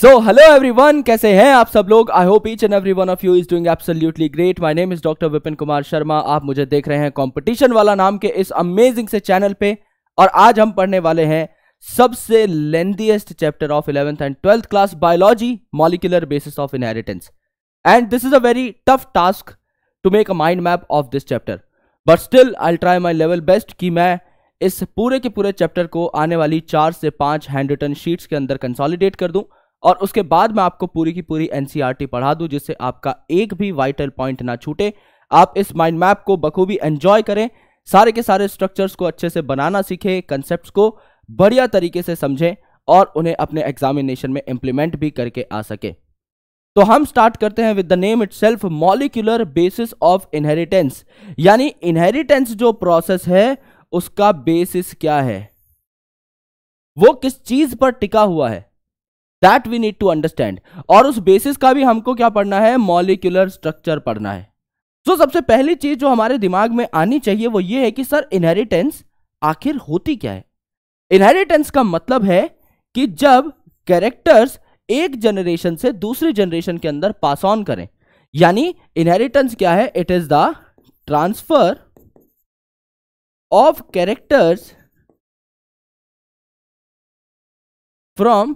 So hello every one कैसे हैं आप सब लोग I hope each and every one of you is doing absolutely great my name is doctor Vipin Kumar Sharma आप मुझे देख रहे हैं कंपटीशन वाला नाम के इस अमेजिंग से चैनल पे और आज हम पढ़ने वाले हैं सबसे lengthiest chapter of eleventh and twelfth class biology molecular basis of inheritance and this is a very tough task to make a mind map of this chapter but still I try my level best कि मैं इस पूरे के पूरे chapter को आने वाली चार से पांच हैंड रिटन शीट्स के अंदर कंसॉलिडेट कर दूँ और उसके बाद मैं आपको पूरी की पूरी एनसीईआरटी e पढ़ा दूं जिससे आपका एक भी वाइटल पॉइंट ना छूटे आप इस माइंड मैप को बखूबी एंजॉय करें सारे के सारे स्ट्रक्चर्स को अच्छे से बनाना सीखें कंसेप्ट को बढ़िया तरीके से समझें और उन्हें अपने एग्जामिनेशन में इंप्लीमेंट भी करके आ सके तो हम स्टार्ट करते हैं with the name itself molecular basis of inheritance यानी इनहेरिटेंस जो प्रोसेस है उसका बेसिस क्या है वो किस चीज पर टिका हुआ है that we need to understand और उस बेसिस का भी हमको क्या पढ़ना है मॉलिकुलर स्ट्रक्चर पढ़ना है सो so, सबसे पहली चीज जो हमारे दिमाग में आनी चाहिए वो ये है कि सर इनहेरिटेंस आखिर होती क्या है इनहेरिटेंस का मतलब है कि जब कैरेक्टर्स एक जनरेशन से दूसरी जनरेशन के अंदर पास ऑन करें यानी इनहेरिटेंस क्या है it is the transfer of characters from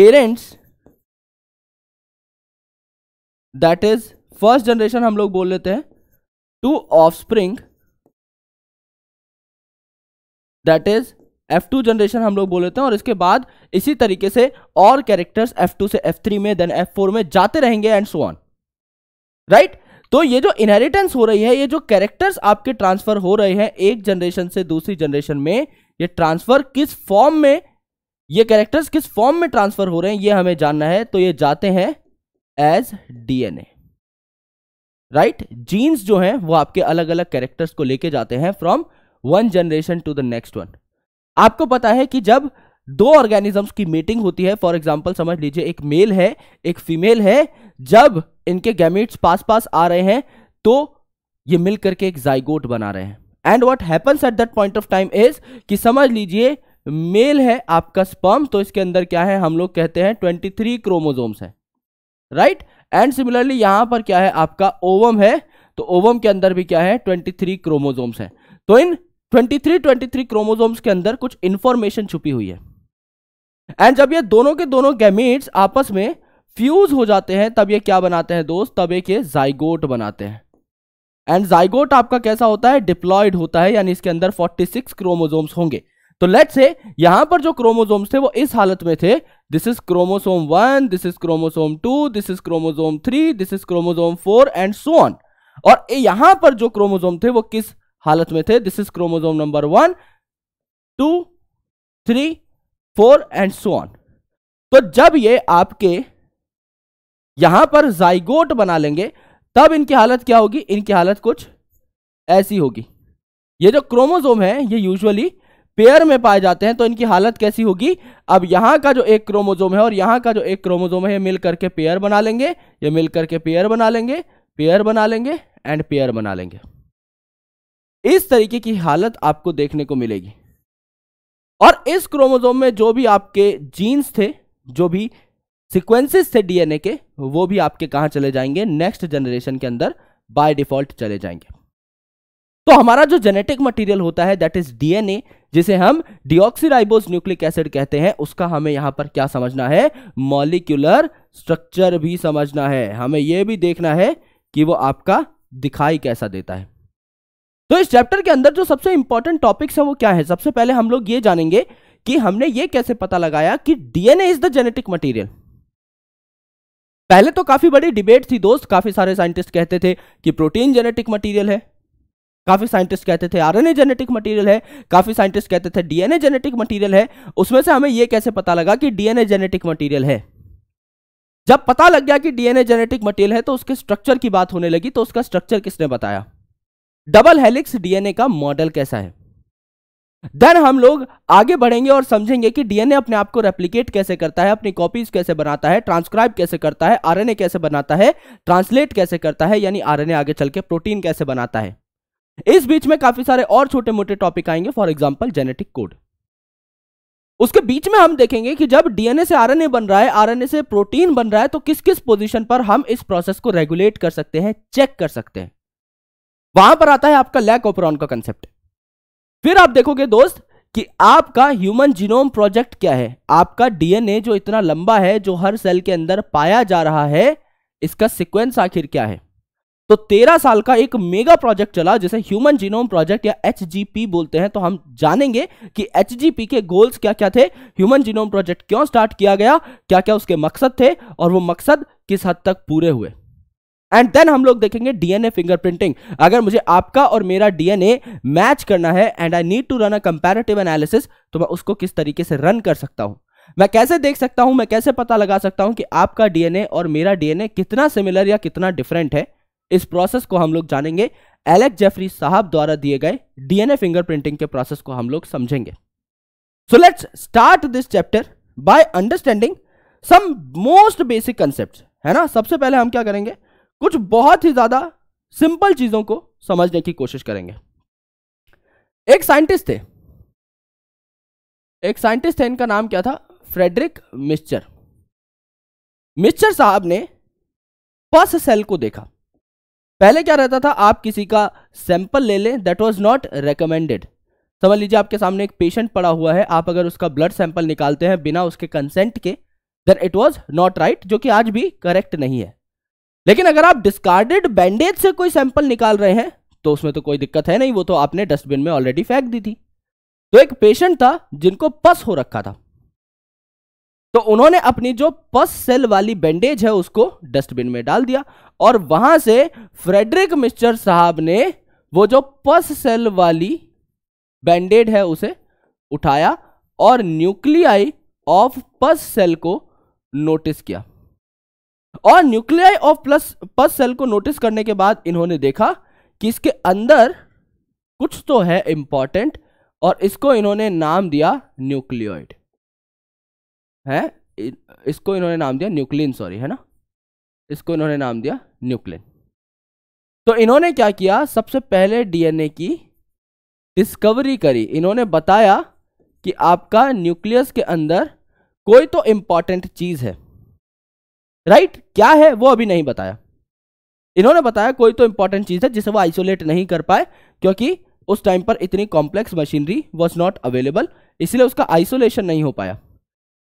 parents that is first generation हम लोग बोल लेते हैं to offspring that is F two generation हम लोग बोल लेते हैं और इसके बाद इसी तरीके से और कैरेक्टर्स एफ टू से एफ थ्री में देन एफ फोर में जाते रहेंगे एंड सो ऑन राइट तो ये जो इनहेरिटेंस हो रही है ये जो कैरेक्टर्स आपके ट्रांसफर हो रहे हैं एक जनरेशन से दूसरी जनरेशन में ये ट्रांसफर किस फॉर्म में ये कैरेक्टर्स किस फॉर्म में ट्रांसफर हो रहे हैं ये हमें जानना है तो ये जाते हैं एज डीएनए राइट जीन्स जो हैं वो आपके अलग अलग कैरेक्टर्स को लेके जाते हैं from one generation to the next one आपको पता है कि जब दो ऑर्गेनिजम्स की मीटिंग होती है फॉर एग्जाम्पल समझ लीजिए एक मेल है एक फीमेल है जब इनके गैमिट्स पास पास आ रहे हैं तो ये मिल करके एक जाइगोट बना रहे हैं and what happens at that point of time is कि समझ लीजिए मेल है आपका स्पर्म तो इसके अंदर क्या है हम लोग कहते हैं ट्वेंटी थ्री क्रोमोजोम्स है राइट एंड सिमिलरली यहां पर क्या है आपका ओवम है तो ओवम के अंदर भी क्या है ट्वेंटी थ्री क्रोमोजोम्स है तो इन twenty three twenty three chromosomes के अंदर कुछ इंफॉर्मेशन छुपी हुई है एंड जब ये दोनों के दोनों गैमेट्स आपस में फ्यूज हो जाते हैं तब ये क्या बनाते हैं दोस्त तब एक ये जाइगोट बनाते हैं एंड जाइगोट आपका कैसा होता है डिप्लॉयड होता है यानी इसके अंदर 46 क्रोमोजोम्स होंगे तो लेट से यहां पर जो क्रोमोजोम थे वो इस हालत में थे this is chromosome one this is chromosome two this is chromosome three this is chromosome four and so on और यहां पर जो क्रोमोजोम थे वो किस हालत में थे this is chromosome number one two three four and so on तो जब ये आपके यहां पर जाइगोट बना लेंगे तब इनकी हालत क्या होगी इनकी हालत कुछ ऐसी होगी ये जो क्रोमोजोम है ये यूजुअली पेयर में पाए जाते हैं तो इनकी हालत कैसी होगी अब यहां का जो एक क्रोमोजोम है और यहां का जो एक क्रोमोजोम है ये मिल करके पेयर बना लेंगे ये मिल करके पेयर बना लेंगे पेयर बना लेंगे एंड पेयर बना लेंगे इस तरीके की हालत आपको देखने को मिलेगी और इस क्रोमोजोम में जो भी आपके जीन्स थे जो भी सिक्वेंसिस थे डीएनए के वो भी आपके कहां चले जाएंगे नेक्स्ट जनरेशन के अंदर बाय डिफॉल्ट चले जाएंगे तो हमारा जो जेनेटिक मटेरियल होता है दैट इज डीएनए जिसे हम डिऑक्सीराइबोज न्यूक्लिक एसिड कहते हैं उसका हमें यहां पर क्या समझना है मॉलिक्यूलर स्ट्रक्चर भी समझना है हमें यह भी देखना है कि वो आपका दिखाई कैसा देता है तो इस चैप्टर के अंदर जो सबसे इंपॉर्टेंट टॉपिक्स हैं वो क्या है सबसे पहले हम लोग ये जानेंगे कि हमने ये कैसे पता लगाया कि DNA is the genetic material पहले तो काफी बड़ी डिबेट थी दोस्त काफी सारे साइंटिस्ट कहते थे कि प्रोटीन जेनेटिक मटीरियल है काफ़ी साइंटिस्ट कहते थे आरएनए जेनेटिक मटेरियल है काफ़ी साइंटिस्ट कहते थे डीएनए जेनेटिक मटेरियल है उसमें से हमें यह कैसे पता लगा कि डीएनए जेनेटिक मटेरियल है जब पता लग गया कि डीएनए जेनेटिक मटेरियल है तो उसके स्ट्रक्चर की बात होने लगी तो उसका स्ट्रक्चर किसने बताया डबल हेलिक्स डीएनए का मॉडल कैसा है देन हम लोग आगे बढ़ेंगे और समझेंगे कि डीएनए अपने आप को रेप्लीकेट कैसे करता है अपनी कॉपीज कैसे बनाता है ट्रांसक्राइब कैसे करता है आरएनए कैसे बनाता है ट्रांसलेट कैसे करता है यानी आरएनए आगे चल के प्रोटीन कैसे बनाता है इस बीच में काफी सारे और छोटे मोटे टॉपिक आएंगे फॉर एग्जाम्पल जेनेटिक कोड उसके बीच में हम देखेंगे कि जब डीएनए से आरएनए बन रहा है आरएनए से प्रोटीन बन रहा है तो किस किस पोजीशन पर हम इस प्रोसेस को रेगुलेट कर सकते हैं चेक कर सकते हैं वहां पर आता है आपका लैक ओपरॉन का कंसेप्ट फिर आप देखोगे दोस्त कि आपका ह्यूमन जीनोम प्रोजेक्ट क्या है आपका डीएनए जो इतना लंबा है जो हर सेल के अंदर पाया जा रहा है इसका सिक्वेंस आखिर क्या है तो तेरह साल का एक मेगा प्रोजेक्ट चला जिसे ह्यूमन जीनोम प्रोजेक्ट या एच बोलते हैं तो हम जानेंगे कि एच के गोल्स क्या क्या थे ह्यूमन जीनोम प्रोजेक्ट क्यों स्टार्ट किया गया क्या क्या उसके मकसद थे और वो मकसद किस हद तक पूरे हुए एंड देन हम लोग देखेंगे डीएनए फिंगरप्रिंटिंग अगर मुझे आपका और मेरा डीएनए मैच करना है and I need to run a comparative analysis तो मैं उसको किस तरीके से रन कर सकता हूं मैं कैसे देख सकता हूं मैं कैसे पता लगा सकता हूं कि आपका डीएनए और मेरा डीएनए कितना सिमिलर या कितना डिफरेंट है इस प्रोसेस को हम लोग जानेंगे एलेक्स जेफरी साहब द्वारा दिए गए डीएनए फिंगरप्रिंटिंग के प्रोसेस को हम लोग समझेंगे so let's start this chapter by understanding some most basic concept है ना सबसे पहले हम क्या करेंगे कुछ बहुत ही ज्यादा सिंपल चीजों को समझने की कोशिश करेंगे एक साइंटिस्ट थे एक साइंटिस्ट थे इनका नाम क्या था फ्रेडरिक मिस्चर मिस्चर साहब ने पस सेल को देखा पहले क्या रहता था आप किसी का सैंपल ले लें दैट वाज नॉट रिकमेंडेड समझ लीजिए आपके सामने एक पेशेंट पड़ा हुआ है आप अगर उसका ब्लड सैंपल निकालते हैं बिना उसके कंसेंट के then it was not right जो कि आज भी करेक्ट नहीं है लेकिन अगर आप डिस्कार्डेड बैंडेज से कोई सैंपल निकाल रहे हैं तो उसमें तो कोई दिक्कत है नहीं वो तो आपने डस्टबिन में ऑलरेडी फेंक दी थी तो एक पेशेंट था जिनको पस हो रखा था तो उन्होंने अपनी जो पस सेल वाली बैंडेज है उसको डस्टबिन में डाल दिया और वहां से फ्रेडरिक मिस्टर साहब ने वो जो पस सेल वाली बैंडेड है उसे उठाया और न्यूक्लियाई ऑफ पस सेल को नोटिस किया और nuclei of plus pus cell को नोटिस करने के बाद इन्होंने देखा कि इसके अंदर कुछ तो है इंपॉर्टेंट और इसको इन्होंने नाम दिया न्यूक्लियोइड है इसको इन्होंने नाम दिया न्यूक्लिन सॉरी है ना इसको इन्होंने नाम दिया न्यूक्लिन तो इन्होंने क्या किया सबसे पहले डीएनए की डिस्कवरी करी इन्होंने बताया कि आपका न्यूक्लियस के अंदर कोई तो इंपॉर्टेंट चीज है राइट right? क्या है वो अभी नहीं बताया इन्होंने बताया कोई तो इंपॉर्टेंट चीज है जिसे वो आइसोलेट नहीं कर पाए क्योंकि उस टाइम पर इतनी complex machinery was not available इसलिए उसका आइसोलेशन नहीं हो पाया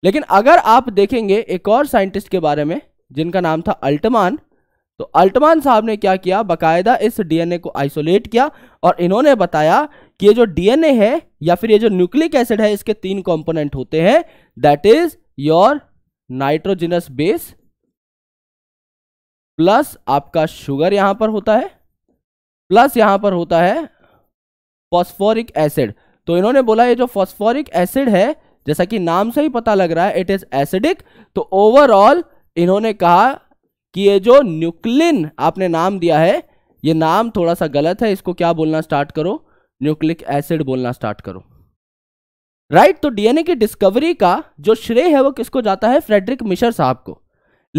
लेकिन अगर आप देखेंगे एक और साइंटिस्ट के बारे में जिनका नाम था अल्टमान तो अल्टमान साहब ने क्या किया बकायदा इस डीएनए को आइसोलेट किया और इन्होंने बताया कि ये जो डीएनए है या फिर ये जो न्यूक्लिक एसिड है इसके तीन कंपोनेंट होते हैं that is your nitrogenous base plus आपका शुगर यहां पर होता है प्लस यहां पर होता है फॉस्फोरिक एसिड तो इन्होंने बोला ये जो फॉस्फोरिक एसिड है जैसा कि नाम से ही पता लग रहा है इट इज एसिडिक तो ओवरऑल इन्होंने कहा कि ये जो न्यूक्लिन आपने नाम दिया है ये नाम थोड़ा सा गलत है इसको क्या बोलना स्टार्ट करो न्यूक्लिक एसिड बोलना स्टार्ट करो राइट right, तो डीएनए की डिस्कवरी का जो श्रेय है वो किसको जाता है फ्रेडरिक मिशर साहब को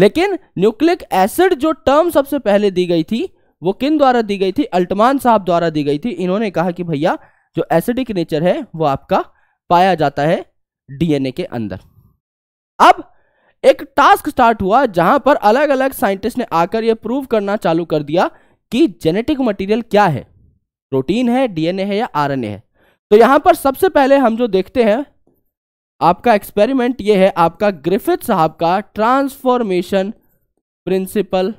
लेकिन न्यूक्लिक एसिड जो टर्म सबसे पहले दी गई थी वो किन द्वारा दी गई थी अल्टमान साहब द्वारा दी गई थी इन्होंने कहा कि भैया जो एसिडिक नेचर है वो आपका पाया जाता है डीएनए के अंदर अब एक टास्क स्टार्ट हुआ जहां पर अलग अलग साइंटिस्ट ने आकर यह प्रूव करना चालू कर दिया कि जेनेटिक मटेरियल क्या है प्रोटीन है डीएनए है या आरएनए है तो यहां पर सबसे पहले हम जो देखते हैं आपका एक्सपेरिमेंट यह है आपका ग्रिफिथ साहब का ट्रांसफॉर्मेशन प्रिंसिपल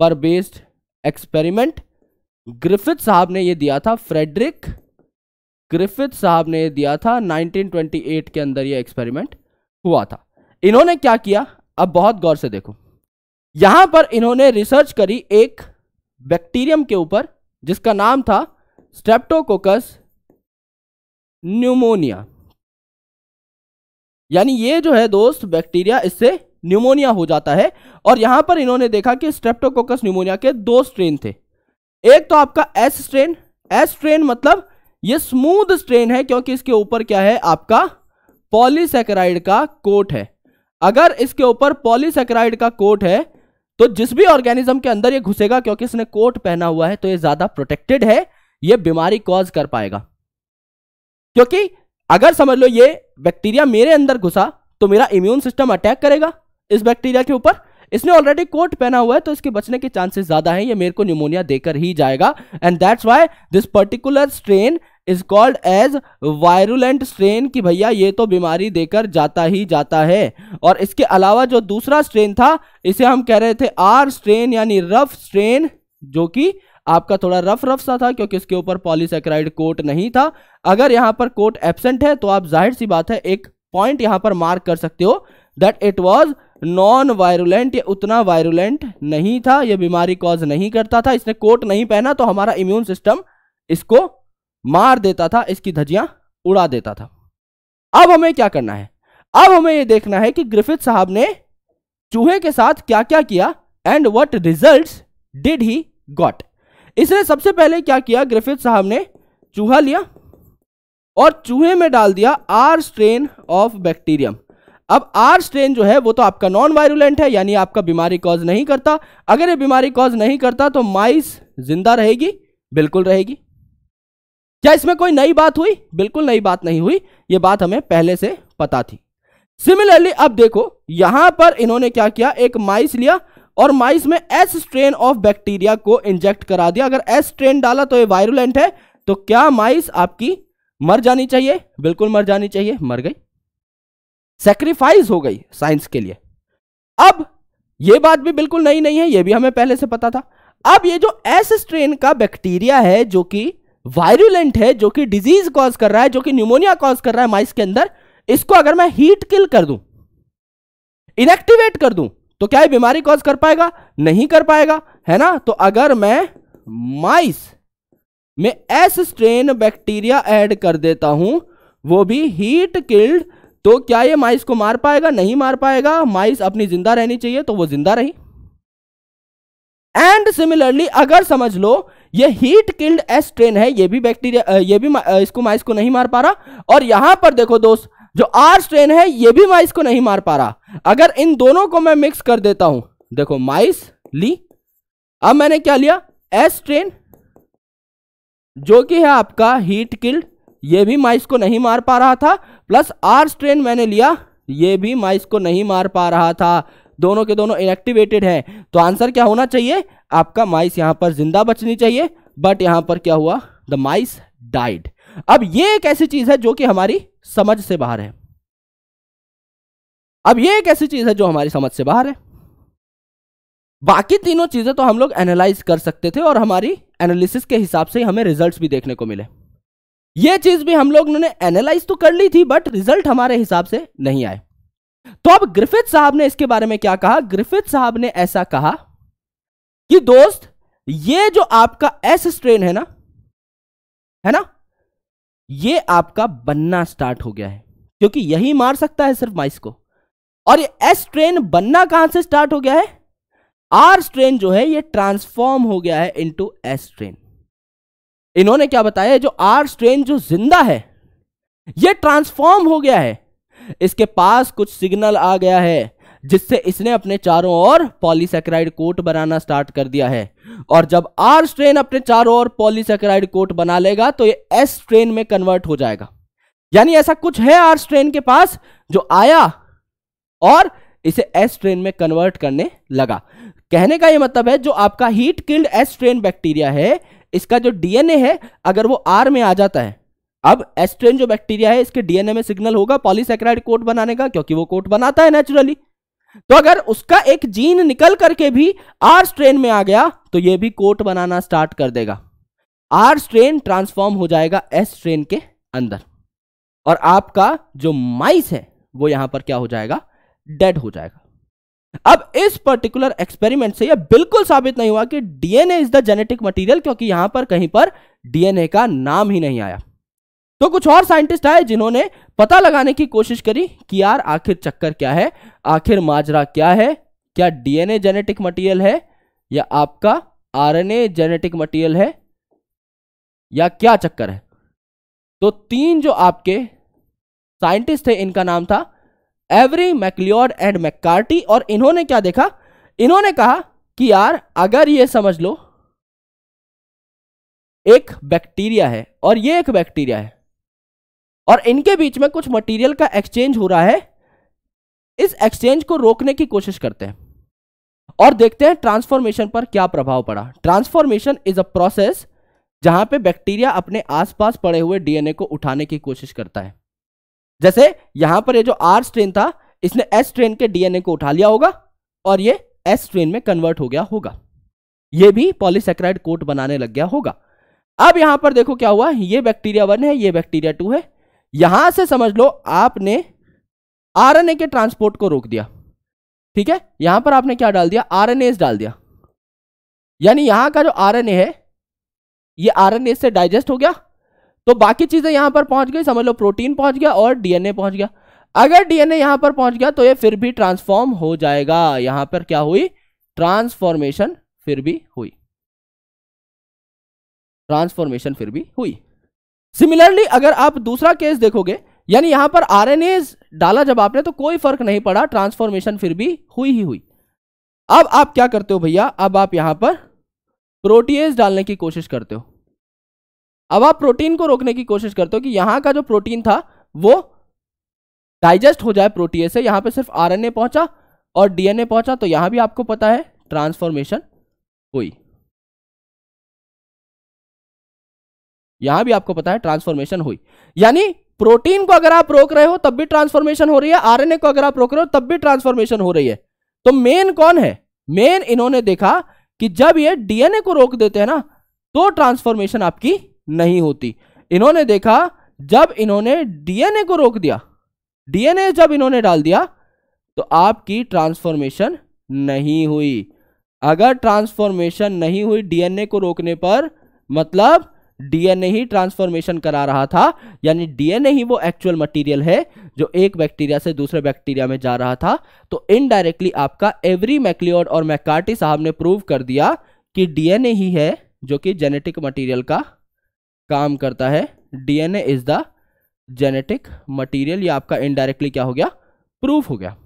पर बेस्ड एक्सपेरिमेंट ग्रिफिथ साहब ने यह दिया था फ्रेडरिक ग्रिफिथ साहब ने दिया था 1928 के अंदर ये एक्सपेरिमेंट हुआ था इन्होंने क्या किया अब बहुत गौर से देखो यहां पर इन्होंने रिसर्च करी एक बैक्टीरियम के ऊपर जिसका नाम था स्ट्रेप्टोकोकस न्यूमोनिया यानी ये जो है दोस्त बैक्टीरिया इससे न्यूमोनिया हो जाता है और यहां पर इन्होंने देखा कि स्ट्रेप्टोकोकस न्यूमोनिया के दो स्ट्रेन थे एक तो आपका एस स्ट्रेन एस स्ट्रेन मतलब ये स्मूथ स्ट्रेन है क्योंकि इसके ऊपर क्या है आपका पॉलीसेक्राइड का कोट है अगर इसके ऊपर पॉलीसेक्राइड का कोट है तो जिस भी ऑर्गेनिज्म के अंदर ये घुसेगा क्योंकि इसने कोट पहना हुआ है तो ये ज्यादा प्रोटेक्टेड है ये बीमारी कॉज कर पाएगा क्योंकि अगर समझ लो ये बैक्टीरिया मेरे अंदर घुसा तो मेरा इम्यून सिस्टम अटैक करेगा इस बैक्टीरिया के ऊपर इसने ऑलरेडी कोट पहना हुआ है तो इसके बचने के चांसेस ज्यादा हैं ये मेरे को न्यूमोनिया देकर ही जाएगा and that's why this particular strain is called as virulent strain कि भैया ये तो बीमारी देकर जाता ही जाता है और इसके अलावा जो दूसरा स्ट्रेन था इसे हम कह रहे थे आर स्ट्रेन यानी रफ स्ट्रेन जो कि आपका थोड़ा रफ रफ सा था क्योंकि इसके ऊपर पॉलीसेक्राइड कोट नहीं था अगर यहाँ पर कोट एबसेंट है तो आप जाहिर सी बात है एक पॉइंट यहाँ पर मार्क कर सकते हो that it was non virulent या उतना वायरुलेंट नहीं था यह बीमारी कॉज नहीं करता था इसने कोट नहीं पहना तो हमारा इम्यून सिस्टम इसको मार देता था इसकी धजियां उड़ा देता था अब हमें क्या करना है अब हमें यह देखना है कि ग्रिफिथ साहब ने चूहे के साथ क्या क्या किया and what result did he got इसने सबसे पहले क्या किया ग्रिफिथ साहब ने चूहा लिया और चूहे में डाल दिया आर स्ट्रेन ऑफ बैक्टीरियम अब आर स्ट्रेन जो है वो तो आपका नॉन वायरुलेंट है यानी आपका बीमारी कॉज नहीं करता अगर ये बीमारी कॉज नहीं करता तो माइस जिंदा रहेगी बिल्कुल रहेगी क्या इसमें कोई नई बात हुई बिल्कुल नई बात नहीं हुई ये बात हमें पहले से पता थी सिमिलरली अब देखो यहां पर इन्होंने क्या किया एक माइस लिया और माइस में एस स्ट्रेन ऑफ बैक्टीरिया को इंजेक्ट करा दिया अगर एस स्ट्रेन डाला तो ये वायरुलेंट है तो क्या माइस आपकी मर जानी चाहिए बिल्कुल मर जानी चाहिए मर गई सेक्रीफाइस हो गई साइंस के लिए अब यह बात भी बिल्कुल नई नहीं है यह भी हमें पहले से पता था अब ये जो एस स्ट्रेन का बैक्टीरिया है जो कि वायरुलेंट है जो कि डिजीज कॉज कर रहा है जो कि न्यूमोनिया कॉज कर रहा है माइस के अंदर इसको अगर मैं हीट किल कर दूं इनएक्टिवेट कर दूं तो क्या ये बीमारी कॉज कर पाएगा नहीं कर पाएगा है ना तो अगर मैं माइस में एस स्ट्रेन बैक्टीरिया ऐड कर देता हूं वो भी हीट किल्ड तो क्या ये माइस को मार पाएगा नहीं मार पाएगा माइस अपनी जिंदा रहनी चाहिए तो वो जिंदा रही एंड सिमिलरली अगर समझ लो ये हीट किल्ड एस स्ट्रेन है ये भी बैक्टीरिया ये भी इसको माइस को नहीं मार पा रहा और यहां पर देखो दोस्त जो आर स्ट्रेन है ये भी माइस को नहीं मार पा रहा अगर इन दोनों को मैं मिक्स कर देता हूं देखो माइस ली अब मैंने क्या लिया एस स्ट्रेन जो कि है आपका हीट किल्ड ये भी माइस को नहीं मार पा रहा था प्लस आर स्ट्रेन मैंने लिया ये भी माइस को नहीं मार पा रहा था दोनों के दोनों इनएक्टिवेटेड हैं तो आंसर क्या होना चाहिए आपका माइस यहाँ पर जिंदा बचनी चाहिए बट यहाँ पर क्या हुआ द माइस डाइड अब ये एक ऐसी चीज है जो कि हमारी समझ से बाहर है अब ये एक ऐसी चीज है जो हमारी समझ से बाहर है बाकी तीनों चीजें तो हम लोग एनालाइज कर सकते थे और हमारी एनालिसिस के हिसाब से हमें रिजल्ट्स भी देखने को मिले ये चीज भी हम लोग ने एनालाइज तो कर ली थी बट रिजल्ट हमारे हिसाब से नहीं आए तो अब ग्रिफिथ साहब ने इसके बारे में क्या कहा ग्रिफिथ साहब ने ऐसा कहा कि दोस्त ये जो आपका एस स्ट्रेन है ना है ना ये आपका बनना स्टार्ट हो गया है क्योंकि यही मार सकता है सिर्फ माइस को और ये एस ट्रेन बनना कहां से स्टार्ट हो गया है आर स्ट्रेन जो है ये ट्रांसफॉर्म हो गया है इनटू एस स्ट्रेन इन्होंने क्या बताया जो आर स्ट्रेन जो जिंदा है ये ट्रांसफॉर्म हो गया है इसके पास कुछ सिग्नल आ गया है जिससे इसने अपने चारों ओर पॉलीसेक्राइड कोट बनाना स्टार्ट कर दिया है और जब आर स्ट्रेन अपने चारों ओर पॉलीसेक्राइड कोट बना लेगा तो ये एस स्ट्रेन में कन्वर्ट हो जाएगा यानी ऐसा कुछ है आर स्ट्रेन के पास जो आया और इसे एस स्ट्रेन में कन्वर्ट करने लगा कहने का ये मतलब है जो आपका heat killed S strain bacteria है इसका जो डीएनए है अगर वो आर में आ जाता है अब एस्ट्रेन जो बैक्टीरिया है इसके डीएनए में सिग्नल होगा पॉलीसेक्राइड कोट बनाने का क्योंकि वो कोट बनाता है नेचुरली तो अगर उसका एक जीन निकल करके भी आर स्ट्रेन में आ गया तो ये भी कोट बनाना स्टार्ट कर देगा आर स्ट्रेन ट्रांसफॉर्म हो जाएगा एस स्ट्रेन के अंदर और आपका जो माइस है वो यहां पर क्या हो जाएगा डेड हो जाएगा अब इस पर्टिकुलर एक्सपेरिमेंट से यह बिल्कुल साबित नहीं हुआ कि DNA is the genetic material क्योंकि यहां पर कहीं पर डीएनए का नाम ही नहीं आया तो कुछ और साइंटिस्ट आए जिन्होंने पता लगाने की कोशिश करी कि यार आखिर चक्कर क्या है आखिर माजरा क्या है क्या डीएनए जेनेटिक मटेरियल है या आपका आरएनए जेनेटिक मटेरियल है या क्या चक्कर है तो तीन जो आपके साइंटिस्ट थे इनका नाम था एवरी मैकलियोड एंड मैकार्टी और इन्होंने क्या देखा इन्होंने कहा कि यार अगर ये समझ लो एक बैक्टीरिया है और ये एक बैक्टीरिया है और इनके बीच में कुछ मटेरियल का एक्सचेंज हो रहा है इस एक्सचेंज को रोकने की कोशिश करते हैं और देखते हैं ट्रांसफॉर्मेशन पर क्या प्रभाव पड़ा ट्रांसफॉर्मेशन इज अ प्रोसेस जहां पे बैक्टीरिया अपने आसपास पड़े हुए डीएनए को उठाने की कोशिश करता है जैसे यहां पर ये जो आर स्ट्रेन था इसने एस स्ट्रेन के डीएनए को उठा लिया होगा और ये एस स्ट्रेन में कन्वर्ट हो गया होगा ये भी पॉलीसेक्राइड कोट बनाने लग गया होगा अब यहां पर देखो क्या हुआ ये बैक्टीरिया वन है ये बैक्टीरिया टू है यहां से समझ लो आपने आरएनए के ट्रांसपोर्ट को रोक दिया ठीक है यहां पर आपने क्या डाल दिया आरएनए डाल दिया यानी यहां का जो आरएनए है ये आरएनए से डाइजेस्ट हो गया तो बाकी चीजें यहां पर पहुंच गई समझ लो प्रोटीन पहुंच गया और डीएनए पहुंच गया अगर डीएनए यहां पर पहुंच गया तो ये फिर भी ट्रांसफॉर्म हो जाएगा यहां पर क्या हुई ट्रांसफॉर्मेशन फिर भी हुई ट्रांसफॉर्मेशन फिर भी हुई सिमिलरली अगर आप दूसरा केस देखोगे यानी यहां पर आर डाला जब आपने तो कोई फर्क नहीं पड़ा ट्रांसफॉर्मेशन फिर भी हुई ही हुई अब आप क्या करते हो भैया अब आप यहां पर प्रोटीएस डालने की कोशिश करते हो अब आप प्रोटीन को रोकने की कोशिश करते हो कि यहां का जो प्रोटीन था वो डाइजेस्ट हो जाए प्रोटीएज से यहां पे सिर्फ आरएनए पहुंचा और डीएनए पहुंचा तो यहां भी आपको पता है ट्रांसफॉर्मेशन हुई यहां भी आपको पता है ट्रांसफॉर्मेशन हुई यानी प्रोटीन को अगर आप रोक रहे हो तब भी ट्रांसफॉर्मेशन हो रही है आरएनए को अगर आप रोक रहे हो तब भी ट्रांसफॉर्मेशन हो रही है तो मेन कौन है मेन इन्होंने देखा कि जब ये डीएनए को रोक देते हैं ना तो ट्रांसफॉर्मेशन आपकी नहीं होती इन्होंने देखा जब इन्होंने डीएनए को रोक दिया डीएनए जब इन्होंने डाल दिया तो आपकी ट्रांसफॉर्मेशन नहीं हुई अगर ट्रांसफॉर्मेशन नहीं हुई डीएनए को रोकने पर मतलब डीएनए ही ट्रांसफॉर्मेशन करा रहा था यानी डीएनए ही वो एक्चुअल मटेरियल है जो एक बैक्टीरिया से दूसरे बैक्टीरिया में जा रहा था तो इनडायरेक्टली आपका एवरी मैक्लियोड और मैकार्टी साहब ने प्रूव कर दिया कि डीएनए ही है जो कि जेनेटिक मटीरियल का काम करता है DNA is the genetic material ये आपका इनडायरेक्टली क्या हो गया प्रूफ हो गया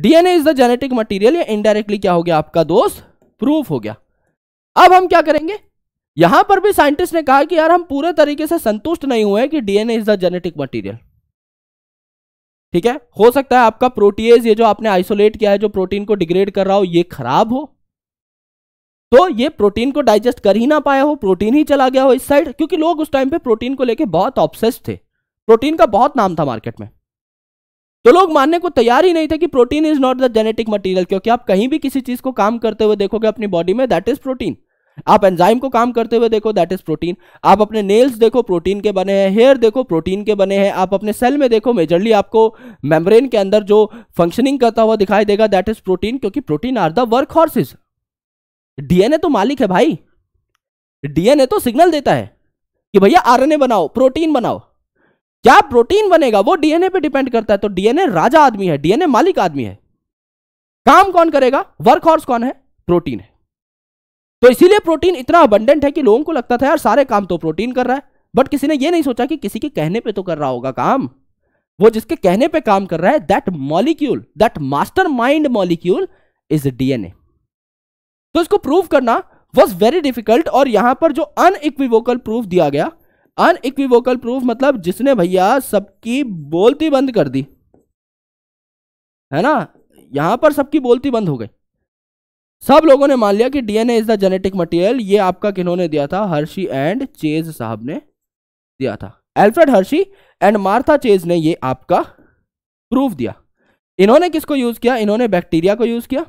DNA is the genetic material या इनडायरेक्टली क्या हो गया आपका दोस्त प्रूफ हो गया अब हम क्या करेंगे यहां पर भी साइंटिस्ट ने कहा कि यार हम पूरे तरीके से संतुष्ट नहीं हुए कि DNA is the genetic material ठीक है हो सकता है आपका प्रोटीएज ये जो आपने आइसोलेट किया है जो प्रोटीन को डिग्रेड कर रहा हो ये खराब हो तो ये प्रोटीन को डाइजेस्ट कर ही ना पाया हो प्रोटीन ही चला गया हो इस साइड क्योंकि लोग उस टाइम पे प्रोटीन को लेके बहुत ऑप्सेस थे प्रोटीन का बहुत नाम था मार्केट में तो लोग मानने को तैयार ही नहीं थे कि protein is not the genetic material क्योंकि आप कहीं भी किसी चीज को काम करते हुए देखोगे अपनी बॉडी में दैट इज प्रोटीन आप एंजाइम को काम करते हुए देखो दैट इज प्रोटीन आप अपने नेल्स देखो प्रोटीन के बने हैं हेयर देखो प्रोटीन के बने हैं आप अपने सेल में देखो मेजरली आपको मेम्ब्रेन के अंदर जो फंक्शनिंग करता हुआ दिखाई देगा दैट इज प्रोटीन क्योंकि protein are the work horses DNA तो मालिक है भाई डीएनए तो सिग्नल देता है कि भैया आरएनए बनाओ प्रोटीन बनाओ क्या प्रोटीन बनेगा वो डीएनए पे डिपेंड करता है तो डीएनए राजा आदमी है डीएनए मालिक आदमी है काम कौन करेगा वर्क हॉर्स कौन है प्रोटीन है तो इसीलिए प्रोटीन इतना अबंडेंट है कि लोगों को लगता था यार सारे काम तो प्रोटीन कर रहा है बट किसी ने यह नहीं सोचा कि किसी के कहने पर तो कर रहा होगा काम वो जिसके कहने पर काम कर रहा है that molecule that master mind molecule is DNA तो इसको प्रूव करना वॉज वेरी डिफिकल्ट और यहां पर जो अनइक्विवोकल प्रूफ दिया गया अनइक्विवोकल प्रूफ मतलब जिसने भैया सबकी बोलती बंद कर दी है ना यहां पर सबकी बोलती बंद हो गई सब लोगों ने मान लिया कि DNA is the genetic material ये आपका किन्होंने दिया था हर्षी एंड चेज साहब ने दिया था Alfred Hershey and Martha Chase ने ये आपका प्रूफ दिया इन्होंने किसको यूज किया इन्होंने बैक्टीरिया को यूज किया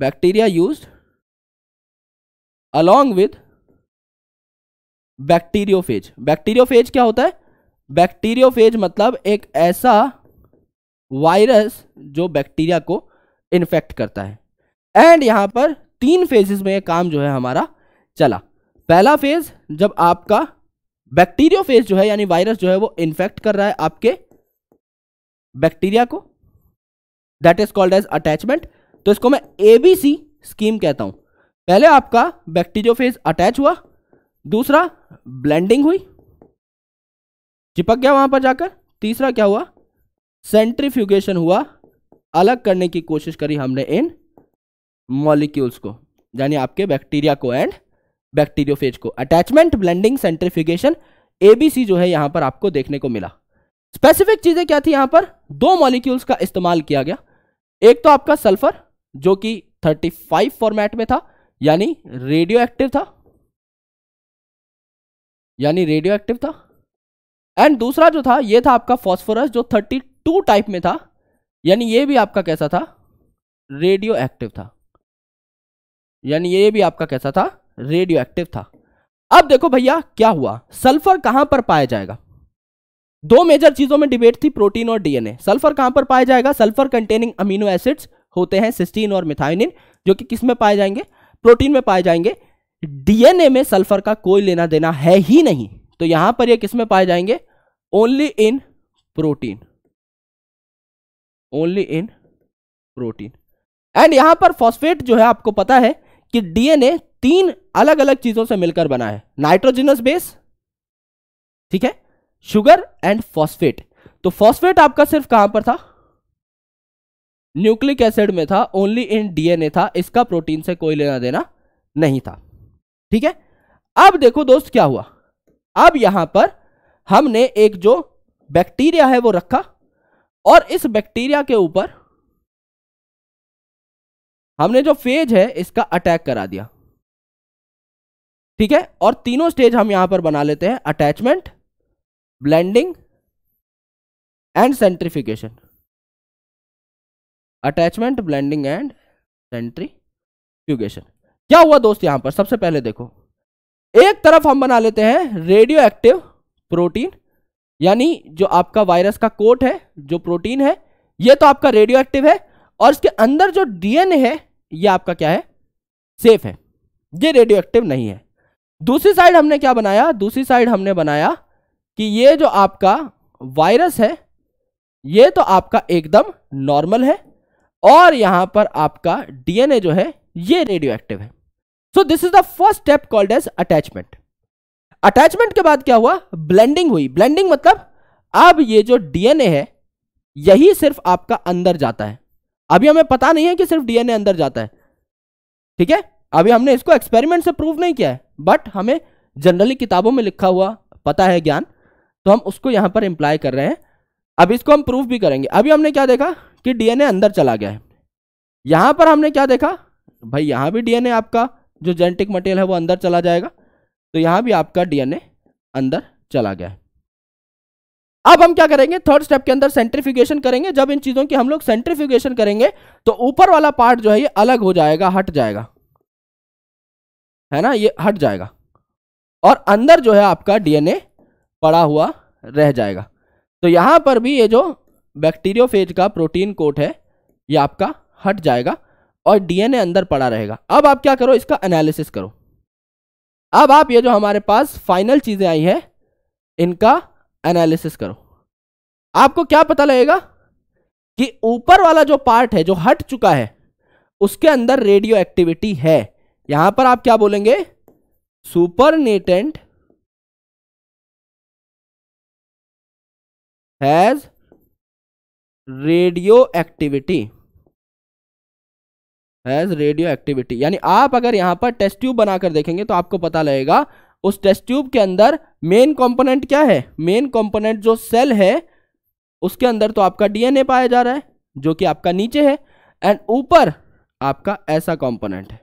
bacteria use bacteriophage bacteriophage bacteriophage क्या होता है बैक्टीरियोफेज मतलब एक ऐसा वायरस जो बैक्टीरिया को इन्फेक्ट करता है एंड यहाँ पर तीन फेजेस में ये काम जो है हमारा चला पहला फेज जब आपका बैक्टीरियो फेज जो है यानी वायरस जो है वो इन्फेक्ट कर रहा है आपके बैक्टीरिया को that is called as attachment तो इसको मैं ए बी सी स्कीम कहता हूँ पहले आपका बैक्टीरियो फेज अटैच हुआ दूसरा ब्लेंडिंग हुई चिपक गया वहां पर जाकर तीसरा क्या हुआ सेंट्रीफ्यूगेशन हुआ अलग करने की कोशिश करी हमने इन मॉलिक्यूल्स को यानी आपके बैक्टीरिया को एंड बैक्टीरियोफेज को अटैचमेंट ब्लेंडिंग सेंट्रीफिकेशन एबीसी जो है यहां पर आपको देखने को मिला स्पेसिफिक चीज़ें क्या थी यहां पर दो मॉलिक्यूल्स का इस्तेमाल किया गया एक तो आपका सल्फर जो कि 35 फॉर्मेट में था यानी रेडियो एक्टिव था यानी रेडियो एक्टिव था एंड दूसरा जो था यह था आपका फॉस्फोरस जो 32 टाइप में था यानी ये भी आपका कैसा था रेडियो एक्टिव था यानी ये भी आपका कैसा था रेडियो एक्टिव था अब देखो भैया क्या हुआ सल्फर कहां पर पाया जाएगा दो मेजर चीजों में डिबेट थी प्रोटीन और डीएनए सल्फर कहां पर पाया जाएगा सल्फर कंटेनिंग अमीनो एसिड्स होते हैं सिस्टीन और मिथाइनिन जो कि किस में पाए जाएंगे प्रोटीन में पाए जाएंगे डीएनए में सल्फर का कोई लेना देना है ही नहीं तो यहां पर ये किस में पाए जाएंगे only in protein only in protein and यहां पर फॉस्फेट जो है आपको पता है कि डीएनए तीन अलग अलग चीजों से मिलकर बना है नाइट्रोजिनस बेस ठीक है शुगर एंड फॉस्फेट तो फॉस्फेट आपका सिर्फ कहां पर था न्यूक्लिक एसिड में था ओनली इन डीएनए था इसका प्रोटीन से कोई लेना देना नहीं था ठीक है अब देखो दोस्त क्या हुआ अब यहां पर हमने एक जो बैक्टीरिया है वो रखा और इस बैक्टीरिया के ऊपर हमने जो फेज है इसका अटैक करा दिया ठीक है और तीनों स्टेज हम यहां पर बना लेते हैं attachment blending and centrifugation attachment blending and centrifugation क्या हुआ दोस्त यहां पर सबसे पहले देखो एक तरफ हम बना लेते हैं रेडियो एक्टिव प्रोटीन यानी जो आपका वायरस का कोट है जो प्रोटीन है ये तो आपका रेडियो एक्टिव है और इसके अंदर जो डीएनए है ये आपका क्या है सेफ है ये रेडियो एक्टिव नहीं है दूसरी साइड हमने क्या बनाया दूसरी साइड हमने बनाया कि ये जो आपका वायरस है ये तो आपका एकदम नॉर्मल है और यहां पर आपका डीएनए जो है ये रेडियो एक्टिव है so this is the first step called as attachment attachment के बाद क्या हुआ ब्लेंडिंग हुई ब्लेंडिंग मतलब अब ये जो डीएनए है यही सिर्फ आपका अंदर जाता है अभी हमें पता नहीं है कि सिर्फ डीएनए अंदर जाता है ठीक है अभी हमने इसको एक्सपेरिमेंट से प्रूव नहीं किया है बट हमें जनरली किताबों में लिखा हुआ पता है ज्ञान तो हम उसको यहां पर इंप्लाय कर रहे हैं अब इसको हम प्रूफ भी करेंगे अभी हमने क्या देखा कि डीएनए अंदर चला गया है यहां पर हमने क्या देखा भाई यहां भी डीएनए आपका जो जेनेटिक मटेरियल है वो अंदर चला जाएगा तो यहां भी आपका डीएनए अंदर चला गया है अब हम क्या करेंगे थर्ड स्टेप के अंदर सेंट्रिफिकेशन करेंगे जब इन चीज़ों की हम लोग सेंट्रीफिकेशन करेंगे तो ऊपर वाला पार्ट जो है ये अलग हो जाएगा हट जाएगा है ना ये हट जाएगा और अंदर जो है आपका डीएनए पड़ा हुआ रह जाएगा तो यहां पर भी ये जो बैक्टीरियोफेज का प्रोटीन कोट है ये आपका हट जाएगा और डीएनए अंदर पड़ा रहेगा अब आप क्या करो इसका एनालिसिस करो अब आप ये जो हमारे पास फाइनल चीज़ें आई हैं इनका एनालिसिस करो आपको क्या पता लगेगा कि ऊपर वाला जो पार्ट है जो हट चुका है उसके अंदर रेडियो एक्टिविटी है यहां पर आप क्या बोलेंगे supernatant has radioactivity has radioactivity यानी आप अगर यहाँ पर टेस्ट ट्यूब बनाकर देखेंगे तो आपको पता लगेगा उस टेस्ट ट्यूब के अंदर मेन कंपोनेंट क्या है मेन कंपोनेंट जो सेल है उसके अंदर तो आपका डीएनए पाया जा रहा है जो कि आपका नीचे है एंड ऊपर आपका ऐसा कंपोनेंट है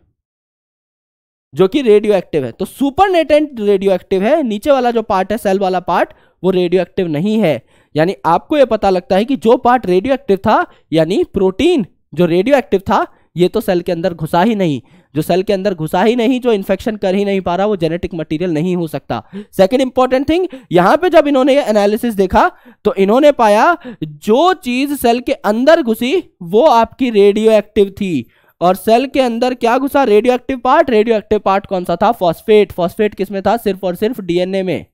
जो कि रेडियो एक्टिव है तो सुपर नेटेंट रेडियो एक्टिव है नीचे वाला जो पार्ट है सेल वाला पार्ट वो रेडियो एक्टिव नहीं है यानी आपको ये पता लगता है कि जो पार्ट रेडियो एक्टिव था यानी प्रोटीन जो रेडियो एक्टिव था ये तो सेल के अंदर घुसा ही नहीं जो सेल के अंदर घुसा ही नहीं जो इन्फेक्शन कर ही नहीं पा रहा वो जेनेटिक मटेरियल नहीं हो सकता सेकेंड इंपॉर्टेंट थिंग यहां पे जब इन्होंने एनालिसिस देखा तो इन्होंने पाया जो चीज सेल के अंदर घुसी वो आपकी रेडियो एक्टिव थी और सेल के अंदर क्या घुसा radioactive part radioactive part कौन सा था फॉस्फेट फॉस्फेट किसमें था सिर्फ और सिर्फ डीएनए में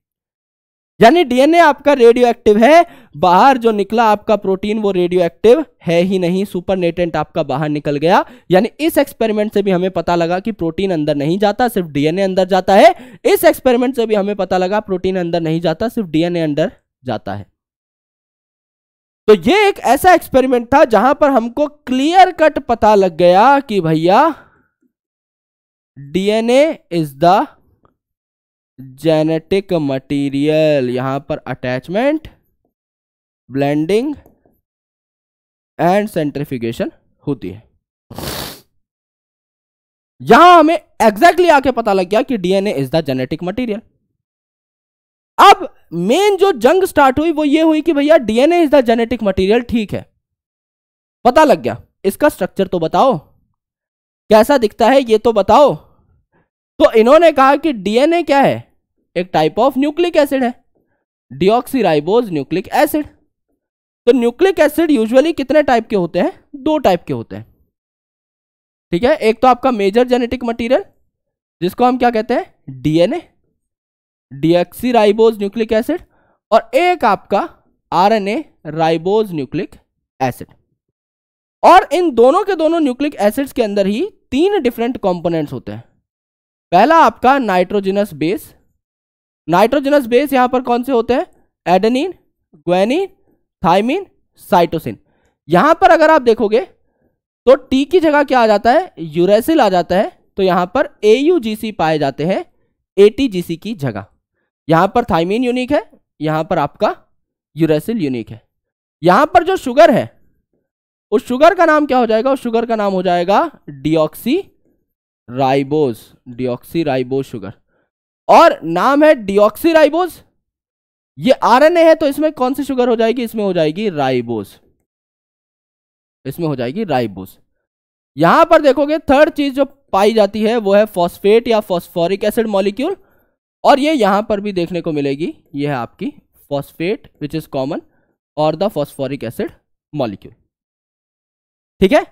यानी डीएनए आपका रेडियो एक्टिव है बाहर जो निकला आपका प्रोटीन वो रेडियो एक्टिव है ही नहीं सुपर नेटेंट आपका बाहर निकल गया यानी इस एक्सपेरिमेंट से भी हमें पता लगा कि प्रोटीन अंदर नहीं जाता सिर्फ डीएनए अंदर जाता है इस एक्सपेरिमेंट से भी हमें पता लगा प्रोटीन अंदर नहीं जाता सिर्फ डीएनए अंदर जाता है तो ये एक ऐसा एक्सपेरिमेंट था जहां पर हमको क्लियर कट पता लग गया कि भैया DNA is the genetic material यहां पर अटैचमेंट ब्लेंडिंग एंड सेंट्रिफिकेशन होती है यहां हमें एग्जैक्टली आके पता लग गया कि DNA is the genetic material अब मेन जो जंग स्टार्ट हुई वो ये हुई कि भैया DNA is the genetic material ठीक है पता लग गया इसका स्ट्रक्चर तो बताओ कैसा दिखता है ये तो बताओ तो इन्होंने कहा कि डीएनए क्या है एक टाइप ऑफ न्यूक्लिक एसिड है डिऑक्सीराइबोज न्यूक्लिक एसिड तो न्यूक्लिक एसिड यूजुअली कितने टाइप के होते हैं दो टाइप के होते हैं ठीक है एक तो आपका मेजर जेनेटिक मटेरियल जिसको हम क्या कहते हैं डीएनए डीएक्सीराइबोज न्यूक्लिक एसिड और एक आपका आरएनए राइबोज न्यूक्लिक एसिड और इन दोनों के दोनों न्यूक्लिक एसिड्स के अंदर ही तीन डिफरेंट कंपोनेंट्स होते हैं पहला आपका नाइट्रोजिनस बेस नाइट्रोजनस बेस यहां पर कौन से होते हैं एडनिन ग्वेनिन थाइमिन साइटोसिन यहां पर अगर आप देखोगे तो टी की जगह क्या आ जाता है यूरेसिल आ जाता है तो यहां पर एयूजीसी पाए जाते हैं ए की जगह यहां पर थाइमिन यूनिक है यहां पर आपका यूरेसिल यूनिक है यहां पर जो शुगर है उस शुगर का नाम क्या हो जाएगा उस शुगर का नाम हो जाएगा deoxy ribose deoxy ribose sugar और नाम है राइबोस ये आरएनए है तो इसमें कौन सी शुगर हो जाएगी इसमें हो जाएगी राइबोज इसमें हो जाएगी राइबोस यहां पर देखोगे थर्ड चीज जो पाई जाती है वो है फॉस्फेट या फॉस्फोरिक एसिड मॉलिक्यूल और ये यहां पर भी देखने को मिलेगी ये है आपकी फॉस्फेट विच इज कॉमन और द फॉस्फोरिक एसिड मॉलिक्यूल ठीक है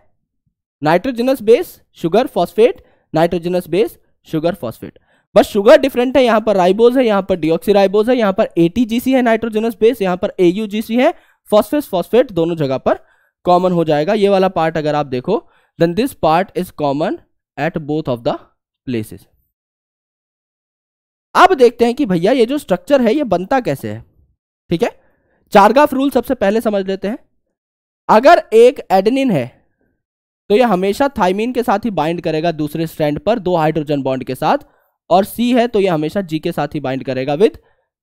nitrogenous base sugar phosphate nitrogenous base sugar phosphate बस शुगर डिफरेंट है यहाँ पर राइबोज है यहाँ पर डिओक्सीराइबोज है यहाँ पर एटीजीसी है नाइट्रोजनस बेस यहाँ पर एयूजीसी है फॉस्फेस फॉस्फेट दोनों जगह पर कॉमन हो जाएगा ये वाला पार्ट अगर आप देखो then this part is common at both of the places अब देखते हैं कि भैया ये जो स्ट्रक्चर है ये बनता कैसे है ठीक है चारगाफ रूल सबसे पहले समझ लेते हैं अगर एक एडेनिन है तो ये हमेशा थाइमिन के साथ ही बाइंड करेगा दूसरे स्ट्रैंड पर दो हाइड्रोजन बॉन्ड के साथ और सी है तो यह हमेशा जी के साथ ही बाइंड करेगा विद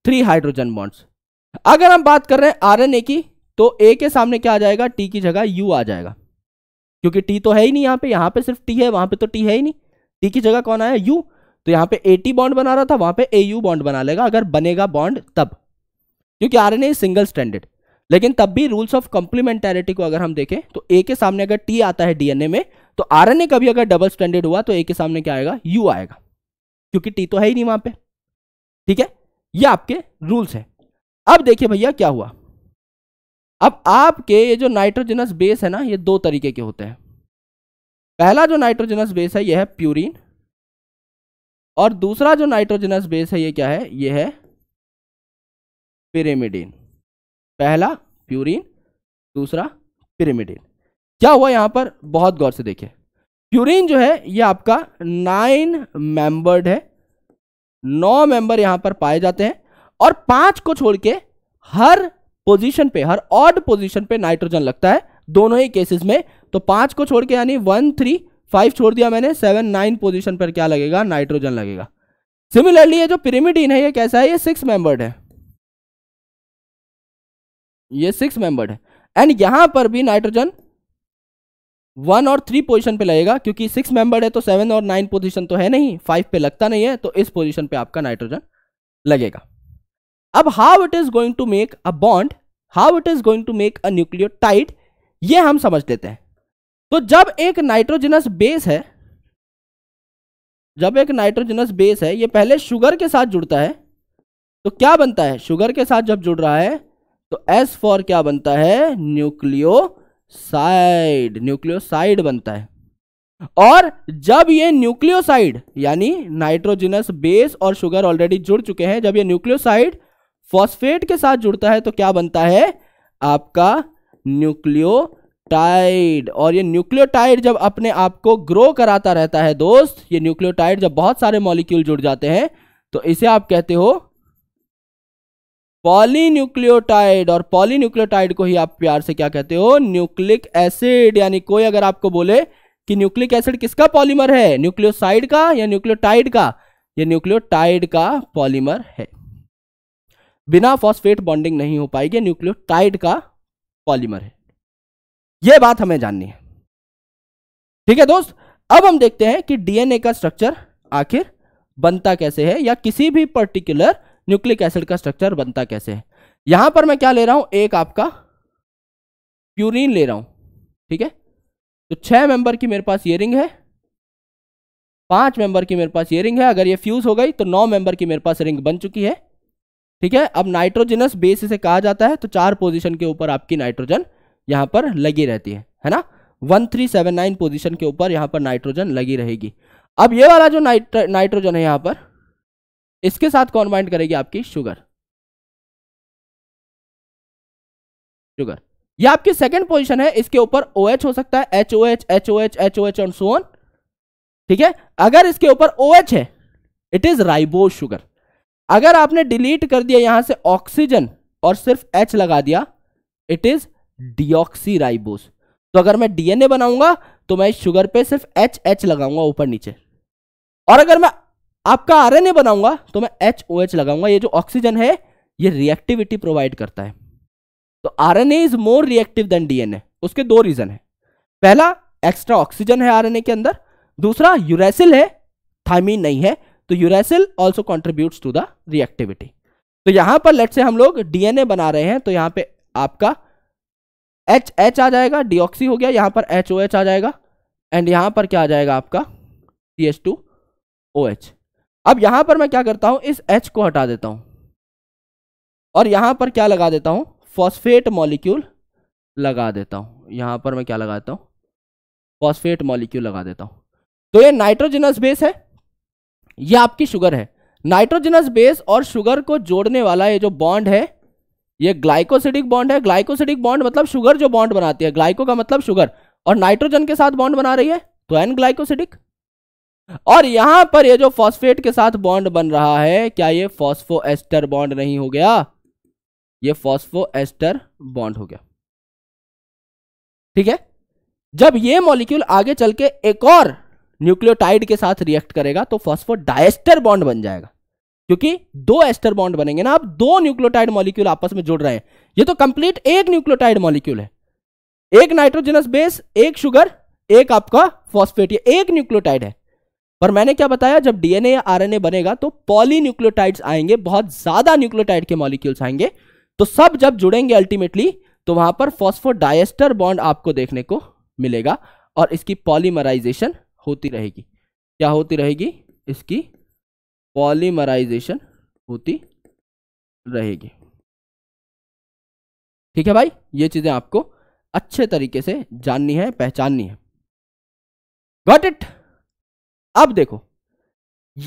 थ्री हाइड्रोजन बॉन्ड्स अगर हम बात कर रहे हैं आर की तो ए के सामने क्या आ जाएगा टी की जगह यू आ जाएगा क्योंकि टी तो है ही नहीं यहाँ पे यहाँ पे सिर्फ टी है वहां पे तो टी है ही नहीं टी की जगह कौन आया यू तो यहाँ पे ए टी बॉन्ड बना रहा था वहां पे ए यू बॉन्ड बना लेगा अगर बनेगा बॉन्ड तब क्योंकि R N A single standard लेकिन तब भी रूल्स ऑफ कॉम्प्लीमेंटेरिटी को अगर हम देखें तो ए के सामने अगर टी आता है डीएनए में तो ए कभी अगर डबल स्टैंडर्ड हुआ तो ए के सामने क्या आएगा यू आएगा क्योंकि टी तो है ही नहीं वहां पे ठीक है ये आपके रूल्स है अब देखिए भैया क्या हुआ अब आपके ये जो नाइट्रोजनस बेस है ना ये दो तरीके के होते हैं पहला जो नाइट्रोजनस बेस है यह है प्यूरिन और दूसरा जो नाइट्रोजनस बेस है ये क्या है ये है पिरेमिडिन पहला प्यूरिन दूसरा पिरेमिडिन क्या हुआ यहां पर बहुत गौर से देखिए प्यूरिन जो है ये आपका नाइन मेंबर्ड है नौ मेंबर यहां पर पाए जाते हैं और पांच को छोड़ के हर पोजीशन पे हर ऑड पोजीशन पे नाइट्रोजन लगता है दोनों ही केसेस में तो पांच को छोड़ के यानी वन थ्री फाइव छोड़ दिया मैंने सेवन नाइन पोजीशन पर क्या लगेगा नाइट्रोजन लगेगा सिमिलरली ये जो पिरीमिडीन है ये कैसा है ये सिक्स मेंबर्ड है ये सिक्स मेंबर्ड है एंड यहां पर भी नाइट्रोजन वन और थ्री पोजीशन पे लगेगा क्योंकि सिक्स मेंबर है तो सेवन और नाइन पोजीशन तो है नहीं फाइव पे लगता नहीं है तो इस पोजीशन पे आपका नाइट्रोजन लगेगा अब how it is going to make a bond how it is going to make a tight ये हम समझ लेते हैं तो जब एक नाइट्रोजिनस बेस है जब एक नाइट्रोजिनस बेस है ये पहले शुगर के साथ जुड़ता है तो क्या बनता है शुगर के साथ जब जुड़ रहा है तो एस फॉर क्या बनता है न्यूक्लियो साइड न्यूक्लियोसाइड बनता है और जब ये न्यूक्लियोसाइड यानी नाइट्रोजिनस बेस और शुगर ऑलरेडी जुड़ चुके हैं जब ये न्यूक्लियोसाइड फॉस्फेट के साथ जुड़ता है तो क्या बनता है आपका न्यूक्लियोटाइड और ये न्यूक्लियोटाइड जब अपने आप को ग्रो कराता रहता है दोस्त ये न्यूक्लियोटाइड जब बहुत सारे मॉलिक्यूल जुड़ जाते हैं तो इसे आप कहते हो पॉलीन्यूक्लियोटाइड और पॉलीन्यूक्लियोटाइड को ही आप प्यार से क्या कहते हो न्यूक्लिक एसिड यानी कोई अगर आपको बोले कि न्यूक्लिक एसिड किसका पॉलीमर है न्यूक्लियोसाइड का या न्यूक्लियोटाइड का ये न्यूक्लियोटाइड का पॉलीमर है बिना फॉस्फेट बॉन्डिंग नहीं हो पाएगी न्यूक्लियोटाइड का पॉलीमर है यह बात हमें जाननी है ठीक है दोस्त अब हम देखते हैं कि डीएनए का स्ट्रक्चर आखिर बनता कैसे है या किसी भी पर्टिकुलर न्यूक्लिक एसिड का स्ट्रक्चर बनता कैसे है यहां पर मैं क्या ले रहा हूं एक आपका प्यूरिन ले रहा हूं ठीक है तो छह मेंबर की मेरे पास ये रिंग है पांच मेंबर की मेरे पास ये रिंग है अगर ये फ्यूज हो गई तो नौ मेंबर की मेरे पास रिंग बन चुकी है ठीक है अब नाइट्रोजनस बेस इसे कहा जाता है तो चार पोजिशन के ऊपर आपकी नाइट्रोजन यहां पर लगी रहती है है ना one three seven nine position के ऊपर यहां पर नाइट्रोजन लगी रहेगी अब ये वाला जो नाइट्र नाइट्रोजन है यहां पर इसके साथ कौन बाइंड करेगी आपकी शुगर शुगर ये आपकी सेकंड पोजीशन है इसके ऊपर ओ OH हो सकता है H O H H O H H O H सोन ठीक है अगर इसके ऊपर ओ OH है इट इज राइबो शुगर अगर आपने डिलीट कर दिया यहां से ऑक्सीजन और सिर्फ एच लगा दिया इट इज डिऑक्सी राइबोस तो अगर मैं डीएनए बनाऊंगा तो मैं शुगर पे सिर्फ एच एच लगाऊंगा ऊपर नीचे और अगर मैं आपका आर एन ए बनाऊंगा तो मैं एच ओ एच लगाऊंगा ये जो ऑक्सीजन है ये रिएक्टिविटी प्रोवाइड करता है तो R A is more reactive than DNA उसके दो रीजन है पहला एक्स्ट्रा ऑक्सीजन है आर एन ए के अंदर दूसरा यूरेसिल है थायमीन नहीं है तो uracil also contribute to the reactivity तो यहां पर लेट से हम लोग डीएनए बना रहे हैं तो यहां पे आपका एच एच आ जाएगा डीऑक्सी हो गया यहां पर एच ओ एच आ जाएगा एंड यहां पर क्या आ जाएगा आपका C H two O H अब यहां पर मैं क्या करता हूं इस एच को हटा देता हूं और यहां पर क्या लगा देता हूं फॉस्फेट मॉलिक्यूल लगा देता हूं यहां पर मैं क्या लगा देता हूं फॉस्फेट मॉलिक्यूल लगा देता हूं तो ये नाइट्रोजिनस बेस है ये आपकी शुगर है नाइट्रोजिनस बेस और शुगर को जोड़ने वाला ये जो बॉन्ड है ये ग्लाइकोसिडिक बॉन्ड है ग्लाइकोसिडिक बॉन्ड मतलब शुगर जो बॉन्ड बनाती है ग्लाइको का मतलब शुगर और नाइट्रोजन के साथ बॉन्ड बना रही है तो एन ग्लाइकोसिडिक और यहां पर ये जो फॉस्फेट के साथ बॉन्ड बन रहा है क्या ये फॉस्फो एस्टर बॉन्ड नहीं हो गया ये फॉस्फो एस्टर बॉन्ड हो गया ठीक है जब ये मॉलिक्यूल आगे चल के एक और न्यूक्लियोटाइड के साथ रिएक्ट करेगा तो फॉस्फोडाइस्टर बॉन्ड बन जाएगा क्योंकि दो एस्टर बॉन्ड बनेंगे ना आप दो न्यूक्लियोटाइड मॉलिक्यूल आपस में जुड़ रहे हैं ये तो कंप्लीट एक न्यूक्लियोटाइड मॉलिक्यूल है एक नाइट्रोजनस बेस एक शुगर एक आपका फॉस्फेट ये एक न्यूक्लियोटाइड है पर मैंने क्या बताया जब डीएनए या आरएनए बनेगा तो पॉलीन्यूक्लियोटाइड्स आएंगे बहुत ज्यादा न्यूक्लियोटाइड के मॉलिक्यूल्स आएंगे तो सब जब जुड़ेंगे अल्टीमेटली तो वहां पर फॉस्फोडायस्टर बॉन्ड आपको देखने को मिलेगा और इसकी पॉलीमराइजेशन होती रहेगी क्या होती रहेगी इसकी पॉलीमराइजेशन होती रहेगी ठीक है भाई ये चीजें आपको अच्छे तरीके से जाननी है पहचाननी है गॉट इट अब देखो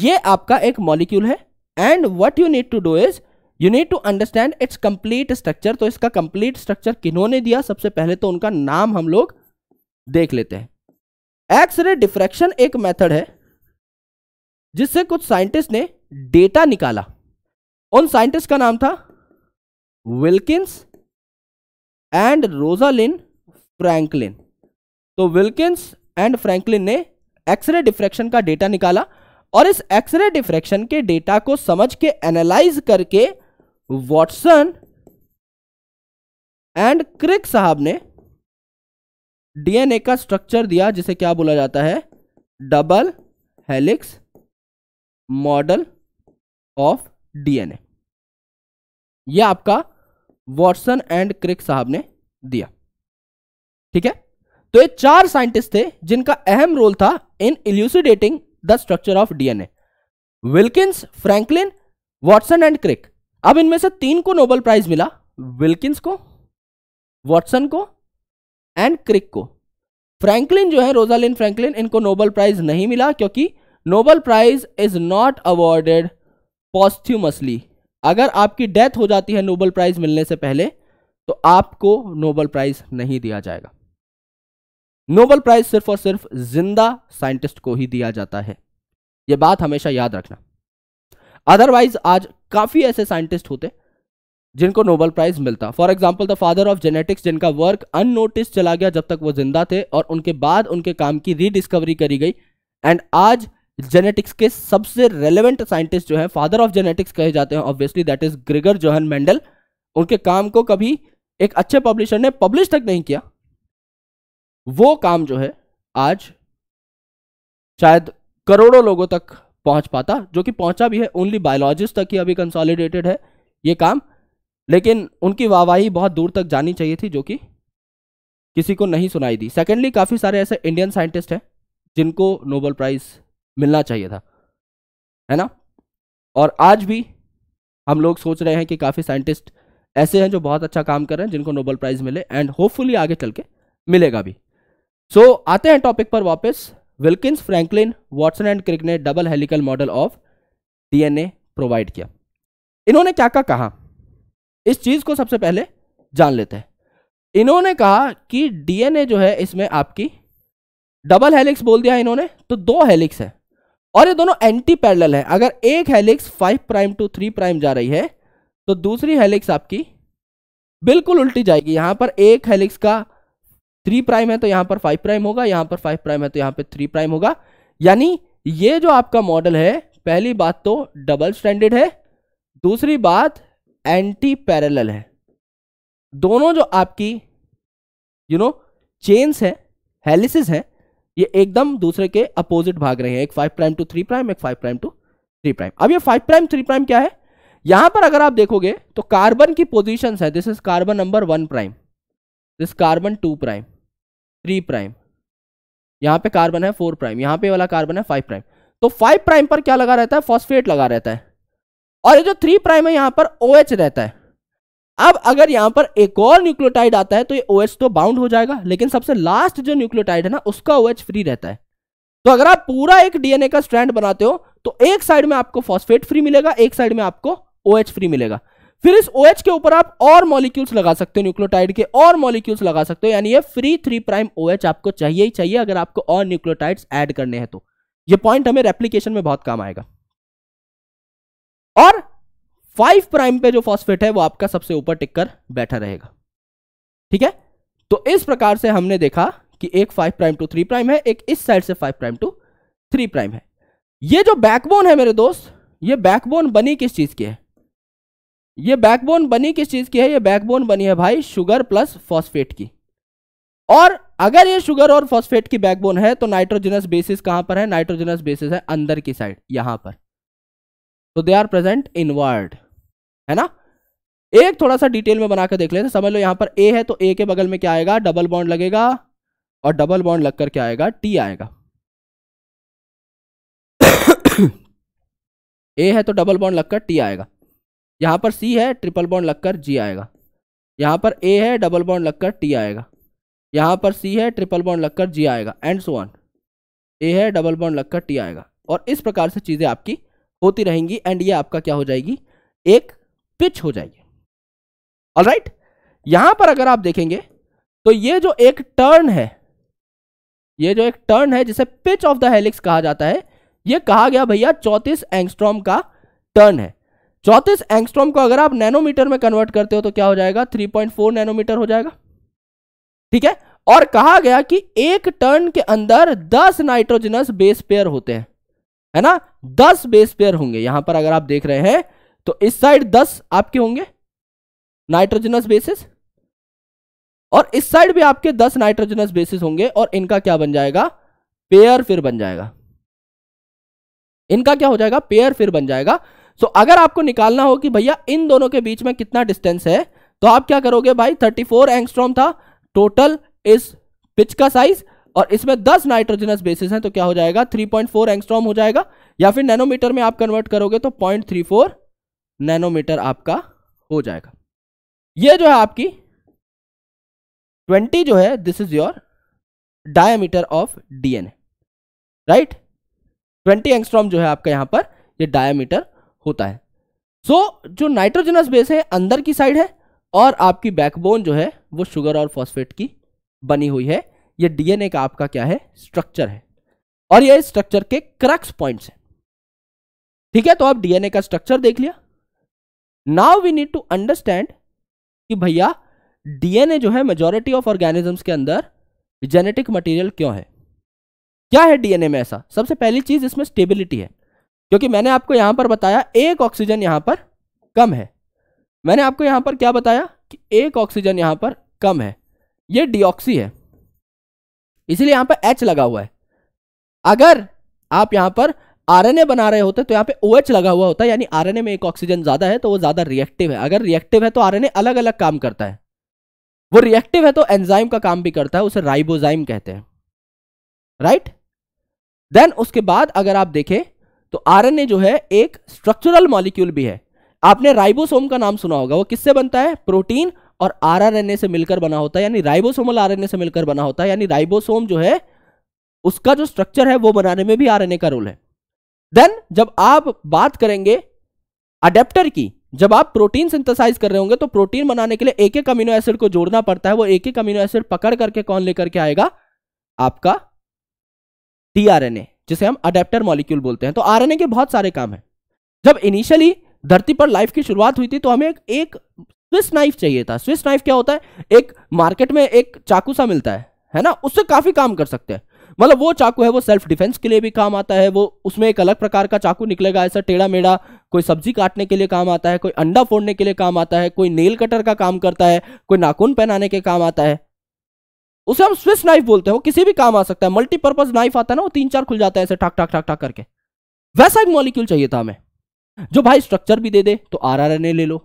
ये आपका एक मॉलिक्यूल है and what you need to do is you need to understand it's complete structure तो इसका कंप्लीट स्ट्रक्चर किन्होंने दिया सबसे पहले तो उनका नाम हम लोग देख लेते हैं एक्सरे डिफ्रैक्शन एक मेथड है जिससे कुछ साइंटिस्ट ने डेटा निकाला उन साइंटिस्ट का नाम था विल्किंस एंड रोजालिन फ्रैंकलिन तो विल्किंस एंड फ्रैंकलिन ने एक्सरे डिफ्रैक्शन का डेटा निकाला और इस एक्सरे डिफ्रैक्शन के डेटा को समझ के एनालाइज करके वॉटसन एंड क्रिक साहब ने डीएनए का स्ट्रक्चर दिया जिसे क्या बोला जाता है double helix model of DNA यह आपका वॉटसन एंड क्रिक साहब ने दिया ठीक है तो ये चार साइंटिस्ट थे जिनका अहम रोल था in elucidating the structure of DNA Wilkins Franklin Watson and Crick अब इनमें से तीन को नोबेल प्राइज मिला विल्किंस को वॉटसन को एंड क्रिक को फ्रैंकलिन जो है रोजालिन फ्रैंकलिन इनको नोबेल प्राइज नहीं मिला क्योंकि Nobel prize is not awarded posthumously अगर आपकी डेथ हो जाती है नोबेल प्राइज मिलने से पहले तो आपको नोबेल प्राइज नहीं दिया जाएगा नोबल प्राइज सिर्फ और सिर्फ जिंदा साइंटिस्ट को ही दिया जाता है यह बात हमेशा याद रखना अदरवाइज आज काफी ऐसे साइंटिस्ट होते जिनको नोबल प्राइज मिलता for example the father of genetics जिनका वर्क अननोटिस चला गया जब तक वो जिंदा थे और उनके बाद उनके काम की रीडिस्कवरी करी गई एंड आज जेनेटिक्स के सबसे रेलेवेंट साइंटिस्ट जो है फादर ऑफ जेनेटिक्स कहे जाते हैं obviously that is Gregor Johann Mendel उनके काम को कभी एक अच्छे पब्लिशर ने पब्लिश तक नहीं किया वो काम जो है आज शायद करोड़ों लोगों तक पहुंच पाता जो कि पहुंचा भी है ओनली बायोलॉजिस्ट तक ही अभी कंसॉलिडेटेड है ये काम लेकिन उनकी वाहवाही बहुत दूर तक जानी चाहिए थी जो कि किसी को नहीं सुनाई दी सेकेंडली काफ़ी सारे ऐसे इंडियन साइंटिस्ट हैं जिनको नोबल प्राइज़ मिलना चाहिए था है ना और आज भी हम लोग सोच रहे हैं कि काफ़ी साइंटिस्ट ऐसे हैं जो बहुत अच्छा काम कर रहे हैं जिनको नोबल प्राइज़ मिले एंड होपफुली आगे चल के मिलेगा भी सो so, आते हैं टॉपिक पर वापस Wilkins Franklin Watson and Crick ने double helical model of DNA provide किया इन्होंने क्या क्या कहा इस चीज को सबसे पहले जान लेते हैं इन्होंने कहा कि डीएनए जो है इसमें आपकी डबल हेलिक्स बोल दिया इन्होंने तो दो हेलिक्स है और ये दोनों एंटी पैरल है अगर एक helix five prime to three prime जा रही है तो दूसरी हेलिक्स आपकी बिल्कुल उल्टी जाएगी यहां पर एक हेलिक्स का थ्री प्राइम है तो यहां पर फाइव प्राइम होगा यहां पर फाइव प्राइम है तो यहां पर थ्री प्राइम होगा यानी ये जो आपका मॉडल है पहली बात तो डबल स्टैंडर्ड है दूसरी बात एंटी पैरेलल है दोनों जो आपकी यू नो चेन्स है हेलिसिस है ये एकदम दूसरे के अपोजिट भाग रहे हैं एक five prime to three prime एक five prime to three prime अब ये फाइव प्राइम थ्री प्राइम क्या है यहां पर अगर आप देखोगे तो कार्बन की पोजीशंस है this is carbon number one prime this carbon two prime three prime यहाँ पे कार्बन है फोर प्राइम यहाँ पे वाला कार्बन है फाइव प्राइम तो फाइव प्राइम पर क्या लगा रहता है फॉस्फेट लगा रहता है और ये जो थ्री प्राइम है यहाँ पर ओ OH रहता है अब अगर यहाँ पर एक और न्यूक्लियोटाइड आता है तो ये OH तो बाउंड हो जाएगा लेकिन सबसे लास्ट जो न्यूक्लियोटाइड है ना उसका ओ OH फ्री रहता है तो अगर आप पूरा एक डीएनए का स्ट्रैंड बनाते हो तो एक साइड में आपको फॉस्फेट फ्री मिलेगा एक साइड में आपको ओ OH फ्री मिलेगा फिर इस ओ OH के ऊपर आप और मॉलिक्यूल्स लगा सकते हो न्यूक्लियोटाइड के और मॉलिक्यूल्स लगा सकते हो यानी ये फ्री थ्री प्राइम ओ आपको चाहिए ही चाहिए अगर आपको और न्यूक्लियोटाइड्स ऐड करने हैं तो ये पॉइंट हमें रेप्लीकेशन में बहुत काम आएगा और फाइव प्राइम पे जो फॉस्फेट है वो आपका सबसे ऊपर टिक कर बैठा रहेगा ठीक है तो इस प्रकार से हमने देखा कि एक five prime to three prime है एक इस साइड से five prime to three prime है ये जो बैकबोन है मेरे दोस्त ये बैकबोन बनी किस चीज की है ये बैकबोन बनी किस चीज की है ये बैकबोन बनी है भाई शुगर प्लस फॉस्फेट की और अगर ये शुगर और फॉस्फेट की बैकबोन है तो नाइट्रोजनस बेसिस कहां पर है नाइट्रोजनस बेसिस है अंदर की साइड यहां पर तो दे आर प्रेजेंट इनवर्ड है ना एक थोड़ा सा डिटेल में बनाकर देख लेते समझ लो यहां पर ए है तो ए के बगल में क्या आएगा डबल बॉन्ड लगेगा और डबल बॉन्ड लग करके आएगा टी आएगा ए है तो डबल बॉन्ड लगकर टी आएगा यहाँ पर सी है ट्रिपल बॉन्ड लगकर जी आएगा यहाँ पर ए है डबल बॉन्ड लगकर टी आएगा यहाँ पर सी है ट्रिपल बॉन्ड लगकर जी आएगा एंड सो वन ए है डबल बॉन्ड लगकर टी आएगा और इस प्रकार से चीज़ें आपकी होती रहेंगी एंड ये आपका क्या हो जाएगी एक पिच हो जाएगी ऑल राइट यहाँ पर अगर आप देखेंगे तो ये जो एक टर्न है ये जो एक टर्न है जिसे पिच ऑफ द हेलिक्स कहा जाता है ये कहा गया भैया चौंतीस एंगस्ट्रॉम का टर्न है चौतीस एंगस्ट्रॉम को अगर आप नैनोमीटर में कन्वर्ट करते हो तो क्या हो जाएगा 3.4 नैनोमीटर हो जाएगा ठीक है और कहा गया कि एक टर्न के अंदर 10 नाइट्रोजनस बेस पेयर होते हैं है ना 10 बेस पेयर होंगे यहां पर अगर आप देख रहे हैं तो इस साइड 10 आपके होंगे नाइट्रोजनस बेसिस और इस साइड भी आपके दस नाइट्रोजनस बेसिस होंगे और इनका क्या बन जाएगा पेयर फिर बन जाएगा इनका क्या हो जाएगा पेयर फिर बन जाएगा सो so, अगर आपको निकालना हो कि भैया इन दोनों के बीच में कितना डिस्टेंस है तो आप क्या करोगे भाई 34 फोर एंगस्ट्रॉम था टोटल इस पिच का साइज और इसमें 10 नाइट्रोजनस बेसिस हैं तो क्या हो जाएगा 3.4 पॉइंट एंगस्ट्रॉम हो जाएगा या फिर नैनोमीटर में आप कन्वर्ट करोगे तो 0.34 नैनोमीटर आपका हो जाएगा ये जो है आपकी 20 जो है this is your diameter of DNA right 20 angstrom जो है आपका यहां पर ये डायमीटर होता है सो so, जो नाइट्रोजनस बेस है अंदर की साइड है और आपकी बैकबोन जो है वो शुगर और फॉस्फेट की बनी हुई है ये डीएनए का आपका क्या है स्ट्रक्चर है और ये स्ट्रक्चर के क्रक्स पॉइंट्स हैं ठीक है तो आप डीएनए का स्ट्रक्चर देख लिया now we need to understand कि भैया डीएनए जो है मेजोरिटी ऑफ ऑर्गेनिजम्स के अंदर जेनेटिक मटीरियल क्यों है क्या है डीएनए में ऐसा सबसे पहली चीज इसमें स्टेबिलिटी है क्योंकि मैंने आपको यहां पर बताया एक ऑक्सीजन यहां पर कम है मैंने आपको यहां पर क्या बताया कि एक ऑक्सीजन यहां पर कम है ये डिऑक्सी है इसलिए यहां पर एच लगा हुआ है अगर आप यहां पर आरएनए बना रहे होते तो यहां पे ओ OH लगा हुआ होता है यानी आरएनए में एक ऑक्सीजन ज़्यादा है तो वो ज़्यादा रिएक्टिव है अगर रिएक्टिव है तो आरएनए अलग अलग काम करता है वो रिएक्टिव है तो एंजाइम का काम भी करता है उसे राइबोजाइम कहते हैं राइट right? देन उसके बाद अगर आप देखें तो आरएनए जो है एक स्ट्रक्चरल मॉलिक्यूल भी है आपने राइबोसोम का नाम सुना होगा वो किससे बनता है प्रोटीन और आरआरएनए से मिलकर बना होता है यानी राइबोसोमल आरएनए से मिलकर बना होता है यानी राइबोसोम जो है उसका जो स्ट्रक्चर है वो बनाने में भी आरएनए का रोल है देन जब आप बात करेंगे अडेप्टर की जब आप प्रोटीन सिंथेसाइज कर रहे होंगे तो प्रोटीन बनाने के लिए एक एक अमीनो एसिड को जोड़ना पड़ता है वो एक एक अमीनो एसिड पकड़ करके कौन लेकर के आएगा आपका ए जिसे हम अडेप्टर मॉलिक्यूल बोलते हैं तो आर के बहुत सारे काम है जब इनिशियली धरती पर लाइफ की शुरुआत हुई थी तो हमें एक स्विस नाइफ चाहिए था स्विस नाइफ क्या होता है एक मार्केट में एक चाकू सा मिलता है है ना उससे काफी काम कर सकते हैं मतलब वो चाकू है वो सेल्फ डिफेंस के लिए भी काम आता है वो उसमें एक अलग प्रकार का चाकू निकलेगा ऐसा टेढ़ा मेढ़ा कोई सब्जी काटने के लिए काम आता है कोई अंडा फोड़ने के लिए काम आता है कोई नेल कटर का काम करता है कोई नाखून पहनाने के काम आता है उसे हम स्विस नाइफ बोलते वो किसी भी काम आ सकता है मल्टीपर्पज नाइफ आता है ना वो तीन चार खुल जाता है ऐसे ठाक ठाक ठाक ठाक करके वैसा एक मॉलिक्यूल चाहिए था हमें जो भाई स्ट्रक्चर भी दे दे तो आर आर एन ए ले लो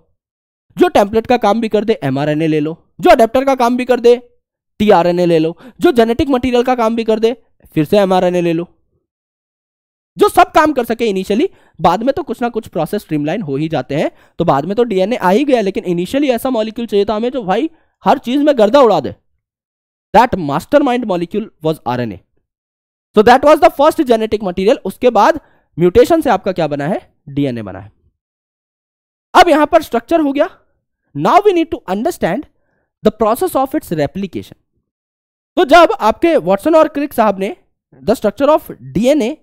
जो टेम्पलेट का काम भी कर दे एम आर एन ए ले लो जो अडेप्टर का काम भी कर दे टी आर एन ए ले लो जो जेनेटिक मटीरियल का काम भी कर दे फिर से एम आर एन ए ले लो जो सब काम कर सके इनिशियली बाद में तो कुछ ना कुछ प्रोसेस स्ट्रीमलाइन हो ही जाते हैं तो बाद में तो डीएनए आ ही गया लेकिन इनिशियली ऐसा मॉलिक्यूल चाहिए था हमें जो भाई हर चीज में गर्दा उड़ा दे master mind molecule was R N A so that was the first genetic material उसके बाद म्यूटेशन से आपका क्या बना है डीएनए बना है अब यहां पर स्ट्रक्चर हो गया now we need to understand the process of its replication तो जब आपके वॉटसन और क्रिक साहब ने द स्ट्रक्चर ऑफ डीएनए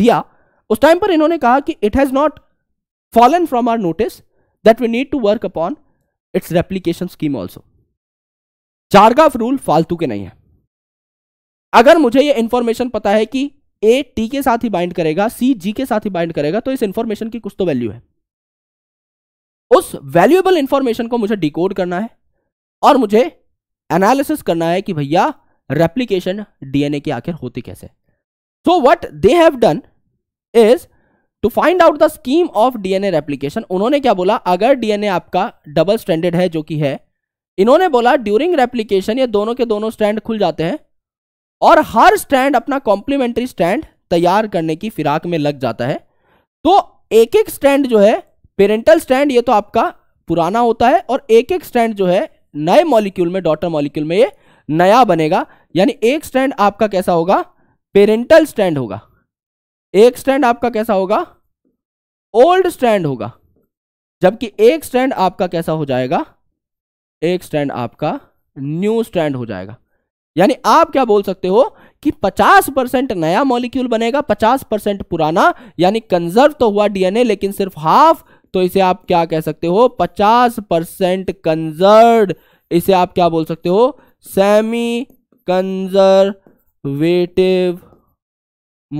दिया उस टाइम पर इन्होंने कहा कि it has not fallen from our notice that we need to work upon its replication scheme also Chargaff rule फालतू के नहीं है अगर मुझे यह इंफॉर्मेशन पता है कि ए टी के साथ ही बाइंड करेगा सी जी के साथ ही बाइंड करेगा तो इस इंफॉर्मेशन की कुछ तो वैल्यू है उस वैल्यूएबल इंफॉर्मेशन को मुझे डिकोड करना है और मुझे एनालिसिस करना है कि भैया रेप्लीकेशन डीएनए की आखिर होती कैसे so what they have done is to find out the scheme of DNA replication उन्होंने क्या बोला अगर डीएनए आपका डबल स्टैंडर्ड है जो कि है इन्होंने बोला ड्यूरिंग रेप्लीकेशन ये दोनों के दोनों स्टैंड खुल जाते हैं और हर स्टैंड अपना कॉम्प्लीमेंट्री स्टैंड तैयार करने की फिराक में लग जाता है तो एक एक स्टैंड जो है पेरेंटल स्टैंड ये तो आपका पुराना होता है और एक एक स्टैंड जो है नए मॉलिक्यूल में डॉटर मॉलिक्यूल में ये नया बनेगा यानी एक स्टैंड आपका कैसा होगा पेरेंटल स्टैंड होगा एक स्टैंड आपका कैसा होगा ओल्ड स्टैंड होगा जबकि एक स्टैंड आपका कैसा हो जाएगा एक स्टैंड आपका न्यू स्टैंड हो जाएगा यानी आप क्या बोल सकते हो कि 50 परसेंट नया मॉलिक्यूल बनेगा 50 परसेंट पुराना यानी कंजर्व तो हुआ डीएनए लेकिन सिर्फ हाफ तो इसे आप क्या कह सकते हो 50 परसेंट कंजर्व इसे आप क्या बोल सकते हो semi conservative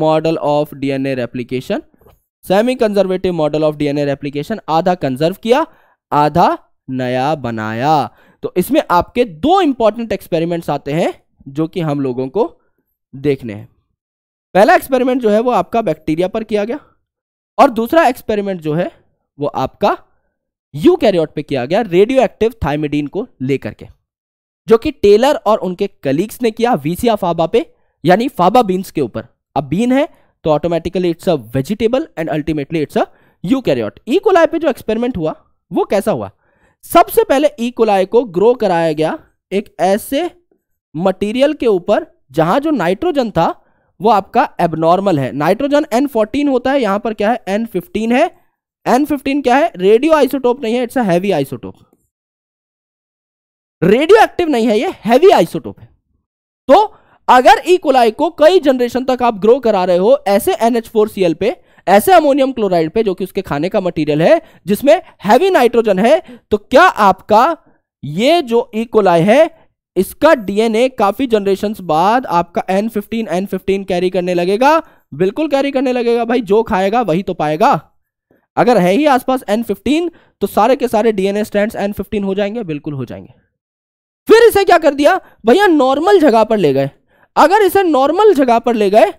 model of DNA replication semi conservative model of DNA replication आधा कंजर्व किया आधा नया बनाया तो इसमें आपके दो इंपॉर्टेंट एक्सपेरिमेंट्स आते हैं जो कि हम लोगों को देखने हैं पहला एक्सपेरिमेंट जो है वो आपका बैक्टीरिया पर किया गया और दूसरा एक्सपेरिमेंट जो है वो आपका यू कैरियोट पर किया गया रेडियो एक्टिव थाइमिडीन को लेकर के जो कि टेलर और उनके कलीग्स ने किया वीसिया फाबा पे यानी फाबा बीन्स के ऊपर अब बीन है तो automatically it's a vegetable and ultimately it's a eukaryote E coli पे जो एक्सपेरिमेंट हुआ वो कैसा हुआ सबसे पहले ई e. कोलाई को ग्रो कराया गया एक ऐसे मटेरियल के ऊपर जहां जो नाइट्रोजन था वो आपका एबनॉर्मल है नाइट्रोजन एन फोर्टीन होता है यहां पर क्या है एन फिफ्टीन है एन फिफ्टीन क्या है रेडियो आइसोटोप नहीं है it's a heavy isotope radioactive नहीं है ये हैवी आइसोटोप है तो अगर ई e. कोलाई को कई जनरेशन तक आप ग्रो करा रहे हो ऐसे एन फोर सी एल पे ऐसे अमोनियम क्लोराइड पे जो कि उसके खाने का मटेरियल है जिसमें हैवी नाइट्रोजन है तो क्या आपका ये जो इकोलाई e. है इसका डीएनए काफी जनरेशन बाद आपका N fifteen N fifteen carry करने लगेगा बिल्कुल कैरी करने लगेगा भाई जो खाएगा वही तो पाएगा अगर है ही आसपास एन फिफ्टीन तो सारे के सारे डीएनए स्टैंड एन फिफ्टीन हो जाएंगे बिल्कुल हो जाएंगे फिर इसे क्या कर दिया भैया नॉर्मल जगह पर ले गए अगर इसे नॉर्मल जगह पर ले गए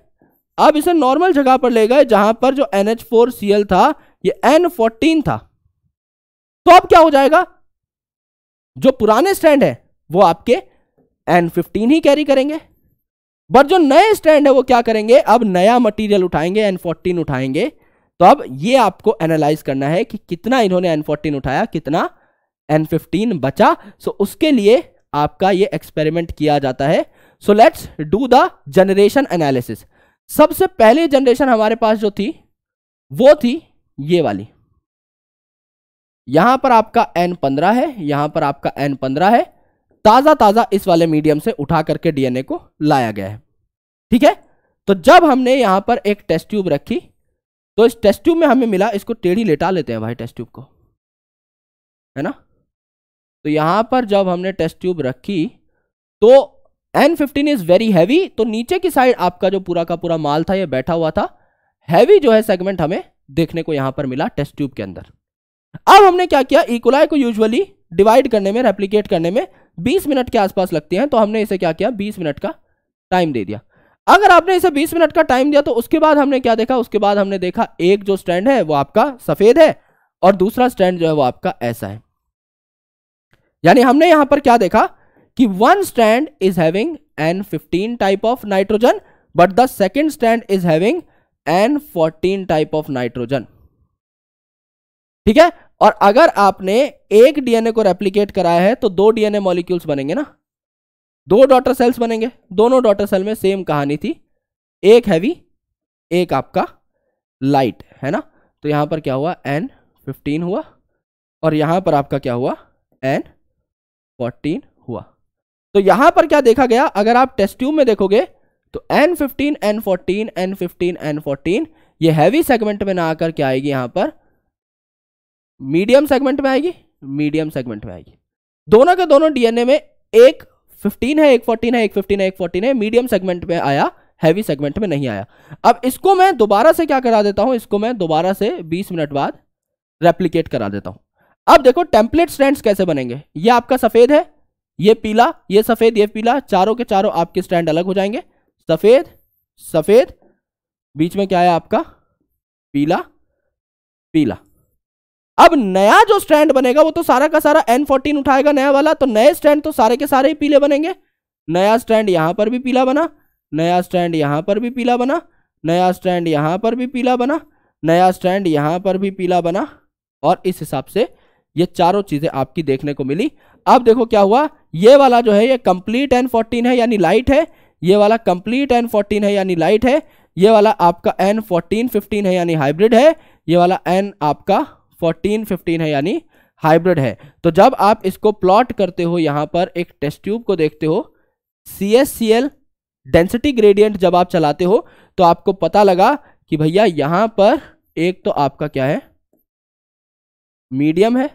अब इसे नॉर्मल जगह पर ले गए जहां पर जो NH4Cl था ये N14 था तो अब क्या हो जाएगा जो पुराने स्टैंड है वो आपके N15 ही कैरी करेंगे बट जो नए स्टैंड है वो क्या करेंगे अब नया मटेरियल उठाएंगे N14 उठाएंगे तो अब ये आपको एनालाइज करना है कि कितना इन्होंने N14 उठाया कितना N15 बचा सो so उसके लिए आपका ये एक्सपेरिमेंट किया जाता है so let's do the generation analysis सबसे पहली जनरेशन हमारे पास जो थी वो थी ये वाली यहां पर आपका एन पंद्रह है यहां पर आपका एन पंद्रह है ताजा ताजा इस वाले मीडियम से उठा करके डीएनए को लाया गया है ठीक है तो जब हमने यहां पर एक टेस्ट ट्यूब रखी तो इस टेस्ट ट्यूब में हमें मिला इसको टेढ़ी लेटा लेते हैं भाई टेस्ट ट्यूब को है ना तो यहां पर जब हमने टेस्ट ट्यूब रखी तो N fifteen is very heavy तो नीचे की साइड आपका जो पूरा का पूरा माल था यह बैठा हुआ था हैवी जो है सेगमेंट हमें देखने को यहां पर मिला टेस्ट ट्यूब के अंदर अब हमने क्या किया इकोलाई को यूजुअली डिवाइड करने में रेप्लीकेट करने में 20 मिनट के आसपास लगते हैं तो हमने इसे क्या किया 20 मिनट का टाइम दे दिया अगर आपने इसे 20 मिनट का टाइम दिया तो उसके बाद हमने क्या देखा उसके बाद हमने देखा एक जो स्टैंड है वो आपका सफेद है और दूसरा स्टैंड जो है वो आपका ऐसा है यानी हमने यहां पर क्या देखा कि one stand is having N fifteen type of nitrogen but the second stand is having N fourteen type of nitrogen ठीक है और अगर आपने एक डीएनए को रेप्लीकेट कराया है तो दो डीएनए मॉलिक्यूल्स बनेंगे ना दो डॉटर सेल्स बनेंगे दोनों डॉटर सेल में सेम कहानी थी एक हैवी एक आपका लाइट है ना तो यहां पर क्या हुआ एन फिफ्टीन हुआ और यहां पर आपका क्या हुआ एन फोर्टीन तो यहां पर क्या देखा गया अगर आप टेस्ट ट्यूब में देखोगे तो N15, N14, N15, N14 ये हैवी सेगमेंट में ना आकर क्या आएगी यहां पर मीडियम सेगमेंट में आएगी मीडियम सेगमेंट में आएगी दोनों के दोनों डीएनए में एक 15 है एक 14 है एक 15 है एक 14 है मीडियम सेगमेंट में आया हैवी सेगमेंट में नहीं आया अब इसको मैं दोबारा से क्या करा देता हूं इसको मैं दोबारा से बीस मिनट बाद रेप्लीकेट करा देता हूं अब देखो टेम्पलेट स्टैंड कैसे बनेंगे ये आपका सफेद है ये पीला ये सफेद ये पीला चारों के चारों आपके स्टैंड अलग हो जाएंगे सफेद सफेद बीच में क्या है आपका पीला पीला अब नया जो स्टैंड बनेगा वो तो सारा का सारा एन फोर्टीन उठाएगा नया वाला तो नए स्टैंड तो सारे के सारे ही पीले बनेंगे नया स्टैंड यहां पर भी पीला बना नया स्टैंड यहां पर भी पीला बना नया स्टैंड यहां पर भी पीला बना नया स्टैंड यहां पर भी पीला बना और इस हिसाब से ये चारों चीजें आपकी देखने को मिली अब देखो क्या हुआ ये वाला जो है ये कंप्लीट एन फोर्टीन है यानी लाइट है ये वाला कंप्लीट एन फोर्टीन है यानी लाइट है ये वाला आपका एन फोर्टीन फिफ्टीन है यानी हाइब्रिड है ये वाला एन आपका फोर्टीन फिफ्टीन है यानी हाइब्रिड है तो जब आप इसको प्लॉट करते हो यहाँ पर एक टेस्ट ट्यूब को देखते हो C S C L density gradient जब आप चलाते हो तो आपको पता लगा कि भैया यहाँ पर एक तो आपका क्या है मीडियम है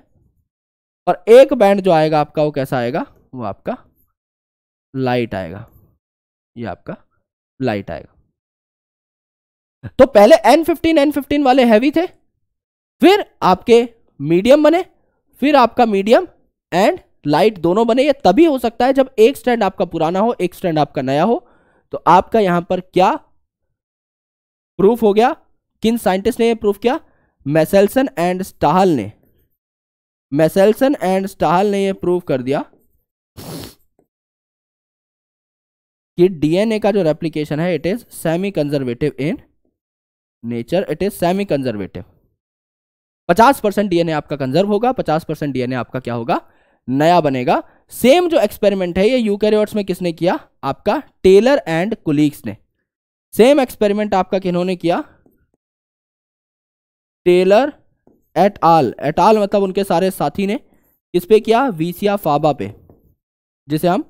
और एक बैंड जो आएगा आपका वो कैसा आएगा वो आपका लाइट आएगा ये आपका लाइट आएगा तो पहले N15 N15 वाले हैवी थे फिर आपके मीडियम बने फिर आपका मीडियम एंड लाइट दोनों बने ये तभी हो सकता है जब एक स्टैंड आपका पुराना हो एक स्टैंड आपका नया हो तो आपका यहां पर क्या प्रूफ हो गया किन साइंटिस्ट ने ये प्रूफ किया मैसेल्सन एंड स्टाहल ने मैसेल्सन एंड स्टाहल ने यह प्रूफ कर दिया कि डीएनए का जो रेप्लीकेशन है it is semi conservative in nature it is semi conservative 50 percent DNA आपका कंजर्व होगा 50 परसेंट डीएनए आपका क्या होगा नया बनेगा सेम जो एक्सपेरिमेंट है ये यूकैरियोट्स में किसने किया आपका टेलर एंड कुलीग्स ने सेम एक्सपेरिमेंट आपका किन्होंने किया Taylor et al et al मतलब उनके सारे साथी ने किस पे किया वीसिया फाबा पे जिसे हम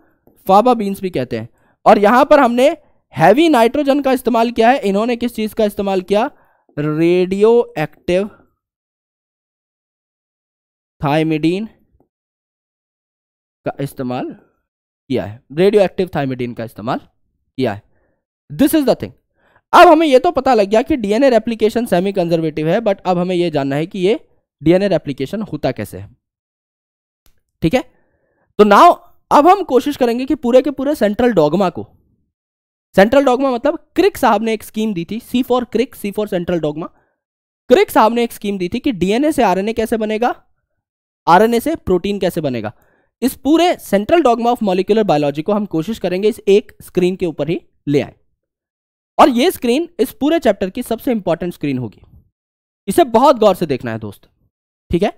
फाबा बीन्स भी कहते हैं और यहां पर हमने हैवी नाइट्रोजन का इस्तेमाल किया है इन्होंने किस चीज का इस्तेमाल किया रेडियो एक्टिव थाइमिडीन का इस्तेमाल किया है रेडियो एक्टिव थाइमिडीन का इस्तेमाल किया है दिस इज द थिंग अब हमें यह तो पता लग गया कि डीएनए रेप्लीकेशन सेमी कंजर्वेटिव है बट अब हमें यह जानना है कि यह डीएनए रेप्लीकेशन होता कैसे है ठीक है तो नाउ अब हम कोशिश करेंगे कि पूरे के पूरे सेंट्रल डॉगमा को सेंट्रल डॉगमा मतलब क्रिक साहब ने एक स्कीम दी थी C for Crick C for central dogma Crick साहब ने एक स्कीम दी थी कि डीएनए से आरएनए कैसे बनेगा आरएनए से प्रोटीन कैसे बनेगा इस पूरे central dogma of molecular biology को हम कोशिश करेंगे इस एक स्क्रीन के ऊपर ही ले आए और ये स्क्रीन इस पूरे चैप्टर की सबसे इंपॉर्टेंट स्क्रीन होगी इसे बहुत गौर से देखना है दोस्त ठीक है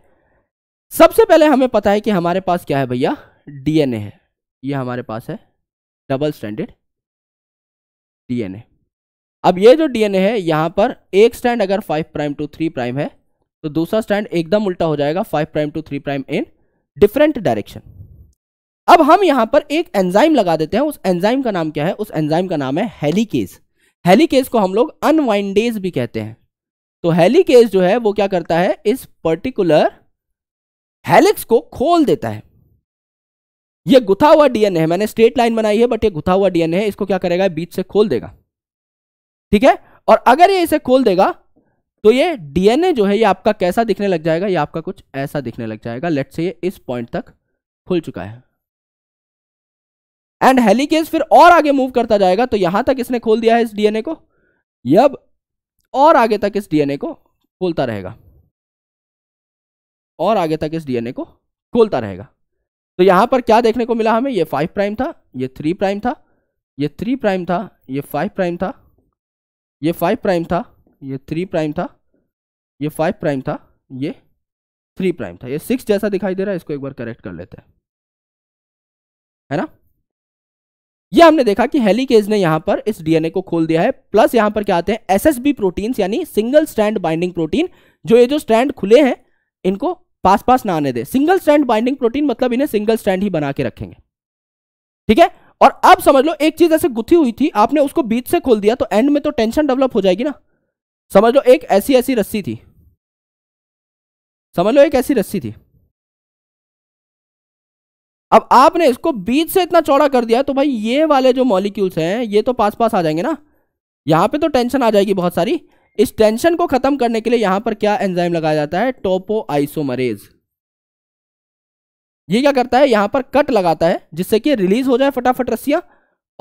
सबसे पहले हमें पता है कि हमारे पास क्या है भैया डीएनए है ये हमारे पास है डबल स्टैंडर्ड डीएनए अब ये जो डीएनए है यहाँ पर एक स्टैंड अगर five prime to three prime है तो दूसरा स्टैंड एकदम उल्टा हो जाएगा five prime to three prime in different direction अब हम यहाँ पर एक एंजाइम लगा देते हैं उस एंजाइम का नाम क्या है उस एंजाइम का नाम है हेलीकेज हेलीकेज को हम लोग अनवाइंडेज भी कहते हैं तो हेलीकेज जो है वो क्या करता है इस पर्टिकुलर हेलिक्स को खोल देता है ये गुथा हुआ डीएनए है मैंने स्ट्रेट लाइन बनाई है बट ये गुथा हुआ डीएनए है इसको क्या करेगा बीच से खोल देगा ठीक है और अगर ये इसे खोल देगा तो ये डीएनए जो है ये आपका कैसा दिखने लग जाएगा ये आपका कुछ ऐसा दिखने लग जाएगा लेट से ये इस पॉइंट तक खुल चुका है एंड हेलीकेस फिर और आगे मूव करता जाएगा तो यहां तक इसने खोल दिया है इस डीएनए को यब और आगे तक इस डीएनए को खोलता रहेगा और आगे तक इस डीएनए को खोलता रहेगा तो यहां पर क्या देखने को मिला हमें ये फाइव प्राइम था ये थ्री प्राइम था ये थ्री प्राइम था ये फाइव प्राइम था ये फाइव प्राइम था ये थ्री प्राइम था ये फाइव प्राइम था ये थ्री प्राइम था ये सिक्स जैसा दिखाई दे रहा है इसको एक बार करेक्ट कर लेते हैं है ना ये हमने देखा कि हेलीकेज ने यहां पर इस डीएनए को खोल दिया है प्लस यहां पर क्या आते हैं एसएसबी प्रोटीन्स यानी सिंगल स्टैंड बाइंडिंग प्रोटीन जो ये जो स्टैंड खुले हैं इनको पास पास ना आने दे सिंगल स्टैंड बाइंडिंग प्रोटीन मतलब इन्हें सिंगल स्टैंड ही बना के रखेंगे ठीक है और अब समझ लो एक चीज ऐसे गुथी हुई थी आपने उसको बीच से खोल दिया तो एंड में तो टेंशन डेवलप हो जाएगी ना समझ लो एक ऐसी ऐसी रस्सी थी समझ लो एक ऐसी रस्सी थी अब आपने इसको बीच से इतना चौड़ा कर दिया तो भाई ये वाले जो मॉलिक्यूल्स हैं ये तो पास पास आ जाएंगे ना यहां पे तो टेंशन आ जाएगी बहुत सारी इस टेंशन को खत्म करने के लिए यहां पर क्या एंजाइम लगाया जाता है टोपो आइसोमरेज ये क्या करता है यहां पर कट लगाता है जिससे कि रिलीज हो जाए फटाफट रस्सियां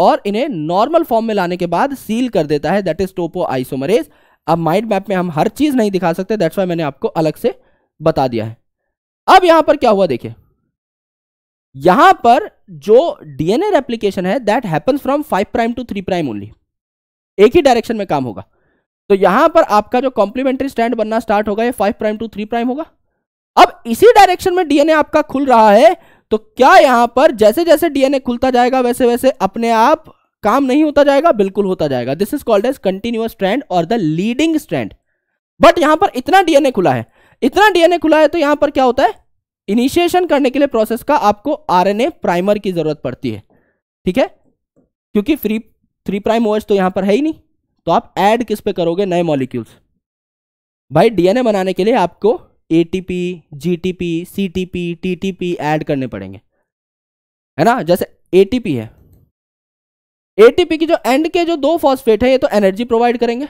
और इन्हें नॉर्मल फॉर्म में लाने के बाद सील कर देता है दैट इज टोपो आइसोमरेज अब माइंड मैप में हम हर चीज नहीं दिखा सकते दैट्स वाई मैंने आपको अलग से बता दिया है अब यहां पर क्या हुआ देखिए यहां पर जो डीएनए रेप्लीकेशन है that happens from five prime to three prime only एक ही डायरेक्शन में काम होगा तो यहां पर आपका जो कॉम्प्लीमेंट्री स्टैंड बनना स्टार्ट होगा ये five prime to three prime होगा अब इसी डायरेक्शन में डीएनए आपका खुल रहा है तो क्या यहां पर जैसे जैसे डीएनए खुलता जाएगा वैसे वैसे अपने आप काम नहीं होता जाएगा बिल्कुल होता जाएगा this is called as continuous strand और द लीडिंग स्ट्रैंड बट यहां पर इतना डीएनए खुला है इतना डीएनए खुला है तो यहां पर क्या होता है इनिशिएशन करने के लिए प्रोसेस का आपको आरएनए प्राइमर की जरूरत पड़ती है ठीक है क्योंकि फ्री थ्री प्राइम ओएस तो यहां पर है ही नहीं तो आप ऐड किस पे करोगे नए मॉलिक्यूल्स भाई डीएनए बनाने के लिए आपको ATP GTP CTP TTP C T add करने पड़ेंगे है ना जैसे एटीपी है एटीपी की जो एंड के जो दो फॉस्फेट है ये तो एनर्जी प्रोवाइड करेंगे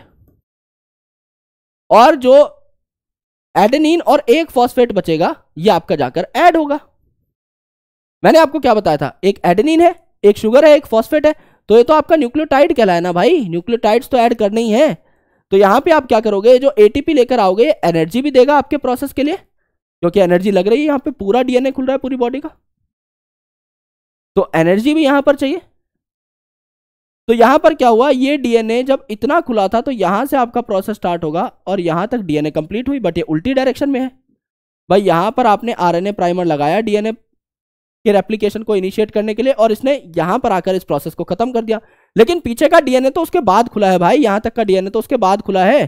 और जो एडेनिन और एक फॉस्फेट बचेगा ये आपका जाकर ऐड होगा मैंने आपको क्या बताया था एक एडेनिन है एक शुगर है एक फॉस्फेट है तो ये तो आपका न्यूक्लियोटाइड कहलाए ना भाई न्यूक्लियोटाइड्स तो ऐड करने ही है तो यहाँ पे आप क्या करोगे जो एटीपी लेकर आओगे एनर्जी भी देगा आपके प्रोसेस के लिए क्योंकि एनर्जी लग रही है यहाँ पे पूरा डीएनए खुल रहा है पूरी बॉडी का तो एनर्जी भी यहाँ पर चाहिए तो यहाँ पर क्या हुआ ये डीएनए जब इतना खुला था तो यहाँ से आपका प्रोसेस स्टार्ट होगा और यहाँ तक डीएनए कंप्लीट हुई बट ये उल्टी डायरेक्शन में है भाई यहाँ पर आपने आरएनए प्राइमर लगाया डीएनए कि रेप्लीकेशन को इनिशिएट करने के लिए और इसने यहां पर आकर इस प्रोसेस को खत्म कर दिया लेकिन पीछे का डीएनए तो उसके बाद खुला है भाई यहां तक का डीएनए तो उसके बाद खुला है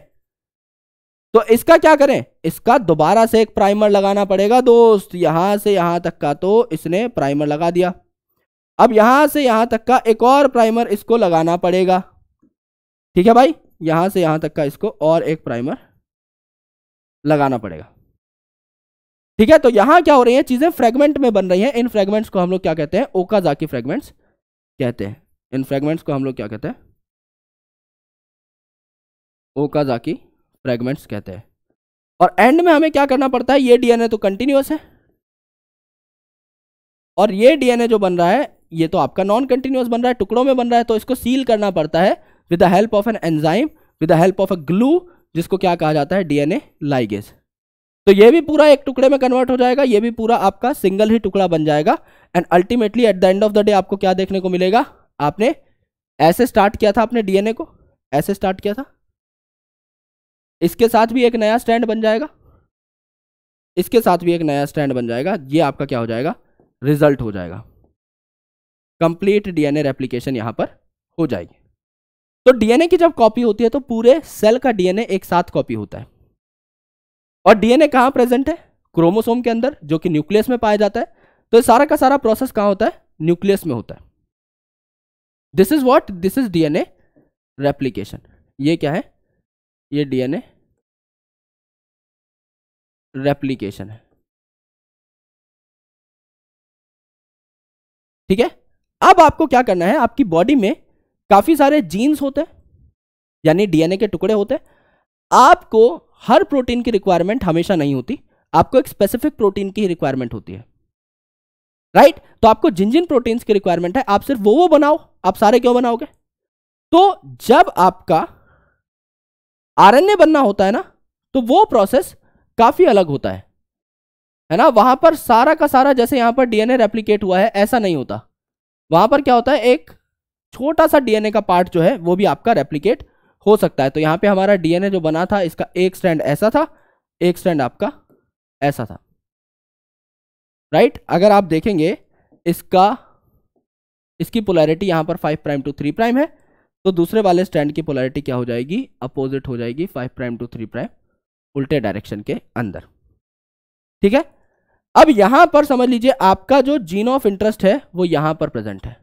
तो इसका क्या करें इसका दोबारा से एक प्राइमर लगाना पड़ेगा दोस्त यहां से यहां तक का तो इसने प्राइमर लगा दिया अब यहां से यहां तक का एक और प्राइमर इसको लगाना पड़ेगा ठीक है भाई यहां से यहां तक का इसको और एक प्राइमर लगाना पड़ेगा ठीक है तो यहां क्या हो रही है चीज़ें फ्रेगमेंट में बन रही हैं इन फ्रेगमेंट्स को हम लोग क्या कहते हैं ओकाजाकी फ्रेगमेंट्स कहते हैं इन फ्रेगमेंट्स को हम लोग क्या कहते हैं ओकाजाकी फ्रेगमेंट्स कहते हैं और एंड में हमें क्या करना पड़ता है ये डीएनए तो कंटिन्यूस है और ये डीएनए जो बन रहा है ये तो आपका नॉन कंटिन्यूस बन रहा है टुकड़ों में बन रहा है तो इसको सील करना पड़ता है with the help of an enzyme with the help of a glue जिसको क्या कहा जाता है डीएनए लाइगेज तो ये भी पूरा एक टुकड़े में कन्वर्ट हो जाएगा ये भी पूरा आपका सिंगल ही टुकड़ा बन जाएगा and ultimately at the end of the day आपको क्या देखने को मिलेगा आपने ऐसे स्टार्ट किया था आपने डीएनए को ऐसे स्टार्ट किया था इसके साथ भी एक नया स्टैंड बन जाएगा इसके साथ भी एक नया स्टैंड बन जाएगा ये आपका क्या हो जाएगा रिजल्ट हो जाएगा कंप्लीट डीएनए रेप्लीकेशन यहां पर हो जाएगी तो डीएनए की जब कॉपी होती है तो पूरे सेल का डीएनए एक साथ कॉपी होता है और डीएनए कहाँ प्रेजेंट है क्रोमोसोम के अंदर जो कि न्यूक्लियस में पाया जाता है तो सारा का सारा प्रोसेस कहाँ होता है न्यूक्लियस में होता है this is what this is DNA replication ये क्या है ये डीएनए रेप्लीकेशन है ठीक है अब आपको क्या करना है आपकी बॉडी में काफी सारे जीन्स होते हैं यानी डीएनए के टुकड़े होते हैं आपको हर प्रोटीन की रिक्वायरमेंट हमेशा नहीं होती आपको एक स्पेसिफिक प्रोटीन की रिक्वायरमेंट होती है राइट right? तो आपको जिन जिन प्रोटीन की रिक्वायरमेंट है आप सिर्फ वो वो बनाओ आप सारे क्यों बनाओगे तो जब आपका आरएनए बनना होता है ना तो वो प्रोसेस काफी अलग होता है है ना वहां पर सारा का सारा जैसे यहां पर डीएनए रेप्लीकेट हुआ है ऐसा नहीं होता वहां पर क्या होता है एक छोटा सा डीएनए का पार्ट जो है वो भी आपका रेप्लीकेट हो सकता है तो यहाँ पे हमारा डीएनए जो बना था इसका एक स्टैंड ऐसा था एक स्टैंड आपका ऐसा था राइट अगर आप देखेंगे इसका इसकी पोलैरिटी यहाँ पर five prime to three prime है तो दूसरे वाले स्टैंड की पोलैरिटी क्या हो जाएगी अपोजिट हो जाएगी five prime to three prime उल्टे डायरेक्शन के अंदर ठीक है अब यहां पर समझ लीजिए आपका जो जीन ऑफ इंटरेस्ट है वो यहां पर प्रेजेंट है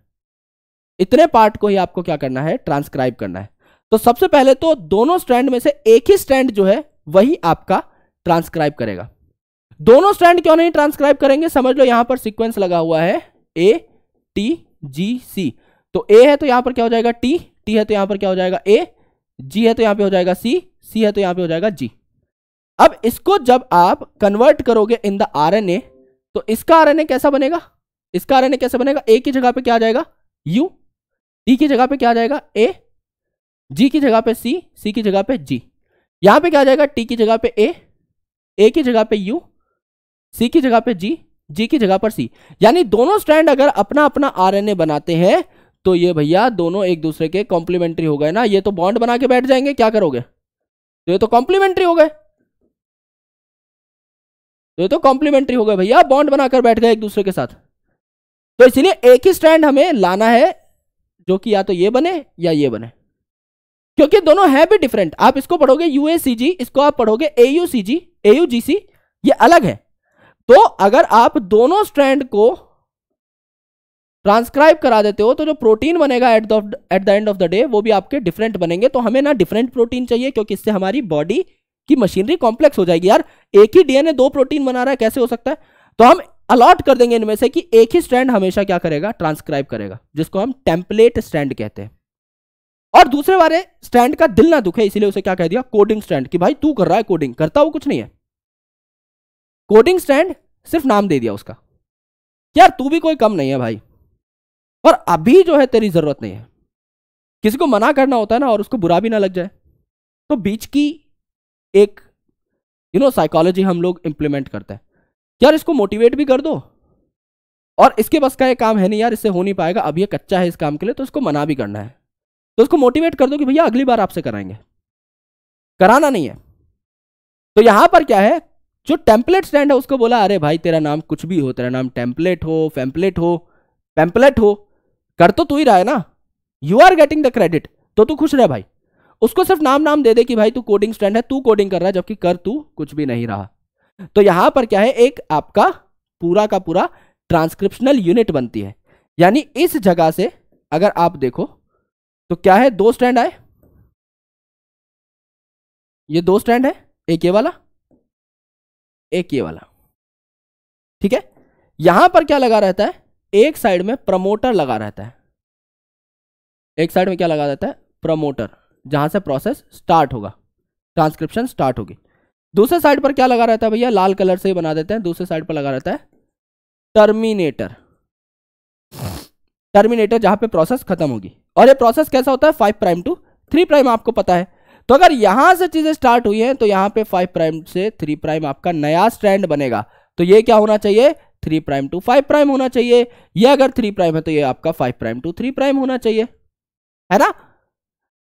इतने पार्ट को ही आपको क्या करना है ट्रांसक्राइब करना है तो सबसे पहले तो दोनों स्टैंड में से एक ही स्टैंड जो है वही आपका ट्रांसक्राइब करेगा दोनों स्टैंड क्यों नहीं ट्रांसक्राइब करेंगे समझ लो यहां पर सीक्वेंस लगा हुआ है ए टी जी सी तो ए है तो यहां पर क्या हो जाएगा टी टी है तो यहां पर क्या हो जाएगा ए जी है तो यहां पे हो जाएगा सी सी है तो यहां पे हो जाएगा जी अब इसको जब आप कन्वर्ट करोगे इन द ए तो इसका आरएनए कैसा बनेगा इसका ए कैसे बनेगा ए की जगह पे क्या आ जाएगा यू टी की जगह पे क्या आ जाएगा ए जी की जगह पे सी सी की जगह पे जी यहां पे क्या आ जाएगा टी की जगह पे ए ए की जगह पे यू सी की जगह पे जी जी की जगह पर सी यानी दोनों स्टैंड अगर अपना अपना आर बनाते हैं तो ये भैया दोनों एक दूसरे के कॉम्प्लीमेंट्री हो गए ना ये तो बॉन्ड बना के बैठ जाएंगे क्या करोगे तो ये तो कॉम्प्लीमेंट्री हो गए तो ये तो कॉम्प्लीमेंट्री हो गए भैया बॉन्ड बनाकर बैठ गए एक दूसरे के साथ तो इसलिए एक ही स्टैंड हमें लाना है जो कि या तो ये बने या ये बने क्योंकि दोनों है भी डिफरेंट आप इसको पढ़ोगे यूएसीजी इसको आप पढ़ोगे एयूसीजी एयूजीसी ये अलग है तो अगर आप दोनों स्ट्रैंड को ट्रांसक्राइब करा देते हो तो जो प्रोटीन बनेगा at the at the end of the day वो भी आपके डिफरेंट बनेंगे तो हमें ना डिफरेंट प्रोटीन चाहिए क्योंकि इससे हमारी बॉडी की मशीनरी कॉम्प्लेक्स हो जाएगी यार एक ही डीएनए दो प्रोटीन बना रहा है कैसे हो सकता है तो हम अलॉट कर देंगे इनमें से कि एक ही स्ट्रैंड हमेशा क्या करेगा ट्रांसक्राइब करेगा जिसको हम टेम्पलेट स्ट्रैंड कहते हैं और दूसरे बारे स्टैंड का दिल ना दुखे इसीलिए उसे क्या कह दिया कोडिंग स्टैंड कि भाई तू कर रहा है कोडिंग करता वो कुछ नहीं है कोडिंग स्टैंड सिर्फ नाम दे दिया उसका यार तू भी कोई कम नहीं है भाई और अभी जो है तेरी जरूरत नहीं है किसी को मना करना होता है ना और उसको बुरा भी ना लग जाए तो बीच की एक यू नो साइकोलॉजी हम लोग इम्प्लीमेंट करते हैं यार इसको मोटिवेट भी कर दो और इसके बस का ये काम है नहीं यार इससे हो नहीं पाएगा अभी ये कच्चा है इस काम के लिए तो इसको मना भी करना है तो उसको मोटिवेट कर दो कि भैया अगली बार आपसे कराएंगे कराना नहीं है तो यहां पर क्या है जो टेम्पलेट स्टैंड है उसको बोला अरे भाई तेरा नाम कुछ भी हो तेरा नाम टेम्पलेट हो फेम्पलेट हो पेम्पलेट हो कर तो तू ही रहा है ना you are getting the credit तो तू खुश रह भाई उसको सिर्फ नाम नाम दे दे कि भाई तू कोडिंग स्टैंड है तू कोडिंग कर रहा है जबकि कर तू कुछ भी नहीं रहा तो यहां पर क्या है एक आपका पूरा का पूरा ट्रांसक्रिप्शनल यूनिट बनती है यानी इस जगह से अगर आप देखो तो क्या है दो स्टैंड आए ये दो स्टैंड है एक ये वाला एक ये वाला ठीक है यहां पर क्या लगा रहता है एक साइड में प्रमोटर लगा रहता है एक साइड में क्या लगा रहता है प्रमोटर जहां से प्रोसेस स्टार्ट होगा ट्रांसक्रिप्शन स्टार्ट होगी दूसरे साइड पर क्या लगा रहता है भैया लाल कलर से ही बना देते हैं दूसरे साइड पर लगा रहता है टर्मिनेटर टर्मिनेटर जहां पे प्रोसेस खत्म होगी और ये प्रोसेस कैसा होता है five prime to three prime आपको पता है तो अगर यहां से चीजें स्टार्ट हुई हैं तो यहां पे फाइव प्राइम से थ्री प्राइम आपका नया स्ट्रैंड बनेगा तो ये क्या होना चाहिए three prime to five prime होना चाहिए ये अगर थ्री प्राइम है तो ये आपका five prime to three prime होना चाहिए है ना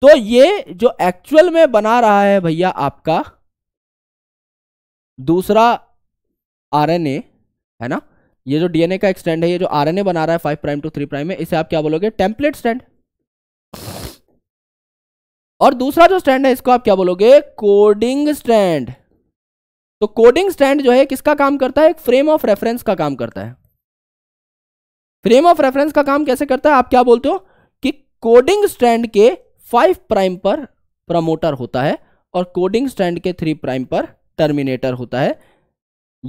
तो ये जो एक्चुअल में बना रहा है भैया आपका दूसरा आरएनए है ना ये जो डीएनए का एक स्टैंड है ये जो आरएनए बना रहा है five prime to three prime में इसे आप क्या बोलोगे टेम्पलेट स्टैंड और दूसरा जो स्टैंड है इसको आप क्या बोलोगे कोडिंग स्टैंड तो कोडिंग स्टैंड जो है किसका काम करता है एक फ्रेम ऑफ रेफरेंस का काम करता है फ्रेम ऑफ रेफरेंस का काम कैसे करता है आप क्या बोलते हो कि कोडिंग स्टैंड के फाइव प्राइम पर प्रमोटर होता है और कोडिंग स्टैंड के थ्री प्राइम पर टर्मिनेटर होता है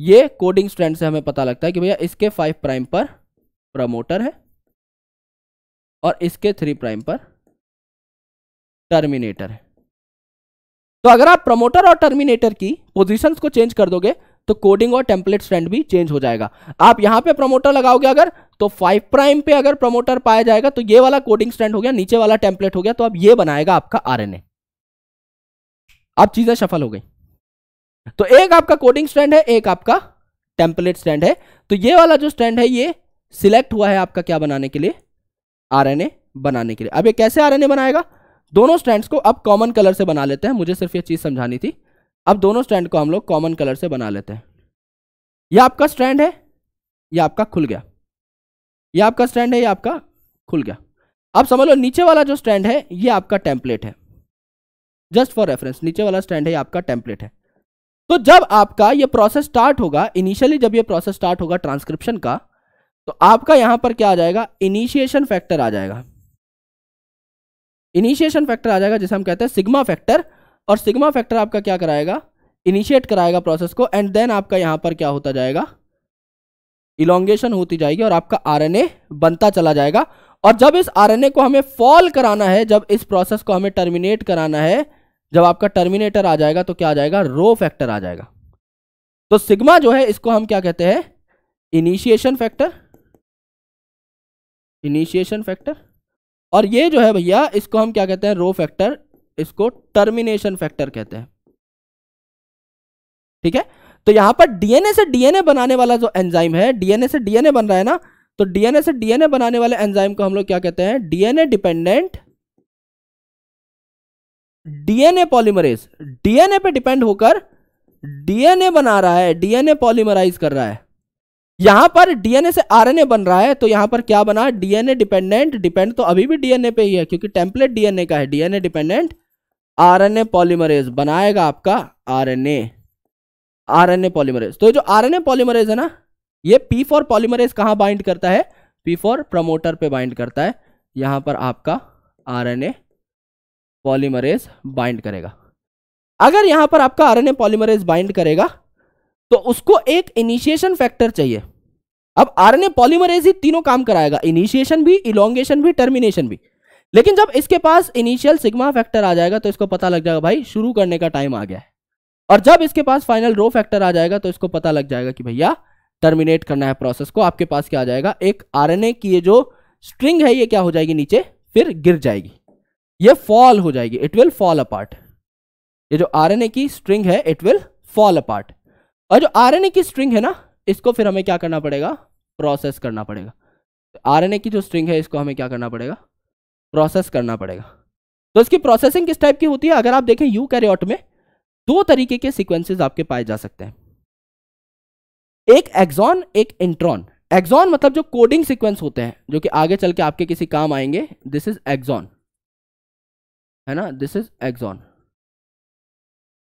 ये कोडिंग स्टैंड से हमें पता लगता है कि भैया इसके फाइव प्राइम पर प्रमोटर है और इसके थ्री प्राइम पर टर्मिनेटर है तो अगर आप प्रमोटर और टर्मिनेटर की पोजीशंस को चेंज कर दोगे तो कोडिंग और टेम्पलेट स्टैंड भी चेंज हो जाएगा आप यहां पे प्रमोटर लगाओगे अगर तो फाइव प्राइम पे अगर प्रमोटर पाया जाएगा तो ये वाला कोडिंग स्टैंड हो गया नीचे वाला टेम्पलेट हो गया तो अब ये बनाएगा आपका आरएनए अब चीजें सफल हो गई तो एक आपका कोडिंग स्टैंड है एक आपका टेम्पलेट स्टैंड है तो ये वाला जो स्टैंड है ये सिलेक्ट हुआ है आपका क्या बनाने के लिए आरएनए बनाने के लिए अब ये कैसे आरएनए बनाएगा दोनों स्टैंड्स को अब कॉमन कलर से बना लेते हैं मुझे सिर्फ ये चीज़ समझानी थी अब दोनों स्टैंड को हम लोग कॉमन कलर से बना लेते हैं यह आपका स्टैंड है यह आपका खुल गया यह आपका स्टैंड है यह आपका खुल गया अब समझ लो नीचे वाला जो स्टैंड है ये आपका टेम्पलेट है जस्ट फॉर रेफरेंस नीचे वाला स्टैंड है आपका टेम्पलेट है तो जब आपका ये प्रोसेस स्टार्ट होगा इनिशियली जब ये प्रोसेस स्टार्ट होगा ट्रांसक्रिप्शन का तो आपका यहां पर क्या आ जाएगा इनिशिएशन फैक्टर आ जाएगा इनिशिएशन फैक्टर आ जाएगा जिसे हम कहते हैं सिग्मा फैक्टर और सिग्मा फैक्टर आपका क्या कराएगा इनिशिएट कराएगा प्रोसेस को एंड देन आपका यहां पर क्या होता जाएगा इलोंगेशन होती जाएगी और आपका आरएनए बनता चला जाएगा और जब इस आरएनए को हमें फॉल कराना है जब इस प्रोसेस को हमें टर्मिनेट कराना है जब आपका टर्मिनेटर आ जाएगा तो क्या आ जाएगा रो फैक्टर आ जाएगा तो सिग्मा जो है इसको हम क्या कहते हैं इनिशिएशन फैक्टर इनिशिएशन फैक्टर और ये जो है भैया इसको हम क्या कहते हैं रो फैक्टर इसको टर्मिनेशन फैक्टर कहते हैं ठीक है तो यहां पर डीएनए से डीएनए बनाने वाला जो एंजाइम है डीएनए से डीएनए बन रहा है ना तो डीएनए से डीएनए बनाने वाले एंजाइम को हम लोग क्या कहते हैं DNA dependent DNA polymerase DNA पे डिपेंड होकर डीएनए बना रहा है डीएनए पॉलीमराइज कर रहा है यहां पर डीएनए से आरएनए बन रहा है तो यहां पर क्या बना डीएनए डिपेंडेंट डिपेंड तो अभी भी डीएनए पे ही है क्योंकि टेम्पलेट डीएनए का है डीएनए डिपेंडेंट आरएनए पॉलीमरेज बनाएगा आपका आरएनए आरएनए पॉलीमरेज तो ये जो आरएनए पॉलीमरेज है ना ये पी फॉर पॉलीमरेज कहां बाइंड करता है पी फॉर प्रमोटर पे बाइंड करता है यहां पर आपका आरएनए पॉलीमरेज बाइंड करेगा अगर यहां पर आपका आरएनए पॉलीमरेज बाइंड करेगा तो उसको एक इनिशिएशन फैक्टर चाहिए अब आरएनए पॉलीमरेज ही तीनों काम कराएगा इनिशिएशन भी इलोंगेशन भी टर्मिनेशन भी लेकिन जब इसके पास इनिशियल सिग्मा फैक्टर आ जाएगा तो इसको पता लग जाएगा भाई शुरू करने का टाइम आ गया है और जब इसके पास फाइनल रो फैक्टर आ जाएगा तो इसको पता लग जाएगा कि भैया टर्मिनेट करना है प्रोसेस को आपके पास क्या आ जाएगा एक आरएनए की ये जो स्ट्रिंग है ये क्या हो जाएगी नीचे फिर गिर जाएगी ये फॉल हो जाएगी इट विल फॉल अपार्ट ये जो आरएनए की स्ट्रिंग है इट विल फॉल अपार्ट और जो आरएनए की स्ट्रिंग है ना इसको फिर हमें क्या करना पड़ेगा प्रोसेस करना पड़ेगा आरएनए की जो स्ट्रिंग है इसको हमें क्या करना पड़ेगा प्रोसेस करना पड़ेगा तो इसकी प्रोसेसिंग किस टाइप की होती है अगर आप देखें यू कैरियॉट में दो तरीके के सिक्वेंसेज आपके पाए जा सकते हैं एक एक्सॉन एक इंट्रॉन एक्सॉन मतलब जो कोडिंग सिक्वेंस होते हैं जो कि आगे चल के आपके किसी काम आएंगे दिस इज एक्सॉन है ना दिस इज एक्सॉन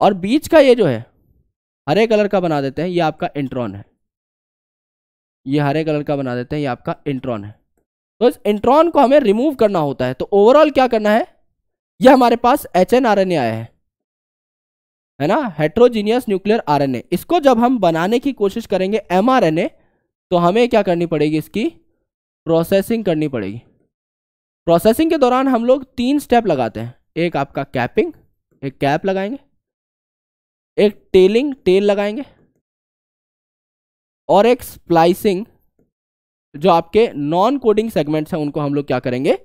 और बीच का ये जो है हरे कलर का बना देते हैं ये आपका इंट्रॉन है ये हरे कलर का बना देते हैं ये आपका इंट्रॉन है तो इस इंट्रॉन को हमें रिमूव करना होता है तो ओवरऑल क्या करना है ये हमारे पास H N R N A आया है है ना heterogeneous nuclear R N A इसको जब हम बनाने की कोशिश करेंगे एम आर एन ए तो हमें क्या करनी पड़ेगी इसकी प्रोसेसिंग करनी पड़ेगी प्रोसेसिंग के दौरान हम लोग तीन स्टेप लगाते हैं एक आपका कैपिंग एक कैप लगाएंगे एक टेलिंग टेल लगाएंगे और एक स्प्लाइसिंग जो आपके नॉन कोडिंग सेगमेंट्स हैं उनको हम लोग क्या करेंगे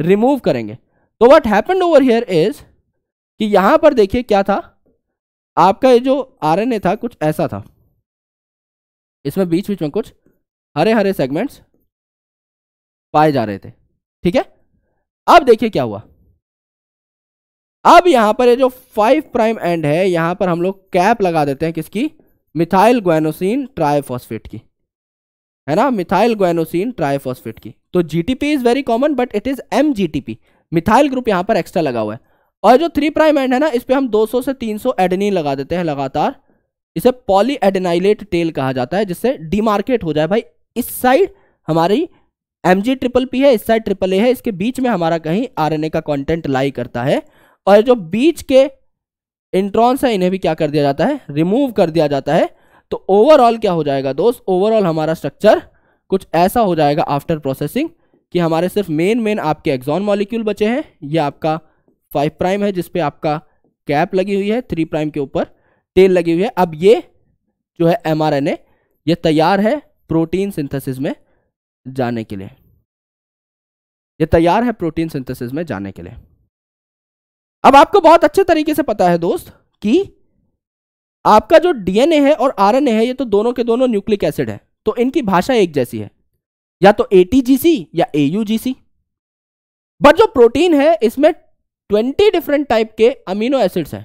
रिमूव करेंगे तो what happened over here is कि यहां पर देखिए क्या था आपका ये जो आरएनए था कुछ ऐसा था इसमें बीच बीच में कुछ हरे हरे सेगमेंट्स पाए जा रहे थे ठीक है अब देखिए क्या हुआ अब यहां पर ये जो फाइव प्राइम एंड है यहाँ पर हम लोग कैप लगा देते हैं किसकी मिथाइल ग्वेनोसिन ट्राइफॉस्फेट की है ना मिथाइल ग्वेनोसिन ट्राइफॉस्फेट की तो GTP is very common but it is M methyl group यहां पर एक्स्ट्रा लगा हुआ है और जो थ्री प्राइम एंड है ना इस पर हम 200 से 300 एडनिन लगा देते हैं लगातार इसे पॉली एडेनाइलेट टेल कहा जाता है जिससे डीमार्केट हो जाए भाई इस साइड हमारी एम जी ट्रिपल पी है इस साइड ट्रिपल ए है इसके बीच में हमारा कहीं आर एन ए का कॉन्टेंट लाई करता है और जो बीच के इंट्रॉन्स हैं इन्हें भी क्या कर दिया जाता है रिमूव कर दिया जाता है तो ओवरऑल क्या हो जाएगा दोस्त ओवरऑल हमारा स्ट्रक्चर कुछ ऐसा हो जाएगा आफ्टर प्रोसेसिंग कि हमारे सिर्फ मेन मेन आपके एग्जॉन मॉलिक्यूल बचे हैं ये आपका फाइव प्राइम है जिसपे आपका कैप लगी हुई है थ्री प्राइम के ऊपर टेल लगी हुई है अब ये जो है एम आर एन ए ये तैयार है प्रोटीन सिंथेसिस में जाने के लिए ये तैयार है प्रोटीन सिंथेसिस में जाने के लिए अब आपको बहुत अच्छे तरीके से पता है दोस्त कि आपका जो डीएनए है और आरएनए है ये तो दोनों के दोनों न्यूक्लिक एसिड है तो इनकी भाषा एक जैसी है या तो एटीजीसी या एयूजीसी बट जो प्रोटीन है इसमें ट्वेंटी डिफरेंट टाइप के अमीनो एसिड्स हैं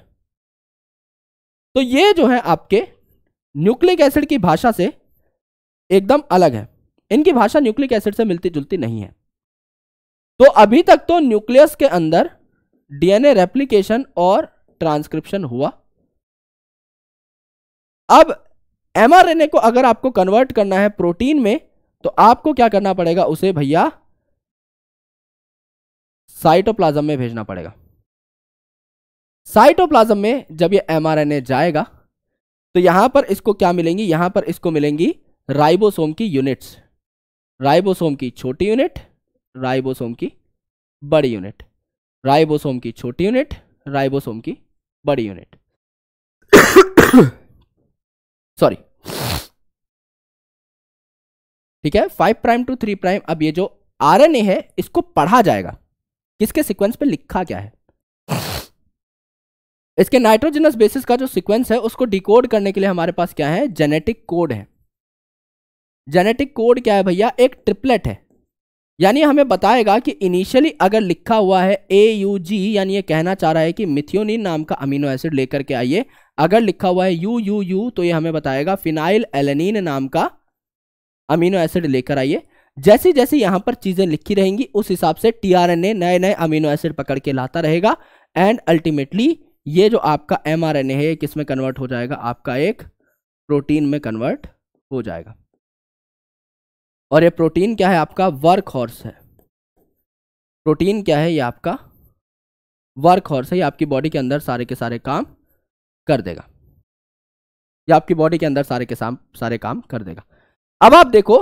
तो ये जो है आपके न्यूक्लिक एसिड की भाषा से एकदम अलग है इनकी भाषा न्यूक्लिक एसिड से मिलती जुलती नहीं है तो अभी तक तो न्यूक्लियस के अंदर डीएनए रेप्लिकेशन और ट्रांसक्रिप्शन हुआ अब एमआरएनए को अगर आपको कन्वर्ट करना है प्रोटीन में तो आपको क्या करना पड़ेगा उसे भैया साइटोप्लाज्म में भेजना पड़ेगा साइटोप्लाज्म में जब ये एमआरएनए जाएगा तो यहां पर इसको क्या मिलेंगी यहां पर इसको मिलेंगी राइबोसोम की यूनिट्स राइबोसोम की छोटी यूनिट राइबोसोम की बड़ी यूनिट राइबोसोम की छोटी यूनिट राइबोसोम की बड़ी यूनिट सॉरी ठीक है five prime to three prime अब ये जो आरएनए है इसको पढ़ा जाएगा किसके सीक्वेंस पे लिखा क्या है इसके नाइट्रोजनस बेसिस का जो सीक्वेंस है उसको डिकोड करने के लिए हमारे पास क्या है जेनेटिक कोड है जेनेटिक कोड क्या है भैया एक ट्रिपलेट है यानी हमें बताएगा कि इनिशियली अगर लिखा हुआ है ए यू जी यानी ये कहना चाह रहा है कि मिथियोनिन नाम का अमीनो एसिड लेकर के आइए अगर लिखा हुआ है यू यू यू तो ये हमें बताएगा फिनाइल एलेनिन नाम का अमीनो एसिड लेकर आइए जैसे जैसे यहाँ पर चीज़ें लिखी रहेंगी उस हिसाब से टी आर एन ए नए नए अमीनो एसिड पकड़ के लाता रहेगा एंड अल्टीमेटली ये जो आपका एम आर एन ए है किस में कन्वर्ट हो जाएगा आपका एक प्रोटीन में कन्वर्ट हो जाएगा और ये प्रोटीन क्या है आपका वर्क हॉर्स है प्रोटीन क्या है ये आपका वर्क हॉर्स है ये आपकी बॉडी के अंदर सारे के सारे काम कर देगा ये आपकी बॉडी के अंदर सारे के साम, सारे काम कर देगा अब आप देखो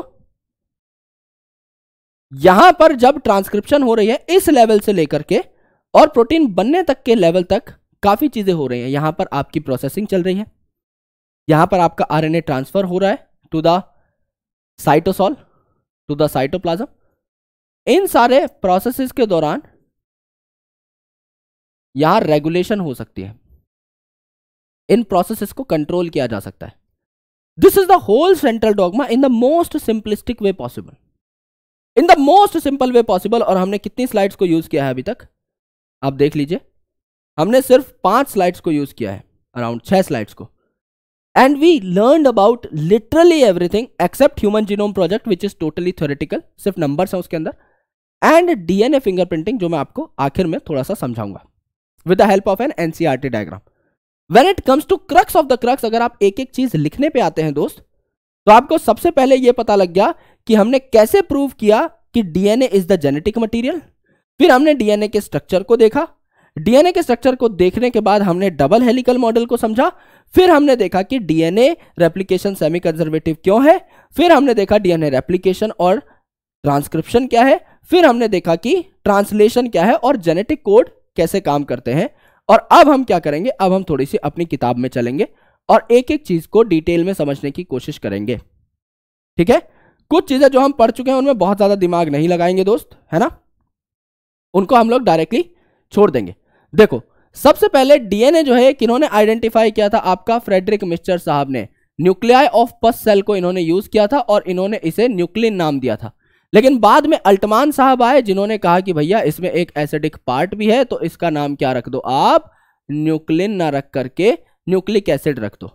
यहां पर जब ट्रांसक्रिप्शन हो रही है इस लेवल से लेकर के और प्रोटीन बनने तक के लेवल तक काफी चीजें हो रही हैं यहां पर आपकी प्रोसेसिंग चल रही है यहां पर आपका आरएनए ट्रांसफर हो रहा है to the cytosol to the cytoplasm इन सारे प्रोसेसेस के दौरान यहां रेगुलेशन हो सकती है इन प्रोसेसेस को कंट्रोल किया जा सकता है this is the whole central dogma in the most simplistic way possible in the most simple way possible और हमने कितनी स्लाइड्स को यूज किया है अभी तक आप देख लीजिए हमने सिर्फ पांच स्लाइड्स को यूज किया है अराउंड छह स्लाइड्स को and we learn about literally everything except human genome project which is totally theoretical सिर्फ नंबर है उसके अंदर एंड डीएनए फिंगरप्रिंटिंग जो मैं आपको आखिर में थोड़ा सा समझाऊंगा with the help of an NCERT diagram when it comes to crux of the crux अगर आप एक एक चीज लिखने पे आते हैं दोस्त तो आपको सबसे पहले यह पता लग गया कि हमने कैसे प्रूव किया कि DNA is the genetic material फिर हमने डीएनए के स्ट्रक्चर को देखा डीएनए के स्ट्रक्चर को देखने के बाद हमने डबल हेलिकल मॉडल को समझा फिर हमने देखा कि डीएनए रेप्लीकेशन सेमी कंजर्वेटिव क्यों है फिर हमने देखा डीएनए रेप्लीकेशन और ट्रांसक्रिप्शन क्या है फिर हमने देखा कि ट्रांसलेशन क्या है और जेनेटिक कोड कैसे काम करते हैं और अब हम क्या करेंगे अब हम थोड़ी सी अपनी किताब में चलेंगे और एक एक चीज को डिटेल में समझने की कोशिश करेंगे ठीक है कुछ चीजें जो हम पढ़ चुके हैं उनमें बहुत ज्यादा दिमाग नहीं लगाएंगे दोस्त है ना उनको हम लोग डायरेक्टली छोड़ देंगे देखो सबसे पहले डीएनए जो है किन्होंने आइडेंटिफाई किया था आपका फ्रेडरिक मिस्टर साहब ने न्यूक्लियाई ऑफ पस सेल को इन्होंने यूज किया था और इन्होंने इसे न्यूक्लिन नाम दिया था लेकिन बाद में अल्टमान साहब आए जिन्होंने कहा कि भैया इसमें एक एसिडिक पार्ट भी है तो इसका नाम क्या रख दो आप न्यूक्लिन ना रख करके न्यूक्लिक एसिड रख दो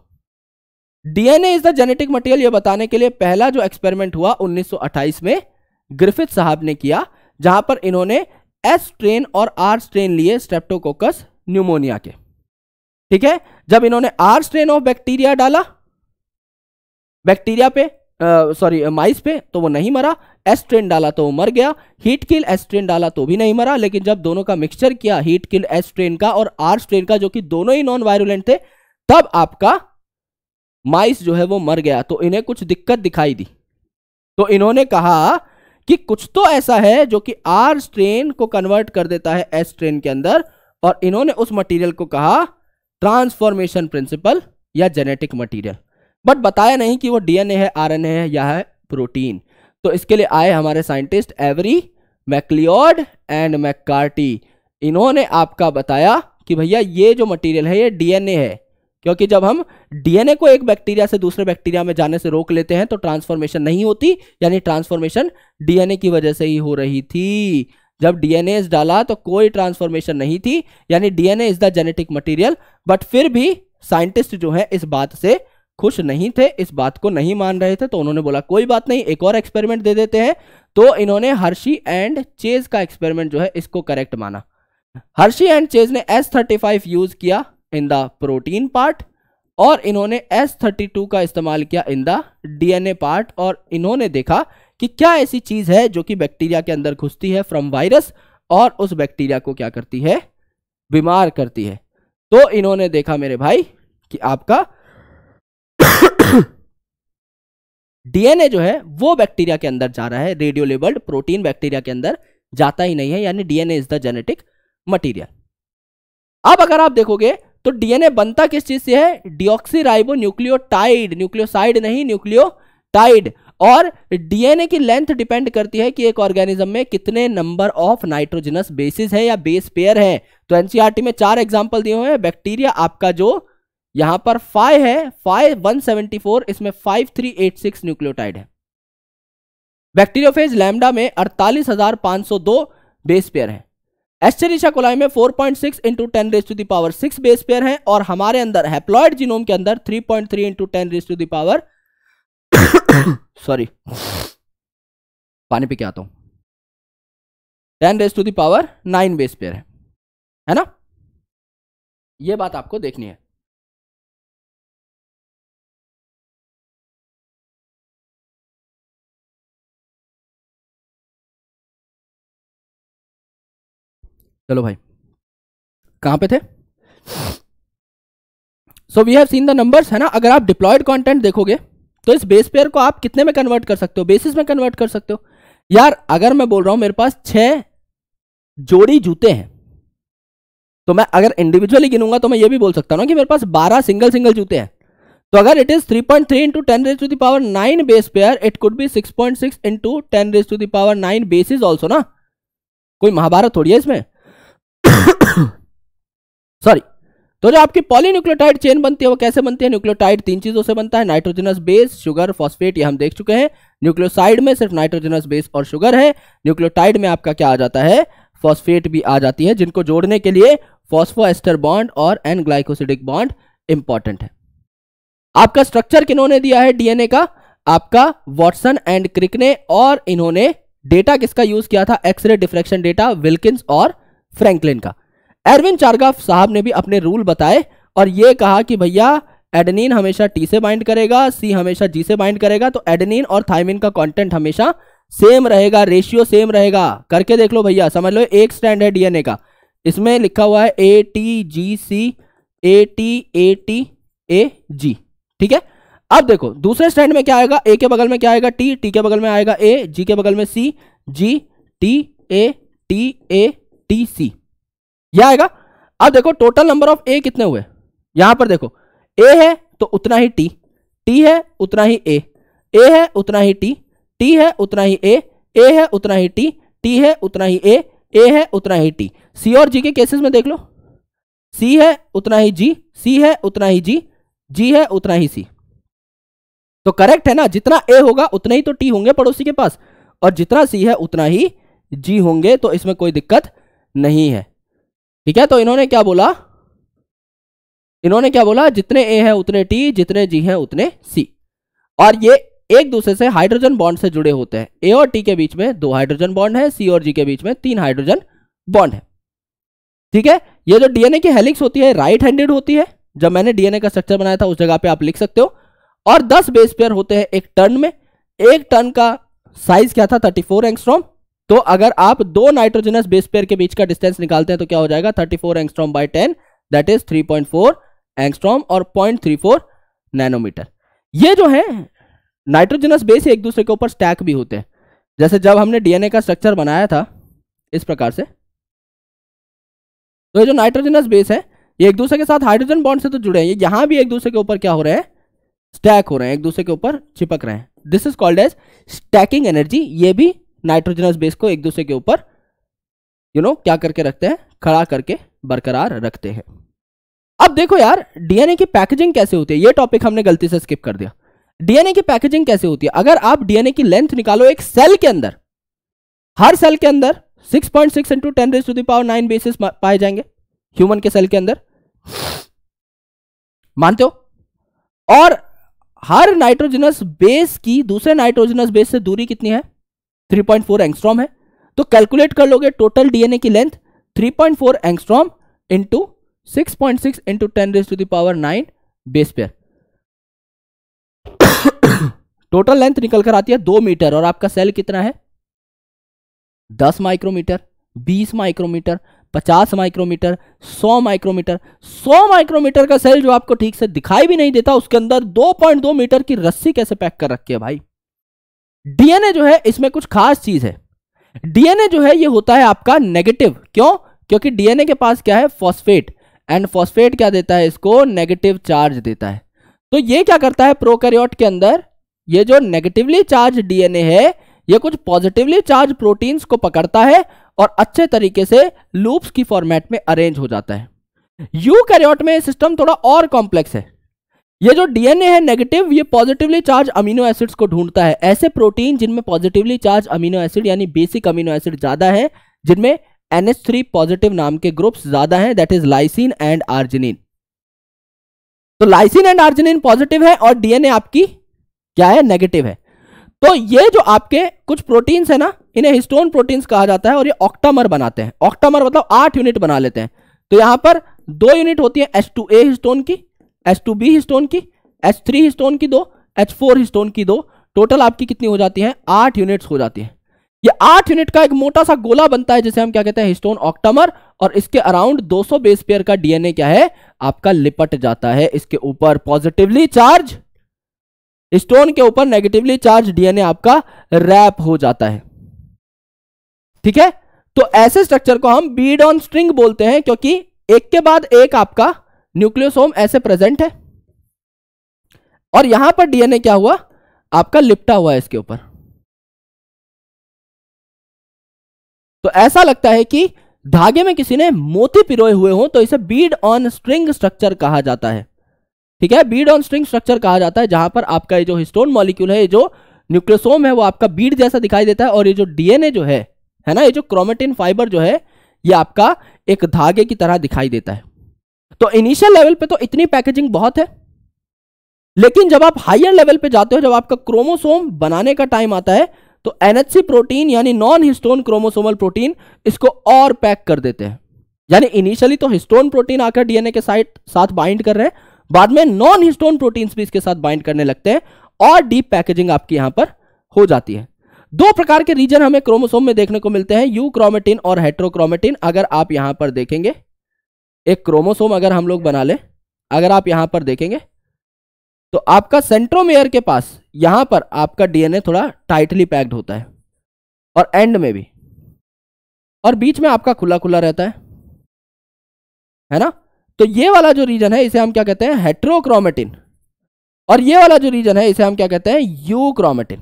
DNA is the genetic material ये बताने के लिए पहला जो एक्सपेरिमेंट हुआ 1928 में ग्रिफिथ साहब ने किया जहां पर इन्होंने एस स्ट्रेन और आर स्ट्रेन लिए स्ट्रेप्टोकोकस न्यूमोनिया के ठीक है जब इन्होंने आर स्ट्रेन ऑफ बैक्टीरिया डाला बैक्टीरिया पे सॉरी माइस पे तो वो नहीं मरा एस एस्ट्रेन डाला तो वो मर गया हीट किल एस एस्ट्रेन डाला तो भी नहीं मरा लेकिन जब दोनों का मिक्सचर किया हीट किल एस एस्ट्रेन का और आर स्ट्रेन का जो कि दोनों ही नॉन वायरुलेंट थे तब आपका माइस जो है वो मर गया तो इन्हें कुछ दिक्कत दिखाई दी तो इन्होंने कहा कि कुछ तो ऐसा है जो कि आर स्ट्रेन को कन्वर्ट कर देता है एस स्ट्रेन के अंदर और इन्होंने उस मटेरियल को कहा ट्रांसफॉर्मेशन प्रिंसिपल या जेनेटिक मटेरियल बट बताया नहीं कि वो डीएनए है आरएनए है या है प्रोटीन तो इसके लिए आए हमारे scientist Avery MacLeod and McCarty इन्होंने आपका बताया कि भैया ये जो मटेरियल है ये डीएनए है क्योंकि जब हम डीएनए को एक बैक्टीरिया से दूसरे बैक्टीरिया में जाने से रोक लेते हैं तो ट्रांसफॉर्मेशन नहीं होती यानी ट्रांसफॉर्मेशन डीएनए की वजह से ही हो रही थी जब डीएनए डाला तो कोई ट्रांसफॉर्मेशन नहीं थी यानी DNA is the genetic material but फिर भी साइंटिस्ट जो है इस बात से खुश नहीं थे इस बात को नहीं मान रहे थे तो उन्होंने बोला कोई बात नहीं एक और एक्सपेरिमेंट दे देते हैं तो इन्होंने हर्षी एंड चेज का एक्सपेरिमेंट जो है इसको करेक्ट माना हर्षी एंड चेज ने एस थर्टी फाइव यूज किया इन द प्रोटीन पार्ट और इन्होंने एस थर्टी टू का इस्तेमाल किया इन द डीएनए पार्ट और इन्होंने देखा कि क्या ऐसी चीज है जो कि बैक्टीरिया के अंदर घुसती है फ्रॉम वायरस और उस बैक्टीरिया को क्या करती है बीमार करती है तो इन्होंने देखा मेरे भाई कि आपका डीएनए जो है वो बैक्टीरिया के अंदर जा रहा है रेडियो लेबल्ड प्रोटीन बैक्टीरिया के अंदर जाता ही नहीं है यानी DNA is the genetic material अब अगर आप देखोगे तो डीएनए बनता किस चीज से है डिऑक्सीराइबो न्यूक्लियोटाइड न्यूक्लियोसाइड नहीं न्यूक्लियोटाइड और डीएनए की लेंथ डिपेंड करती है कि एक ऑर्गेनिज्म में कितने नंबर ऑफ नाइट्रोजनस बेसिस है या बेस पेयर है तो एनसीआरटी में चार एग्जाम्पल दिए हुए हैं बैक्टीरिया आपका जो यहां पर फाइव है फाइव फोर इसमें सिक्स न्यूक्लियोटाइड है बैक्टीरियोफेज लैमडा में 48502 बेस पेयर है एस्टेरिशा कोलाई में 4.6 point six into ten raise to the power six base pair है और हमारे अंदर हैप्लॉयड जीनोम के अंदर 3.3 point three into ten raise to the power sorry पानी पी के आता हूं ten raise to the power nine base pair है है ना ये बात आपको देखनी है चलो भाई कहां पे थे so we have seen the numbers है ना अगर आप डिप्लॉयड कंटेंट देखोगे तो इस बेस पेयर को आप कितने में कन्वर्ट कर सकते हो बेसिस में कन्वर्ट कर सकते हो यार अगर मैं बोल रहा हूं मेरे पास छह जोड़ी जूते हैं तो मैं अगर इंडिविजुअली गिनूंगा तो मैं ये भी बोल सकता हूं कि मेरे पास बारह सिंगल सिंगल जूते हैं तो अगर it is 3.3 point three into ten raise to the power nine base pair it could be 6.6 point six into ten raise to the power nine basis also ना कोई महाभारत थोड़ी है इसमें सॉरी तो जो आपकी पॉलीन्यूक्लियोटाइड चेन बनती है वो कैसे बनती है न्यूक्लियोटाइड तीन चीजों से बनता है नाइट्रोजनस बेस शुगर फॉस्फेट ये हम देख चुके हैं न्यूक्लियोसाइड में सिर्फ नाइट्रोजनस बेस और शुगर है न्यूक्लियोटाइड में आपका क्या आ जाता है फॉस्फेट भी आ जाती है जिनको जोड़ने के लिए फॉस्फोएस्टर बॉन्ड और एन ग्लाइकोसिडिक बॉन्ड इंपॉर्टेंट है आपका स्ट्रक्चर किन्होंने दिया है डीएनए का आपका वॉटसन एंड क्रिक ने और इन्होंने डेटा किसका यूज किया था एक्सरे डिफ्रेक्शन डेटा विल्किस और फ्रैंकलिन का एरविन चारगाफ साहब ने भी अपने रूल बताए और ये कहा कि भैया एडनिन हमेशा टी से बाइंड करेगा सी हमेशा जी से बाइंड करेगा तो एडनिन और थाइमिन का कंटेंट हमेशा सेम रहेगा रेशियो सेम रहेगा करके देख लो भैया समझ लो एक स्टैंड है डीएनए का इसमें लिखा हुआ है A T G C A T A T A G ठीक है अब देखो दूसरे स्टैंड में क्या आएगा ए के बगल में क्या आएगा टी टी के बगल में आएगा ए जी के बगल में C G T A T A T C यह आएगा अब देखो टोटल नंबर ऑफ ए कितने हुए यहां पर देखो ए है तो उतना ही टी टी है उतना ही ए ए है उतना ही टी टी है उतना ही ए ए है उतना ही टी टी है उतना ही ए ए है उतना ही टी सी और जी के केसेस में देख लो सी है उतना ही जी सी है उतना ही जी जी है उतना ही सी तो करेक्ट है ना जितना ए होगा उतना ही तो टी होंगे पड़ोसी के पास और जितना सी है उतना ही जी होंगे तो इसमें कोई दिक्कत नहीं है ठीक है तो इन्होंने क्या बोला इन्होंने क्या बोला जितने ए हैं उतने टी जितने जी हैं उतने सी और ये एक दूसरे से हाइड्रोजन बॉन्ड से जुड़े होते हैं ए और टी के बीच में दो हाइड्रोजन बॉन्ड है सी और जी के बीच में तीन हाइड्रोजन बॉन्ड है ठीक है ये जो डीएनए की हेलिक्स होती है राइट हैंडेड होती है जब मैंने डीएनए का स्ट्रक्चर बनाया था उस जगह पे आप लिख सकते हो और 10 बेस पेयर होते हैं एक टर्न में एक टर्न का साइज क्या था 34 फोर तो अगर आप दो नाइट्रोजनस बेस पेयर के बीच का डिस्टेंस निकालते हैं तो क्या हो जाएगा 34 four angstrom by ten that is 3.4 point angstrom और 0.34 नैनोमीटर ये जो है नाइट्रोजनस बेस एक दूसरे के ऊपर स्टैक भी होते हैं जैसे जब हमने डीएनए का स्ट्रक्चर बनाया था इस प्रकार से तो ये जो नाइट्रोजनस बेस है ये एक दूसरे के साथ हाइड्रोजन बॉन्ड से तो जुड़े हैं ये यहां भी एक दूसरे के ऊपर क्या हो रहे हैं स्टैक हो रहे हैं एक दूसरे के ऊपर चिपक रहे हैं this is called as stacking energy ये भी नाइट्रोजनस बेस को एक दूसरे के ऊपर यू नो क्या करके रखते हैं खड़ा करके बरकरार रखते हैं अब देखो यार डीएनए की पैकेजिंग कैसे होती है ये टॉपिक हमने गलती से स्किप कर दिया डीएनए की पैकेजिंग कैसे होती है अगर आप डीएनए की लेंथ निकालो एक सेल के अंदर हर सेल के अंदर 6.6 point six into ten raise to the power nine basis पाए जाएंगे ह्यूमन के सेल के अंदर मानते हो और हर नाइट्रोजनस बेस की दूसरे नाइट्रोजनस बेस से दूरी कितनी है थ्री पॉइंट फोर एंगस्ट्रॉम है तो कैलकुलेट कर लोगे टोटल डीएनए की length three point four angstrom into six point six into ten raise to the power nine base pair total length निकल कर आती है दो मीटर और आपका सेल कितना है दस माइक्रोमीटर बीस माइक्रोमीटर पचास माइक्रोमीटर सौ माइक्रोमीटर सौ माइक्रोमीटर का सेल जो आपको ठीक से दिखाई भी नहीं देता उसके अंदर दो पॉइंट दो मीटर की रस्सी कैसे पैक कर रखी है भाई डीएनए जो है इसमें कुछ खास चीज है डीएनए जो है ये होता है आपका नेगेटिव क्यों क्योंकि डीएनए के पास क्या है फॉस्फेट एंड फॉस्फेट क्या देता है इसको नेगेटिव चार्ज देता है तो ये क्या करता है प्रोकैरियोट के अंदर ये जो नेगेटिवली चार्ज डीएनए है ये कुछ पॉजिटिवली चार्ज प्रोटीन्स को पकड़ता है और अच्छे तरीके से लूप्स की फॉर्मेट में अरेंज हो जाता है यू में सिस्टम थोड़ा और कॉम्प्लेक्स है ये जो डीएनए है नेगेटिव ये पॉजिटिवली चार्ज अमीनो एसिड्स को ढूंढता है ऐसे प्रोटीन जिनमें पॉजिटिवली चार्ज अमीनो एसिड यानी बेसिक अमीनो एसिड ज्यादा है जिनमें थ्री पॉजिटिव नाम के ग्रुप्स ज्यादा हैं that is lysine and arginine तो लाइसिन एंड आर्जिनिन पॉजिटिव है और डीएनए आपकी क्या है नेगेटिव है तो ये जो आपके कुछ प्रोटीन्स है ना इन्हें हिस्टोन प्रोटीन्स कहा जाता है और ये ऑक्टामर बनाते हैं ऑक्टामर मतलब आठ यूनिट बना लेते हैं तो यहां पर दो यूनिट होती है एस टू ए हिस्टोन की एच टू बी हिस्टोन की एच थ्री हिस्टोन की दो एच फोर हिस्टोन की दो टोटल आपकी कितनी हो जाती है आठ यूनिट्स हो जाती है ये आठ यूनिट का एक मोटा सा गोला बनता है जिसे हम क्या कहते हैं हिस्टोन ऑक्टामर और इसके अराउंड 200 बेस पेयर का डीएनए क्या है आपका लिपट जाता है इसके ऊपर पॉजिटिवली चार्ज स्टोन के ऊपर नेगेटिवली चार्ज डीएनए आपका रैप हो जाता है ठीक है तो ऐसे स्ट्रक्चर को हम बीड ऑन स्ट्रिंग बोलते हैं क्योंकि एक के बाद एक आपका न्यूक्लियोसोम ऐसे प्रेजेंट है और यहां पर डीएनए क्या हुआ आपका लिपटा हुआ है इसके ऊपर तो ऐसा लगता है कि धागे में किसी ने मोती पिरोए हुए हो तो इसे बीड ऑन स्ट्रिंग स्ट्रक्चर कहा जाता है ठीक है बीड ऑन स्ट्रिंग स्ट्रक्चर कहा जाता है जहां पर आपका ये जो हिस्टोन मॉलिक्यूल है ये जो न्यूक्लियोसोम है वो आपका बीड जैसा दिखाई देता है और ये जो डीएनए जो है है ना ये जो क्रोमेटिन फाइबर जो है ये आपका एक धागे की तरह दिखाई देता है तो इनिशियल लेवल पे तो इतनी पैकेजिंग बहुत है लेकिन जब आप हायर लेवल पे जाते हो जब आपका क्रोमोसोम बनाने का टाइम आता है तो एनएचसी प्रोटीन यानी नॉन हिस्टोन क्रोमोसोमल प्रोटीन इसको और पैक कर देते हैं यानी इनिशियली तो हिस्टोन प्रोटीन आकर डीएनए के साथ साथ बाइंड कर रहे हैं बाद में नॉन हिस्टोन प्रोटीन भी इसके साथ बाइंड करने लगते हैं और डीप पैकेजिंग आपकी यहां पर हो जाती है दो प्रकार के रीजन हमें क्रोमोसोम में देखने को मिलते हैं यू क्रोमेटिन और हेट्रोक्रोमेटिन अगर आप यहां पर देखेंगे एक क्रोमोसोम अगर हम लोग बना लें अगर आप यहां पर देखेंगे तो आपका सेंट्रोमेयर के पास यहां पर आपका डीएनए थोड़ा टाइटली पैक्ड होता है और एंड में भी और बीच में आपका खुला खुला रहता है है ना तो ये वाला जो रीजन है इसे हम क्या कहते हैं हेट्रोक्रोमेटिन और ये वाला जो रीजन है इसे हम क्या कहते हैं यूक्रोमेटिन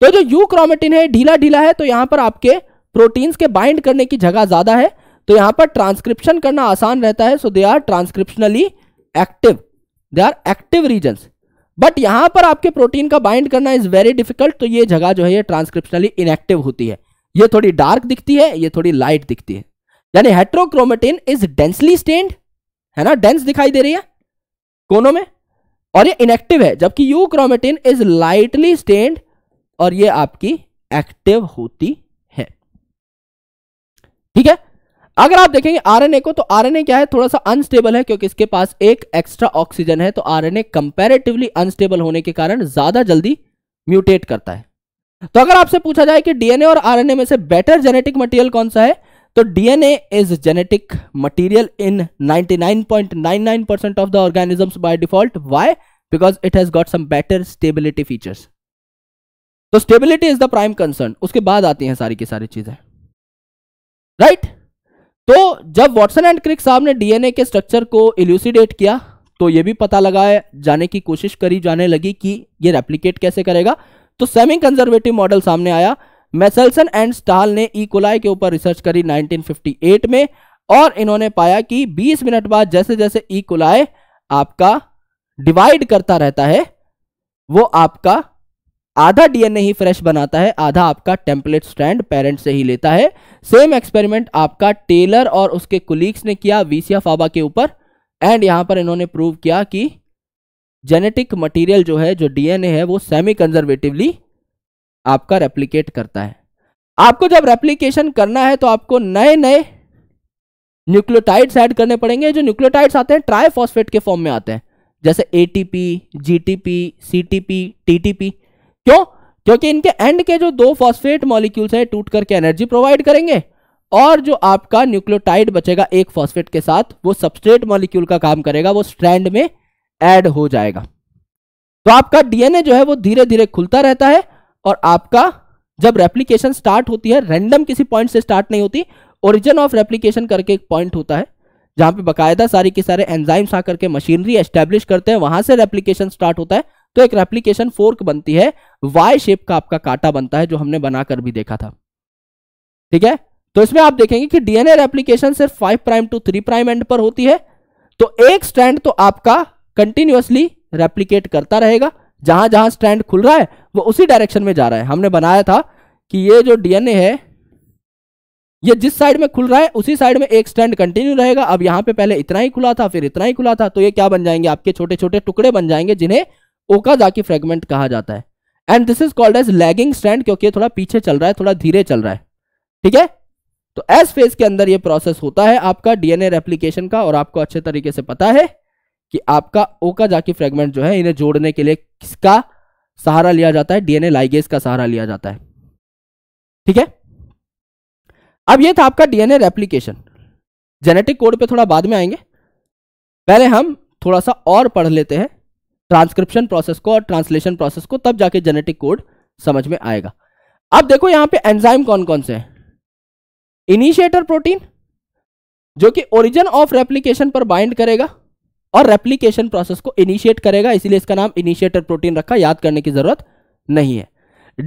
तो जो यूक्रोमेटिन है ढीला ढीला है तो यहां पर आपके प्रोटीन्स के बाइंड करने की जगह ज्यादा है तो यहाँ पर ट्रांसक्रिप्शन करना आसान रहता है so they are transcriptionally active they are active region but यहाँ पर आपके प्रोटीन का बाइंड करना इज वेरी डिफिकल्ट तो ये जगह जो है ये ट्रांसक्रिप्शनली इनएक्टिव होती है ये थोड़ी डार्क दिखती है ये थोड़ी लाइट दिखती है यानी हेट्रोक्रोमेटिन इज डेंसली स्टेंड है ना डेंस दिखाई दे रही है कोनों में और ये इनएक्टिव है जबकि euchromatin is lightly stained और ये आपकी एक्टिव होती है ठीक है अगर आप देखेंगे आरएनए को तो आरएनए क्या है थोड़ा सा अनस्टेबल है क्योंकि इसके पास एक एक्स्ट्रा ऑक्सीजन है तो आरएनए कंपैरेटिवली अनस्टेबल होने के कारण ज्यादा जल्दी म्यूटेट करता है तो अगर आपसे पूछा जाए कि डीएनए और आरएनए में से बेटर जेनेटिक मटीरियल कौन सा है तो DNA is genetic material in ninety of the organisms by default why because it has got some better stability features तो stability is the prime concern उसके बाद आती हैं सारी की सारी चीजें राइट right? तो जब वॉटसन एंड क्रिक साहब ने डीएनए के स्ट्रक्चर को इल्यूसीडेट किया तो यह भी पता लगाया जाने की कोशिश करी जाने लगी कि यह रेप्लीकेट कैसे करेगा तो सेमी कंजर्वेटिव मॉडल सामने आया मैसेल्सन एंड स्टाल ने इकोलाई e. के ऊपर रिसर्च करी 1958 में और इन्होंने पाया कि 20 मिनट बाद जैसे जैसे इकोलाई आपका डिवाइड करता रहता है वो आपका आधा डीएनए ही फ्रेश बनाता है आधा आपका टेम्पलेट स्टैंड पेरेंट से ही लेता है सेम एक्सपेरिमेंट आपका टेलर और उसके कुलीग्स ने किया वीसिया फाबा के ऊपर एंड यहां पर इन्होंने प्रूव किया कि जेनेटिक मटेरियल जो है जो डीएनए है वो सेमी कंजर्वेटिवली आपका रेप्लीकेट करता है आपको जब रेप्लीकेशन करना है तो आपको नए नए न्यूक्लियोटाइड्स ऐड करने पड़ेंगे जो न्यूक्लियोटाइड्स आते हैं ट्राई के फॉर्म में आते हैं जैसे A T P GTP T P क्यों क्योंकि इनके एंड के जो दो फॉस्फेट मॉलिक्यूल्स हैं टूट करके एनर्जी प्रोवाइड करेंगे और जो आपका न्यूक्लियोटाइड बचेगा एक फॉस्फेट के साथ वो सबस्ट्रेट मॉलिक्यूल का काम करेगा वो स्ट्रैंड में ऐड हो जाएगा तो आपका डीएनए जो है वो धीरे धीरे खुलता रहता है और आपका जब रेप्लीकेशन स्टार्ट होती है रैंडम किसी पॉइंट से स्टार्ट नहीं होती ओरिजिन ऑफ रेप्लीकेशन करके एक पॉइंट होता है जहां पे बकायदा सारी के सारे एंजाइम्स आकर के मशीनरी एस्टेब्लिश करते हैं वहां से रेप्लीकेशन स्टार्ट होता है तो एक रेप्लीकेशन फोर्क बनती है वाई शेप का आपका काटा बनता है जो हमने बनाकर भी देखा था ठीक है तो इसमें आप देखेंगे कि डीएनए रेप्लीकेशन सिर्फ five prime to three prime end पर होती है तो एक स्टैंड तो आपका कंटिन्यूअसली रेप्लीकेट करता रहेगा जहां जहां स्टैंड खुल रहा है वो उसी डायरेक्शन में जा रहा है हमने बनाया था कि ये जो डीएनए है ये जिस साइड में खुल रहा है उसी साइड में एक स्टैंड कंटिन्यू रहेगा अब यहां पे पहले इतना ही खुला था फिर इतना ही खुला था तो ये क्या बन जाएंगे आपके छोटे छोटे टुकड़े बन जाएंगे जिन्हें ओकाजाकी फ्रेगमेंट कहा जाता है and this is called as lagging strand क्योंकि थोड़ा पीछे चल रहा है थोड़ा धीरे चल रहा है ठीक है तो एस फेज के अंदर ये प्रोसेस होता है आपका डीएनए रेप्लीकेशन का और आपको अच्छे तरीके से पता है कि आपका ओकाजाकी फ्रेगमेंट जो है इन्हें जोड़ने के लिए किसका सहारा लिया जाता है डीएनए लाइगेज का सहारा लिया जाता है ठीक है अब ये था आपका डीएनए रेप्लीकेशन जेनेटिक कोड पे थोड़ा बाद में आएंगे पहले हम थोड़ा सा और पढ़ लेते हैं ट्रांसक्रिप्शन प्रोसेस को और ट्रांसलेशन प्रोसेस को तब जाके जेनेटिक कोड समझ में आएगा अब देखो यहां पे एंजाइम कौन कौन से हैं इनिशिएटर प्रोटीन जो कि ओरिजिन ऑफ रेप्लीकेशन पर बाइंड करेगा और रेप्लीकेशन प्रोसेस को इनिशिएट करेगा इसीलिए इसका नाम इनिशिएटर प्रोटीन रखा याद करने की जरूरत नहीं है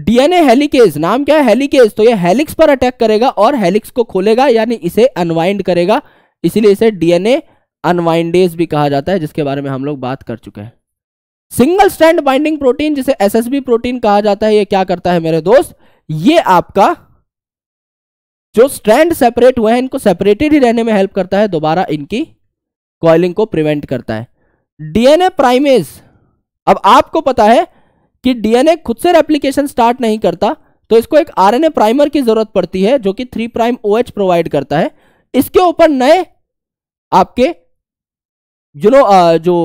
डीएनए हेलिकेज नाम क्या है हेलिकेज तो यह हेलिक्स पर अटैक करेगा और हेलिक्स को खोलेगा यानी इसे अनवाइंड करेगा इसीलिए इसे डीएनए अनवाइंडेज भी कहा जाता है जिसके बारे में हम लोग बात कर चुके हैं सिंगल स्टैंड बाइंडिंग प्रोटीन जिसे एसएसबी प्रोटीन कहा जाता है ये क्या करता है मेरे दोस्त ये आपका जो स्ट्रैंड सेपरेट हुए हैं इनको सेपरेटेड ही रहने में हेल्प करता है दोबारा इनकी कॉइलिंग को प्रिवेंट करता है डीएनए प्राइमेज अब आपको पता है कि डीएनए खुद से रेप्लीकेशन स्टार्ट नहीं करता तो इसको एक आरएनए प्राइमर की जरूरत पड़ती है जो कि थ्री प्राइम ओएच प्रोवाइड करता है इसके ऊपर नए आपके यू नो जो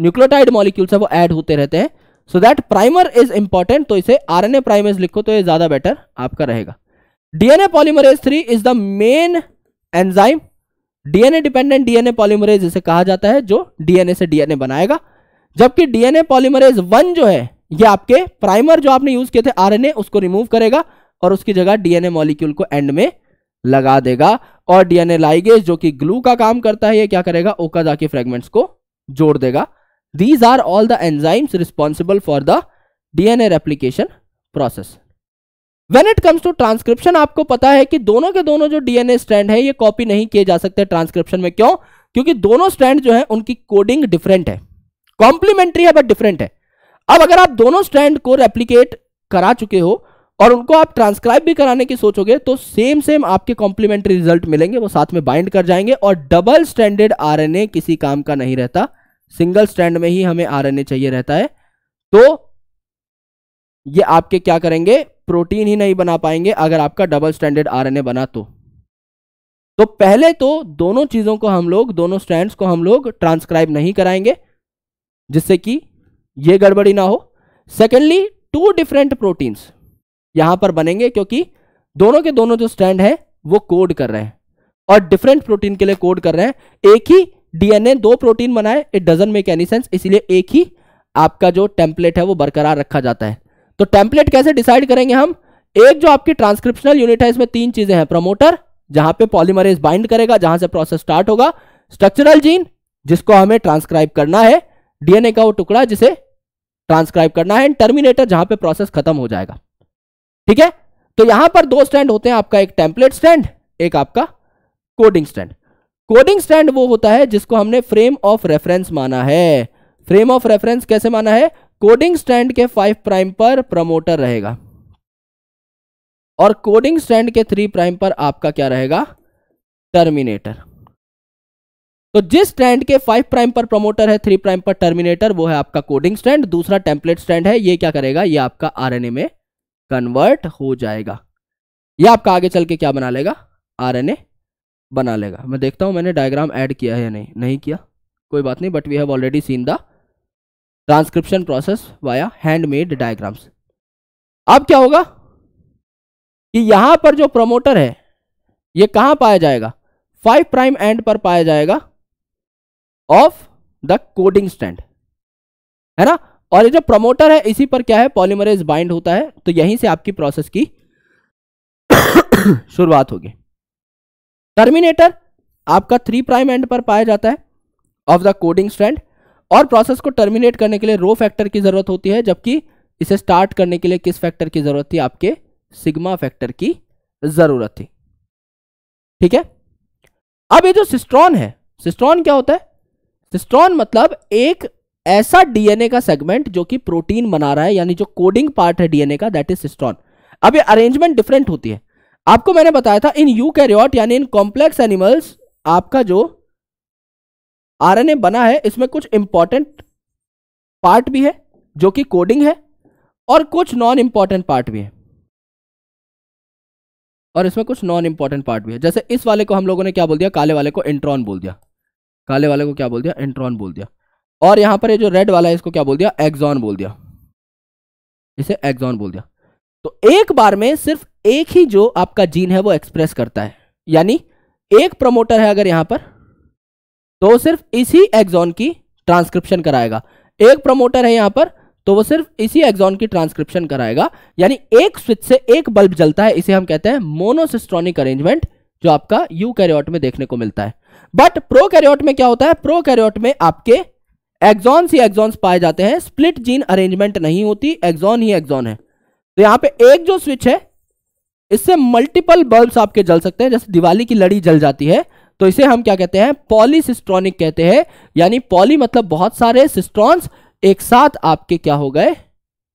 न्यूक्लियोटाइड मॉलिक्यूल्स है वो ऐड होते रहते हैं so that primer is important तो इसे आर एन लिखो तो ये ज्यादा बेटर आपका रहेगा DNA polymerase three is the main enzyme DNA dependent DNA polymerase इसे कहा जाता है जो डीएनए से डीएनए बनाएगा जबकि डीएनए पॉलीमरेज वन जो है ये आपके प्राइमर जो आपने यूज किए थे आरएनए उसको रिमूव करेगा और उसकी जगह डीएनए मॉलिक्यूल को एंड में लगा देगा और डीएनए लाइगेज जो कि ग्लू का काम करता है ये क्या करेगा ओका जाके फ्रेगमेंट्स को जोड़ देगा These are all the enzymes responsible for the DNA replication process. When it comes to transcription आपको पता है कि दोनों के दोनों जो डीएनए स्टैंड है ये कॉपी नहीं किए जा सकते ट्रांसक्रिप्शन में क्यों क्योंकि दोनों स्टैंड जो है उनकी कोडिंग डिफरेंट है कॉम्प्लीमेंट्री है बट डिफरेंट है अब अगर आप दोनों स्टैंड को रेप्लीकेट करा चुके हो और उनको आप ट्रांसक्राइब भी कराने की सोचोगे तो सेम सेम आपके कॉम्प्लीमेंट्री रिजल्ट मिलेंगे वो साथ में बाइंड कर जाएंगे और डबल स्टैंडर्ड आरएनए किसी काम का नहीं रहता सिंगल स्टैंड में ही हमें आरएनए चाहिए रहता है तो ये आपके क्या करेंगे प्रोटीन ही नहीं बना पाएंगे अगर आपका डबल स्टैंडर्ड आरएनए बना तो तो पहले तो दोनों चीज़ों को हम लोग दोनों स्टैंड्स को हम लोग ट्रांसक्राइब नहीं कराएंगे जिससे कि यह गड़बड़ी ना हो सेकेंडली टू डिफरेंट प्रोटीन्स यहां पर बनेंगे क्योंकि दोनों के दोनों जो स्टैंड है वो कोड कर रहे हैं और डिफरेंट प्रोटीन के लिए कोड कर रहे हैं एक ही डीएनए दो प्रोटीन बनाए it doesn't make any sense इसलिए एक ही आपका जो टेम्पलेट है वो बरकरार रखा जाता है तो टेम्पलेट कैसे डिसाइड करेंगे हम एक जो आपकी ट्रांसक्रिप्शनल यूनिट है इसमें तीन चीजें हैं प्रोमोटर जहां पे पॉलीमरेज बाइंड करेगा जहां से प्रोसेस स्टार्ट होगा स्ट्रक्चरल जीन जिसको हमें ट्रांसक्राइब करना है डीएनए का वो टुकड़ा जिसे ट्रांसक्राइब करना है एंड टर्मिनेटर जहां पे प्रोसेस खत्म हो जाएगा ठीक है तो यहां पर दो स्टैंड होते हैं आपका एक टेम्पलेट स्टैंड एक आपका कोडिंग स्टैंड कोडिंग स्टैंड वो होता है जिसको हमने फ्रेम ऑफ रेफरेंस माना है फ्रेम ऑफ रेफरेंस कैसे माना है कोडिंग स्टैंड के फाइव प्राइम पर प्रमोटर रहेगा और कोडिंग स्टैंड के थ्री प्राइम पर आपका क्या रहेगा टर्मिनेटर तो जिस स्टैंड के फाइव प्राइम पर प्रमोटर है थ्री प्राइम पर टर्मिनेटर वो है आपका कोडिंग स्टैंड दूसरा टेम्पलेट स्टैंड है ये क्या करेगा ये आपका आरएनए में कन्वर्ट हो जाएगा ये आपका आगे चल के क्या बना लेगा आरएनए बना लेगा मैं देखता हूँ मैंने डायग्राम ऐड किया है या नहीं नहीं किया कोई बात नहीं but we have already seen the transcription process via handmade diagrams अब क्या होगा कि यहाँ पर जो प्रमोटर है ये कहाँ पाया जाएगा फाइव प्राइम एंड पर पाया जाएगा ऑफ द कोडिंग स्टैंड है ना और ये जो प्रमोटर है इसी पर क्या है पॉलीमरेज बाइंड होता है तो यहीं से आपकी प्रोसेस की शुरुआत होगी टर्मिनेटर आपका थ्री प्राइम एंड पर पाया जाता है ऑफ द कोडिंग स्ट्रैंड और प्रोसेस को टर्मिनेट करने के लिए रो फैक्टर की ज़रूरत होती है जबकि इसे स्टार्ट करने के लिए किस फैक्टर की ज़रूरत थी आपके सिग्मा फैक्टर की ज़रूरत थी ठीक है अब ये जो सिस्ट्रॉन है सिस्ट्रॉन क्या होता है सिस्ट्रॉन मतलब एक ऐसा डीएनए का सेगमेंट जो कि प्रोटीन बना रहा है यानी जो कोडिंग पार्ट है डीएनए का दैट इज सिस्ट्रॉन अब ये अरेंजमेंट डिफरेंट होती है आपको मैंने बताया था इन यू कैरियोट यानी इन कॉम्प्लेक्स एनिमल्स आपका जो आरएनए बना है इसमें कुछ इंपॉर्टेंट पार्ट भी है जो कि कोडिंग है और कुछ नॉन इंपॉर्टेंट पार्ट भी है और इसमें कुछ नॉन इंपॉर्टेंट पार्ट भी है जैसे इस वाले को हम लोगों ने क्या बोल दिया काले वाले को इंट्रॉन बोल दिया काले वाले को क्या बोल दिया इंट्रॉन बोल दिया और यहां पर ये जो रेड वाला है इसको क्या बोल दिया एग्जॉन बोल दिया इसे एग्जॉन बोल दिया तो एक बार में सिर्फ एक ही जो आपका जीन है वो एक्सप्रेस करता है यानी एक प्रमोटर है अगर यहां पर तो सिर्फ इसी एग्जॉन की ट्रांसक्रिप्शन कराएगा एक प्रमोटर है यहां पर तो वो सिर्फ इसी एग्जॉन की ट्रांसक्रिप्शन तो कराएगा यानी एक स्विच से एक बल्ब जलता है इसे हम कहते हैं मोनोसिस्ट्रॉनिक अरेंजमेंट जो आपका यू में देखने को मिलता है बट प्रो में क्या होता है प्रो में आपके एग्जॉन्स ही एग्जॉन्स पाए जाते हैं स्प्लिट जीन अरेंजमेंट नहीं होती एग्जॉन ही एग्जॉन है तो यहां पे एक जो स्विच है इससे मल्टीपल बल्ब्स आपके जल सकते हैं जैसे दिवाली की लड़ी जल जाती है तो इसे हम क्या कहते हैं पॉलीसिस्ट्रॉनिक कहते हैं यानी पॉली मतलब बहुत सारे सिस्ट्रॉन्स एक साथ आपके क्या हो गए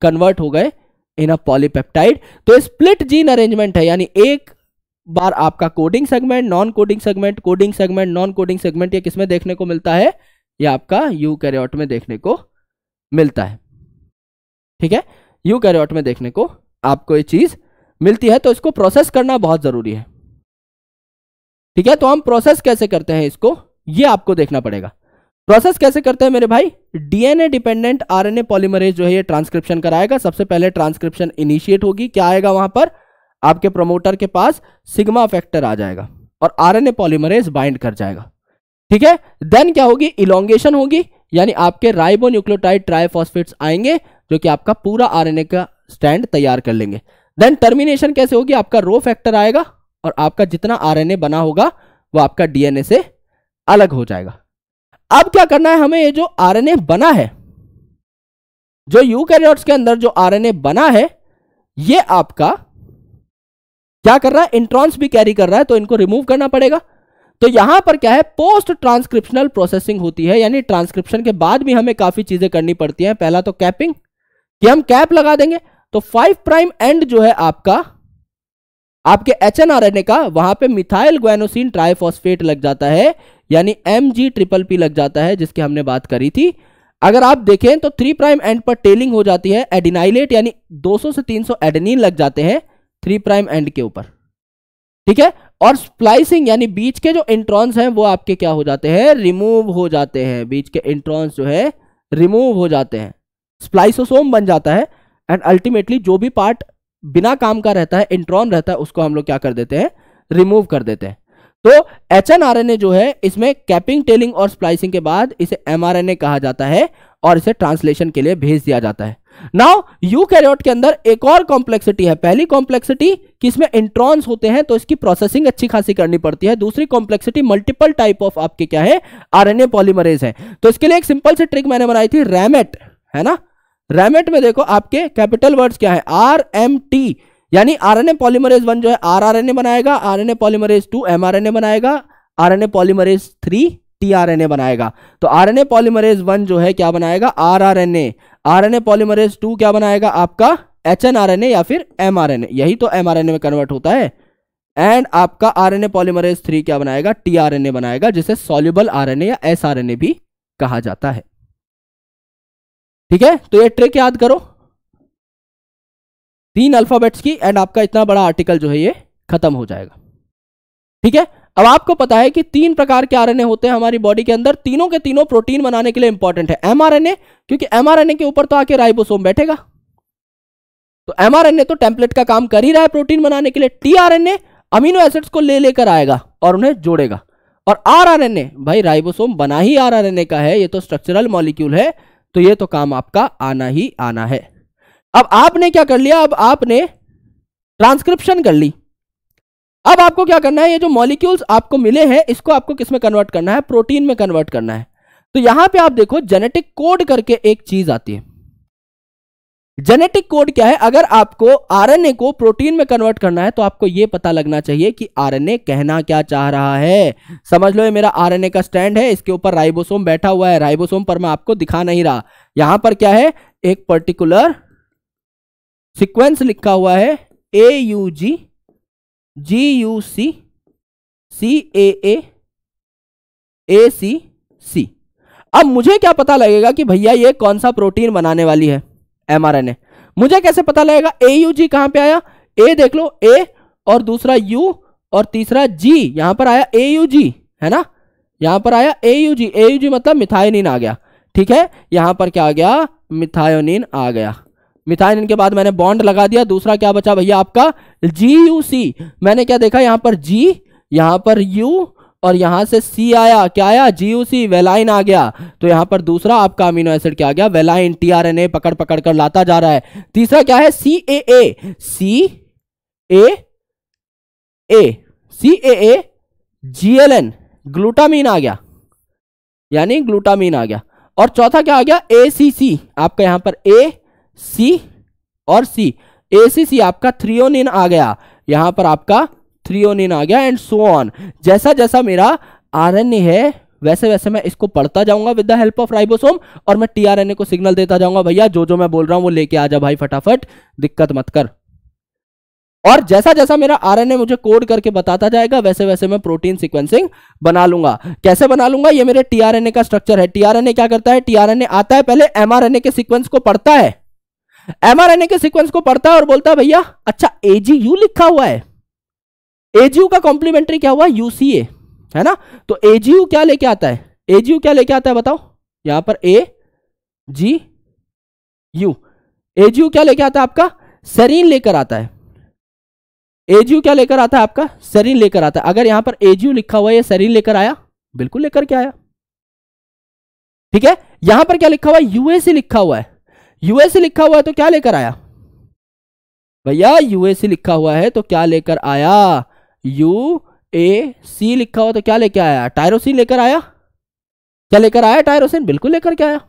कन्वर्ट हो गए इन अ पॉलीपेप्टाइड तो स्प्लिट जीन अरेंजमेंट है यानी एक बार आपका coding segment non coding segment coding segment non coding segment ये किसमें देखने को मिलता है यह आपका यू कैरियोट में देखने को मिलता है ठीक है यू कैरियोट में देखने को आपको ये चीज मिलती है तो इसको प्रोसेस करना बहुत ज़रूरी है ठीक है तो हम प्रोसेस कैसे करते हैं इसको ये आपको देखना पड़ेगा प्रोसेस कैसे करते हैं मेरे भाई डीएनए डिपेंडेंट आरएनए पॉलीमरेज जो है ये ट्रांसक्रिप्शन कराएगा सबसे पहले ट्रांसक्रिप्शन इनिशिएट होगी क्या आएगा वहां पर आपके प्रोमोटर के पास सिग्मा फैक्टर आ जाएगा और आरएनए पॉलीमरेज बाइंड कर जाएगा ठीक है देन क्या होगी इलोंगेशन होगी यानी आपके राइबोन्यूक्लियोटाइड ट्राइफॉस्फेट्स आएंगे जो कि आपका पूरा आरएनए का स्टैंड तैयार कर लेंगे देन टर्मिनेशन कैसे होगी आपका रो फैक्टर आएगा और आपका जितना आरएनए बना होगा वो आपका डीएनए से अलग हो जाएगा अब क्या करना है हमें ये जो आरएनए बना है जो यूकैरियोट्स के अंदर जो आरएनए बना है ये आपका क्या कर रहा है इंट्रॉन्स भी कैरी कर रहा है तो इनको रिमूव करना पड़ेगा तो यहां पर क्या है पोस्ट ट्रांसक्रिप्शनल प्रोसेसिंग होती है यानी ट्रांसक्रिप्शन के बाद भी हमें काफी चीजें करनी पड़ती हैं पहला तो कैपिंग कि हम कैप लगा देंगे तो फाइव प्राइम एंड जो है आपका आपके H N R N A का वहां पे मिथाइल ग्वेनोसिन ट्राइफॉस्फेट लग जाता है यानी एम जी ट्रिपल पी लग जाता है जिसकी हमने बात करी थी अगर आप देखें तो थ्री प्राइम एंड पर टेलिंग हो जाती है एडिनाइलेट यानी 200 से 300 एडनिन लग जाते हैं थ्री प्राइम एंड के ऊपर ठीक है और स्प्लाइसिंग यानी बीच के जो इंट्रॉन्स हैं वो आपके क्या हो जाते हैं रिमूव हो जाते हैं बीच के इंट्रॉन्स जो है रिमूव हो जाते हैं स्प्लाइसोसोम बन जाता है एंड अल्टीमेटली जो भी पार्ट बिना काम का रहता है इंट्रॉन रहता है उसको हम लोग क्या कर देते हैं रिमूव कर देते हैं तो एच एन जो है इसमें कैपिंग टेलिंग और स्प्लाइसिंग के बाद इसे एम कहा जाता है और इसे ट्रांसलेशन के लिए भेज दिया जाता है नाउ यू कैरियोट के अंदर एक और कॉम्प्लेक्सिटी है पहली कॉम्प्लेक्सिटी कि इसमें इंट्रॉन्स होते हैं तो इसकी प्रोसेसिंग अच्छी खासी करनी पड़ती है दूसरी कॉम्प्लेक्सिटी मल्टीपल टाइप ऑफ आपके क्या है आरएनए पॉलीमरेज है तो इसके लिए एक सिंपल सी ट्रिक मैंने बनाई थी रैमेट है ना रेमेट में देखो आपके कैपिटल वर्ड्स क्या है आर एम टी यानी आरएनए पॉलीमरेज वन जो है आरआरएनए बनाएगा आरएनए पॉलीमरेज टू एमआरएनए बनाएगा आरएनए पॉलीमरेज थ्री टीआरएनए बनाएगा तो आरएनए पॉलीमरेज वन जो है क्या बनाएगा आरआरएनए आरएनए पॉलीमरेज टू क्या बनाएगा आपका ए या फिर ए यही तो ए में कन्वर्ट होता है एंड आपका आर ए पॉलीमरेज थ्री क्या बनाएगा ए बनाएगा जिसे सॉल्यूबल ए या ए भी कहा जाता है ठीक है तो ये ट्रिक याद करो तीन अल्फाबेट्स की एंड आपका इतना बड़ा आर्टिकल जो है ये खत्म हो जाएगा ठीक है अब आपको पता है कि तीन प्रकार के आरएनए होते हैं हमारी बॉडी के अंदर तीनों के तीनों प्रोटीन बनाने के लिए इंपॉर्टेंट है एमआरएनए क्योंकि एमआरएनए के ऊपर तो आके राइबोसोम बैठेगा तो एमआरएनए तो टेम्पलेट का काम कर ही रहा है प्रोटीन बनाने के लिए टीआरएनए अमीनो एसिड्स को ले लेकर आएगा और उन्हें जोड़ेगा और आर भाई राइबोसोम बना ही आर का है ये तो स्ट्रक्चरल मॉलिक्यूल है तो ये तो काम आपका आना ही आना है अब आपने क्या कर लिया अब आपने ट्रांसक्रिप्शन कर ली अब आपको क्या करना है ये जो मॉलिक्यूल्स आपको मिले हैं इसको आपको किसमें कन्वर्ट करना है प्रोटीन में कन्वर्ट करना है तो यहां पे आप देखो जेनेटिक कोड करके एक चीज आती है जेनेटिक कोड क्या है अगर आपको आरएनए को प्रोटीन में कन्वर्ट करना है तो आपको यह पता लगना चाहिए कि आरएनए कहना क्या चाह रहा है समझ लो ये मेरा आरएनए का स्टैंड है इसके ऊपर राइबोसोम बैठा हुआ है राइबोसोम पर मैं आपको दिखा नहीं रहा यहां पर क्या है एक पर्टिकुलर सीक्वेंस लिखा हुआ है A U ji ji you see C A A A सी सी अब मुझे क्या पता लगेगा कि भैया ये कौन सा प्रोटीन बनाने वाली है एमआरएनए मुझे कैसे पता लगेगा ए यू जी कहां पर आया ए देख लो ए और दूसरा यू और तीसरा जी यहां पर आया ए यू जी है ना यहां पर आया ए यू जी ए यू जी मतलब मिथायोनिन आ गया ठीक है यहां पर क्या आ गया मिथायोनिन आ गया मिथायोनिन के बाद मैंने बॉन्ड लगा दिया दूसरा क्या बचा भैया आपका जी यू सी मैंने क्या देखा यहां पर जी यहां पर यू और यहां से सी आया क्या आया जीयूसी वेलाइन आ गया तो यहां पर दूसरा आपका अमीनो एसिड क्या आ गया वेलाइन टीआरएनए पकड़ पकड़ कर लाता जा रहा है तीसरा क्या है C A A C A A C A A G L N glutamine आ गया यानी ग्लूटामीन आ गया और चौथा क्या आ गया ए सी सी आपका यहां पर ए सी और सी ए सी सी आपका थ्रियोनिन आ गया यहां पर आपका थ्रियोनिन आ गया एंड सो ऑन जैसा जैसा मेरा आरएनए है वैसे वैसे मैं इसको पढ़ता जाऊंगा with the help of ribosome और मैं टीआरएनए को सिग्नल देता जाऊंगा भैया जो जो मैं बोल रहा हूं वो लेके आ जा भाई फटाफट दिक्कत मत कर और जैसा जैसा मेरा आरएनए मुझे कोड करके बताता जाएगा वैसे वैसे मैं प्रोटीन सीक्वेंसिंग बना लूंगा कैसे बना लूंगा ये मेरे टीआरएनए का स्ट्रक्चर है टीआरएनए क्या करता है टीआरएनए आता है पहले एमआरएनए के सीक्वेंस को पढ़ता है एमआरएनए के सीक्वेंस को पढ़ता है और बोलता है भैया अच्छा यू लिखा हुआ है एजीयू का कॉम्प्लीमेंट्री क्या हुआ यूसीए है ना तो एजीयू क्या लेके आता है एजीयू क्या लेके आता है बताओ यहां पर ए जी यू एजीयू क्या लेके आता है आपका सरीन लेकर आता है एजीयू क्या लेकर आता है आपका सरीन लेकर आता है अगर यहां पर एजीयू लिखा हुआ है सरीन लेकर आया बिल्कुल लेकर के आया ठीक है यहां पर क्या लिखा हुआ है यूएसए लिखा हुआ है यूएसए लिखा हुआ है तो क्या लेकर आया भैया यूएसए लिखा हुआ है तो क्या लेकर आया यू ए सी लिखा हुआ तो क्या लेके आया टायरोसिन लेकर आया क्या लेकर आया टायरोसिन बिल्कुल लेकर के आया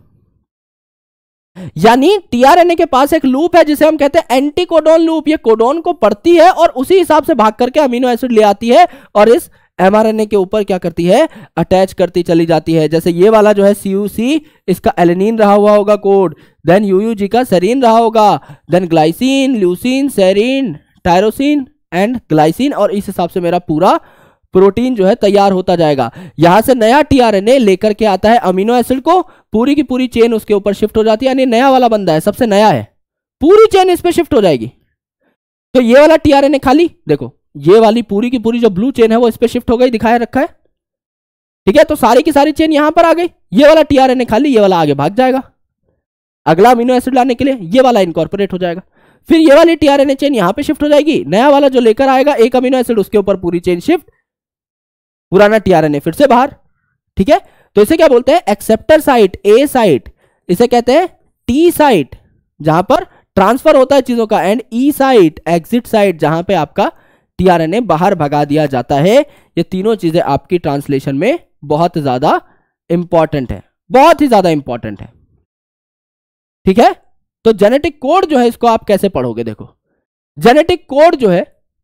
यानी टीआरएनए के पास एक लूप है जिसे हम कहते हैं एंटी कोडोन लूप ये कोडोन को पढ़ती है और उसी हिसाब से भाग करके अमीनो एसिड ले आती है और इस एमआरएनए के ऊपर क्या करती है अटैच करती चली जाती है जैसे ये वाला जो है सी इसका एलिनिन रहा हुआ होगा कोड देन यूयूजी का सेरीन रहा होगा then glycine leucine serine tyrosine and glycine और इस हिसाब से मेरा पूरा प्रोटीन जो है तैयार होता जाएगा यहां से नया टीआरएनए लेकर के आता है अमीनो एसिड को पूरी की पूरी चेन उसके ऊपर शिफ्ट हो जाती है यानी नया वाला बंदा है सबसे नया है पूरी चेन इस पर शिफ्ट हो जाएगी तो ये वाला टीआरएनए खाली देखो ये वाली पूरी की पूरी जो ब्लू चेन है वो इस पर शिफ्ट हो गई दिखाया रखा है ठीक है तो सारी की सारी चेन यहां पर आ गई ये वाला टीआरएनए खाली ये वाला आगे भाग जाएगा अगला अमीनो एसिड लाने के लिए ये वाला इनकॉर्पोरेट हो जाएगा फिर ये वाली टीआरएनए चेन यहां पे शिफ्ट हो जाएगी नया वाला जो लेकर आएगा एक अमीनो एसिड उसके ऊपर पूरी चेन शिफ्ट पुराना टीआरएनए फिर से बाहर ठीक है तो इसे क्या बोलते हैं एक्सेप्टर साइट ए साइट इसे कहते हैं टी साइट जहां पर ट्रांसफर होता है चीजों का and E site exit site जहां पे आपका टीआरएनए बाहर भगा दिया जाता है ये तीनों चीजें आपकी ट्रांसलेशन में बहुत ज्यादा इंपॉर्टेंट है बहुत ही ज्यादा इंपॉर्टेंट है ठीक है तो जेनेटिक कोड जो है इसको आप कैसे पढ़ोगे देखो जेनेटिक कोड जो है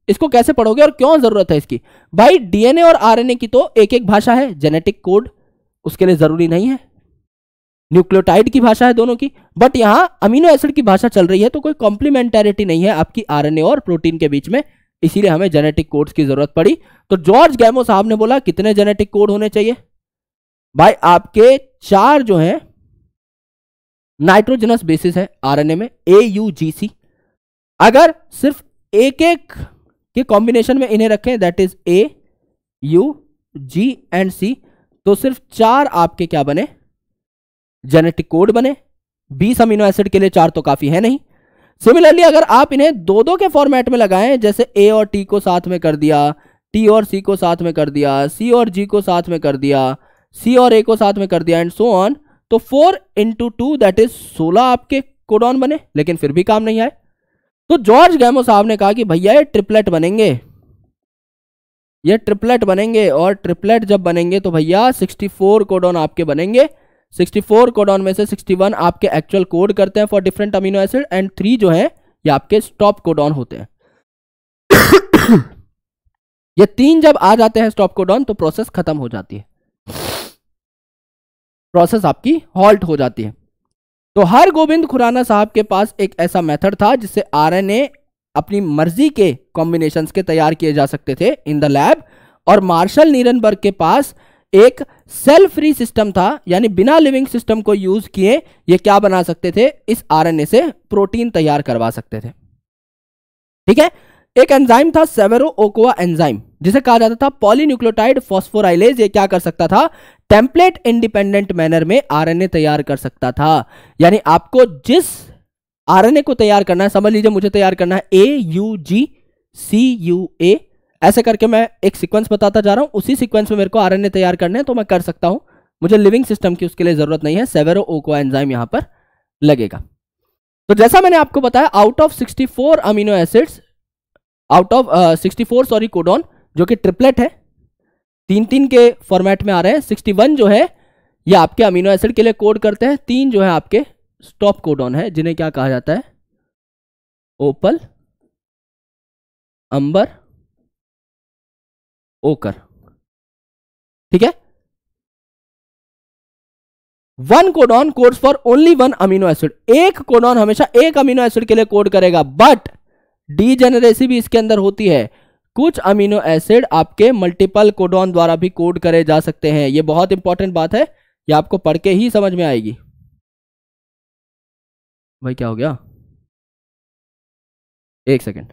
इसको कैसे पढ़ोगे और क्यों जरूरत है इसकी भाई डीएनए और आरएनए की तो एक एक भाषा है जेनेटिक कोड उसके लिए जरूरी नहीं है न्यूक्लियोटाइड की भाषा है दोनों की बट यहां अमीनो एसिड की भाषा चल रही है तो कोई कॉम्प्लीमेंटेरिटी नहीं है आपकी आरएनए और प्रोटीन के बीच में इसीलिए हमें जेनेटिक कोड्स की जरूरत पड़ी तो जॉर्ज गैमो साहब ने बोला कितने जेनेटिक कोड होने चाहिए भाई आपके चार जो हैं नाइट्रोजनस बेसिस है आरएनए में ए यू जी सी अगर सिर्फ एक एक के कॉम्बिनेशन में इन्हें रखें that is A U G and C तो सिर्फ चार आपके क्या बने जेनेटिक कोड बने बीस अमीनो एसिड के लिए चार तो काफी है नहीं सिमिलरली अगर आप इन्हें दो दो के फॉर्मेट में लगाएं जैसे ए और टी को साथ में कर दिया टी और सी को साथ में कर दिया सी और जी को साथ में कर दिया सी और ए को साथ में कर दिया एंड सो ऑन तो four into two that is सोलह आपके कोडॉन बने लेकिन फिर भी काम नहीं आए तो जॉर्ज गैमो साहब ने कहा कि भैया ये ट्रिपलेट बनेंगे ये ट्रिपलेट बनेंगे और ट्रिपलेट जब बनेंगे तो भैया 64 कोडॉन आपके बनेंगे 64 कोडॉन में से 61 आपके एक्चुअल कोड करते हैं for different amino acid and three जो है ये आपके स्टॉप कोडॉन होते हैं ये तीन जब आ जाते हैं स्टॉप कोडॉन तो प्रोसेस खत्म हो जाती है प्रोसेस आपकी हॉल्ट हो जाती है तो हर गोविंद खुराना साहब के पास एक ऐसा मेथड था जिससे आरएनए अपनी मर्जी के कॉम्बिनेशन के तैयार किए जा सकते थे इन द लैब और मार्शल नीरनबर्ग के पास एक सेल फ्री सिस्टम था यानी बिना लिविंग सिस्टम को यूज किए ये क्या बना सकते थे इस आरएनए से प्रोटीन तैयार करवा सकते थे ठीक है एक एंजाइम था सेवेरो ओकोआ एंजाइम जिसे कहा जाता था पॉलीन्यूक्लोटाइड फॉस्फोराइलेज ये क्या कर सकता था टेम्पलेट इंडिपेंडेंट मैनर में आरएनए तैयार कर सकता था यानी आपको जिस आरएनए को तैयार करना है समझ लीजिए मुझे तैयार करना है A U ji C U A ऐसे करके मैं एक सीक्वेंस बताता जा रहा हूं उसी सीक्वेंस में मेरे को आरएनए तैयार करना है तो मैं कर सकता हूं मुझे लिविंग सिस्टम की उसके लिए जरूरत नहीं है सेवेरो ओको एंजाइम यहां पर लगेगा तो जैसा मैंने आपको बताया out of 64 amino acids out of 64 sorry codon जो कि ट्रिपलेट है तीन तीन के फॉर्मेट में आ रहे हैं सिक्सटी वन जो है ये आपके अमीनो एसिड के लिए कोड करते हैं तीन जो है आपके स्टॉप कोडॉन है जिन्हें क्या कहा जाता है ओपल अंबर ओकर ठीक है one codon codes for only one amino acid एक कोडॉन हमेशा एक अमीनो एसिड के लिए कोड करेगा बट डी भी इसके अंदर होती है कुछ अमीनो एसिड आपके मल्टीपल कोडॉन द्वारा भी कोड करे जा सकते हैं ये बहुत इंपॉर्टेंट बात है ये आपको पढ़ के ही समझ में आएगी भाई क्या हो गया एक सेकेंड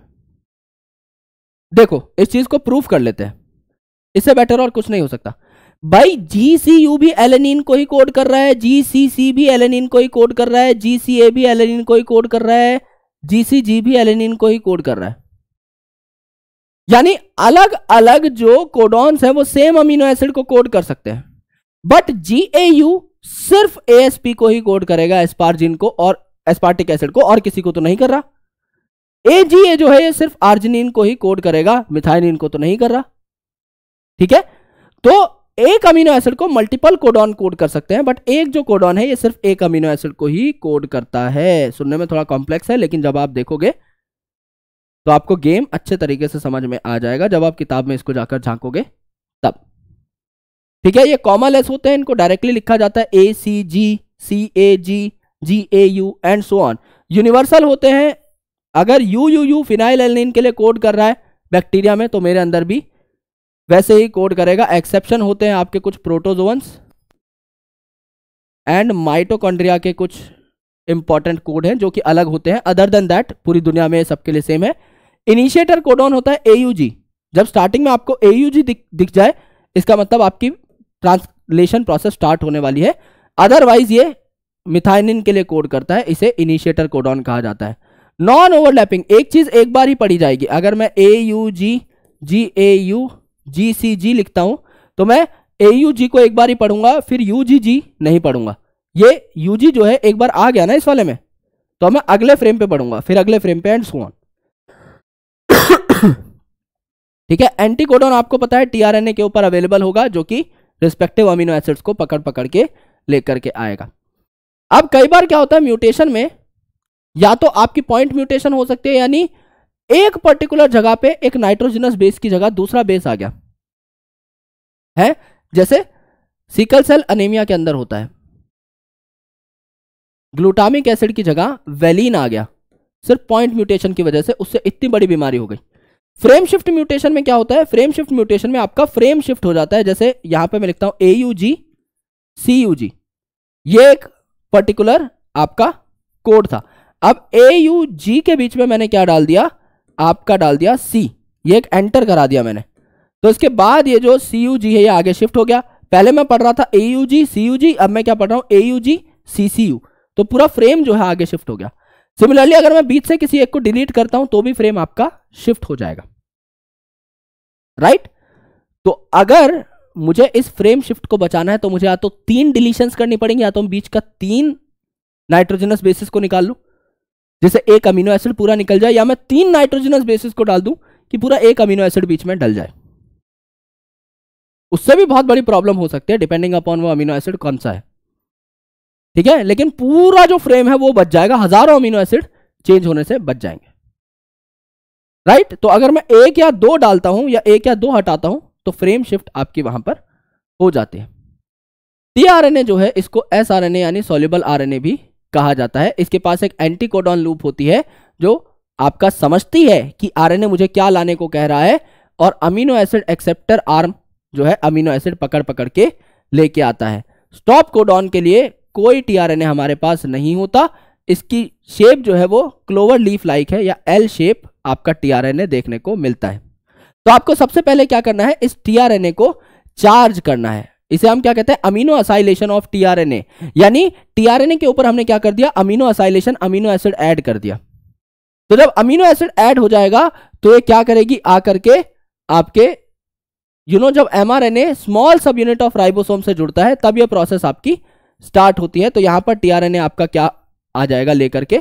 देखो इस चीज को प्रूफ कर लेते हैं इससे बेटर और कुछ नहीं हो सकता भाई जी सी यू भी एलेनिन को ही कोड कर रहा है जी सी सी भी एलेनिन को ही कोड कर रहा है जी सी ए भी एलेनिन को ही कोड कर रहा है जी सी जी भी एलेनिन को ही कोड कर रहा है यानी अलग अलग जो कोडॉन्स हैं वो सेम अमीनो एसिड को कोड कर सकते हैं बट जी ए यू सिर्फ एएसपी को ही कोड करेगा एस्पार्जिन को और एस्पार्टिक एसिड को और किसी को तो नहीं कर रहा ए जी ए जो है ये सिर्फ आर्जिनिन को ही कोड करेगा मिथाइनिन को तो नहीं कर रहा ठीक है तो एक अमीनो एसिड को मल्टीपल कोडॉन कोड कर सकते हैं बट एक जो कोडॉन है ये सिर्फ एक अमीनो एसिड को ही कोड करता है सुनने में थोड़ा कॉम्प्लेक्स है लेकिन जब आप देखोगे तो आपको गेम अच्छे तरीके से समझ में आ जाएगा जब आप किताब में इसको जाकर झांकोगे तब ठीक है ये कॉमा लेस होते हैं इनको डायरेक्टली लिखा जाता है A C G C A G G A U and so on universal होते हैं अगर U U U phenylalanine के लिए कोड कर रहा है बैक्टीरिया में तो मेरे अंदर भी वैसे ही कोड करेगा एक्सेप्शन होते हैं आपके कुछ प्रोटोजोन्स एंड माइटोकॉन्ड्रिया के कुछ इंपॉर्टेंट कोड हैं जो कि अलग होते हैं अदर देन दैट पूरी दुनिया में सबके लिए सेम है इनिशिएटर कोडोन होता है एयूजी जब स्टार्टिंग में आपको एयूजी दिख दिख जाए इसका मतलब आपकी ट्रांसलेशन प्रोसेस स्टार्ट होने वाली है अदरवाइज ये मिथाइनिन के लिए कोड करता है इसे इनिशिएटर कोडोन कहा जाता है नॉन ओवरलैपिंग एक चीज एक बार ही पढ़ी जाएगी अगर मैं ए U ji G A U जी सी जी लिखता हूं तो मैं ए यू जी को एक बार ही पढ़ूंगा फिर यू जी जी नहीं पढ़ूंगा ये यू जी जो है एक बार आ गया ना इस वाले में तो मैं अगले फ्रेम पे पढ़ूंगा फिर अगले फ्रेम पे एंड सुन ठीक है एंटीकोडोन आपको पता है टीआरएनए के ऊपर अवेलेबल होगा जो कि रिस्पेक्टिव अमीनो एसिड्स को पकड़ पकड़ के लेकर के आएगा अब कई बार क्या होता है म्यूटेशन में या तो आपकी पॉइंट म्यूटेशन हो सकती है यानी एक पर्टिकुलर जगह पे एक नाइट्रोजनस बेस की जगह दूसरा बेस आ गया है जैसे सिकल सेल अनेमिया के अंदर होता है ग्लूटामिक एसिड की जगह वेलिन आ गया सिर्फ पॉइंट म्यूटेशन की वजह से उससे इतनी बड़ी बीमारी हो गई फ्रेम शिफ्ट म्यूटेशन में क्या होता है फ्रेम शिफ्ट म्यूटेशन में आपका फ्रेम शिफ्ट हो जाता है जैसे यहां पर मैं लिखता हूं ए यू जी सी यू जी ये एक पर्टिकुलर आपका कोड था अब ए यू जी के बीच में मैंने क्या डाल दिया आपका डाल दिया सी ये एक एंटर करा दिया मैंने तो इसके बाद ये जो सी यू जी है ये आगे शिफ्ट हो गया पहले मैं पढ़ रहा था ए यू जी सी यू जी अब मैं क्या पढ़ रहा हूँ ए U ji C C you तो पूरा फ्रेम जो है आगे शिफ्ट हो गया सिमिलरली अगर मैं बीच से किसी एक को डिलीट करता हूं तो भी फ्रेम आपका शिफ्ट हो जाएगा राइट right? तो अगर मुझे इस फ्रेम शिफ्ट को बचाना है तो मुझे या तो तीन डिलीशंस करनी पड़ेंगी या तो हम बीच का तीन नाइट्रोजनस बेसिस को निकाल लूं जैसे एक अमीनो एसिड पूरा निकल जाए या मैं तीन नाइट्रोजनस बेसिस को डाल दूं कि पूरा एक अमीनो एसिड बीच में डल जाए उससे भी बहुत बड़ी प्रॉब्लम हो सकती है डिपेंडिंग अपॉन वो अमीनो एसिड कौन सा है ठीक है लेकिन पूरा जो फ्रेम है वो बच जाएगा हजारों अमीनो एसिड चेंज होने से बच जाएंगे राइट तो अगर मैं एक या दो डालता हूं या एक या दो हटाता हूं तो फ्रेम शिफ्ट आपकी वहां पर हो जाती है टीआरएनए जो है इसको एस आर एन ए यानी सोल्यूबल आरएनए भी कहा जाता है इसके पास एक एंटीकोडॉन लूप होती है जो आपका समझती है कि आरएनए मुझे क्या लाने को कह रहा है और अमीनो एसिड एक्सेप्टर आर्म जो है अमीनो एसिड पकड़ पकड़ के लेके आता है स्टॉप कोडॉन के लिए कोई टीआरएनए हमारे पास नहीं होता इसकी शेप जो है वो क्लोवर लीफ लाइक है या एल शेप आपका टीआरएनए देखने को मिलता है तो आपको सबसे पहले क्या करना है इस टीआरएनए को चार्ज करना है इसे हम क्या कहते हैं अमीनो असाइलेशन ऑफ टीआरएनए यानी टीआरएनए के ऊपर हमने क्या कर दिया aminoacylation amino acid add कर दिया तो जब अमीनो एसिड एड हो जाएगा तो ये क्या करेगी आकर के आपके यू you नो know, जब mRNA small subunit of ribosome से जुड़ता है तब ये प्रोसेस आपकी स्टार्ट होती है तो यहां पर टीआरएनए आपका क्या आ जाएगा लेकर के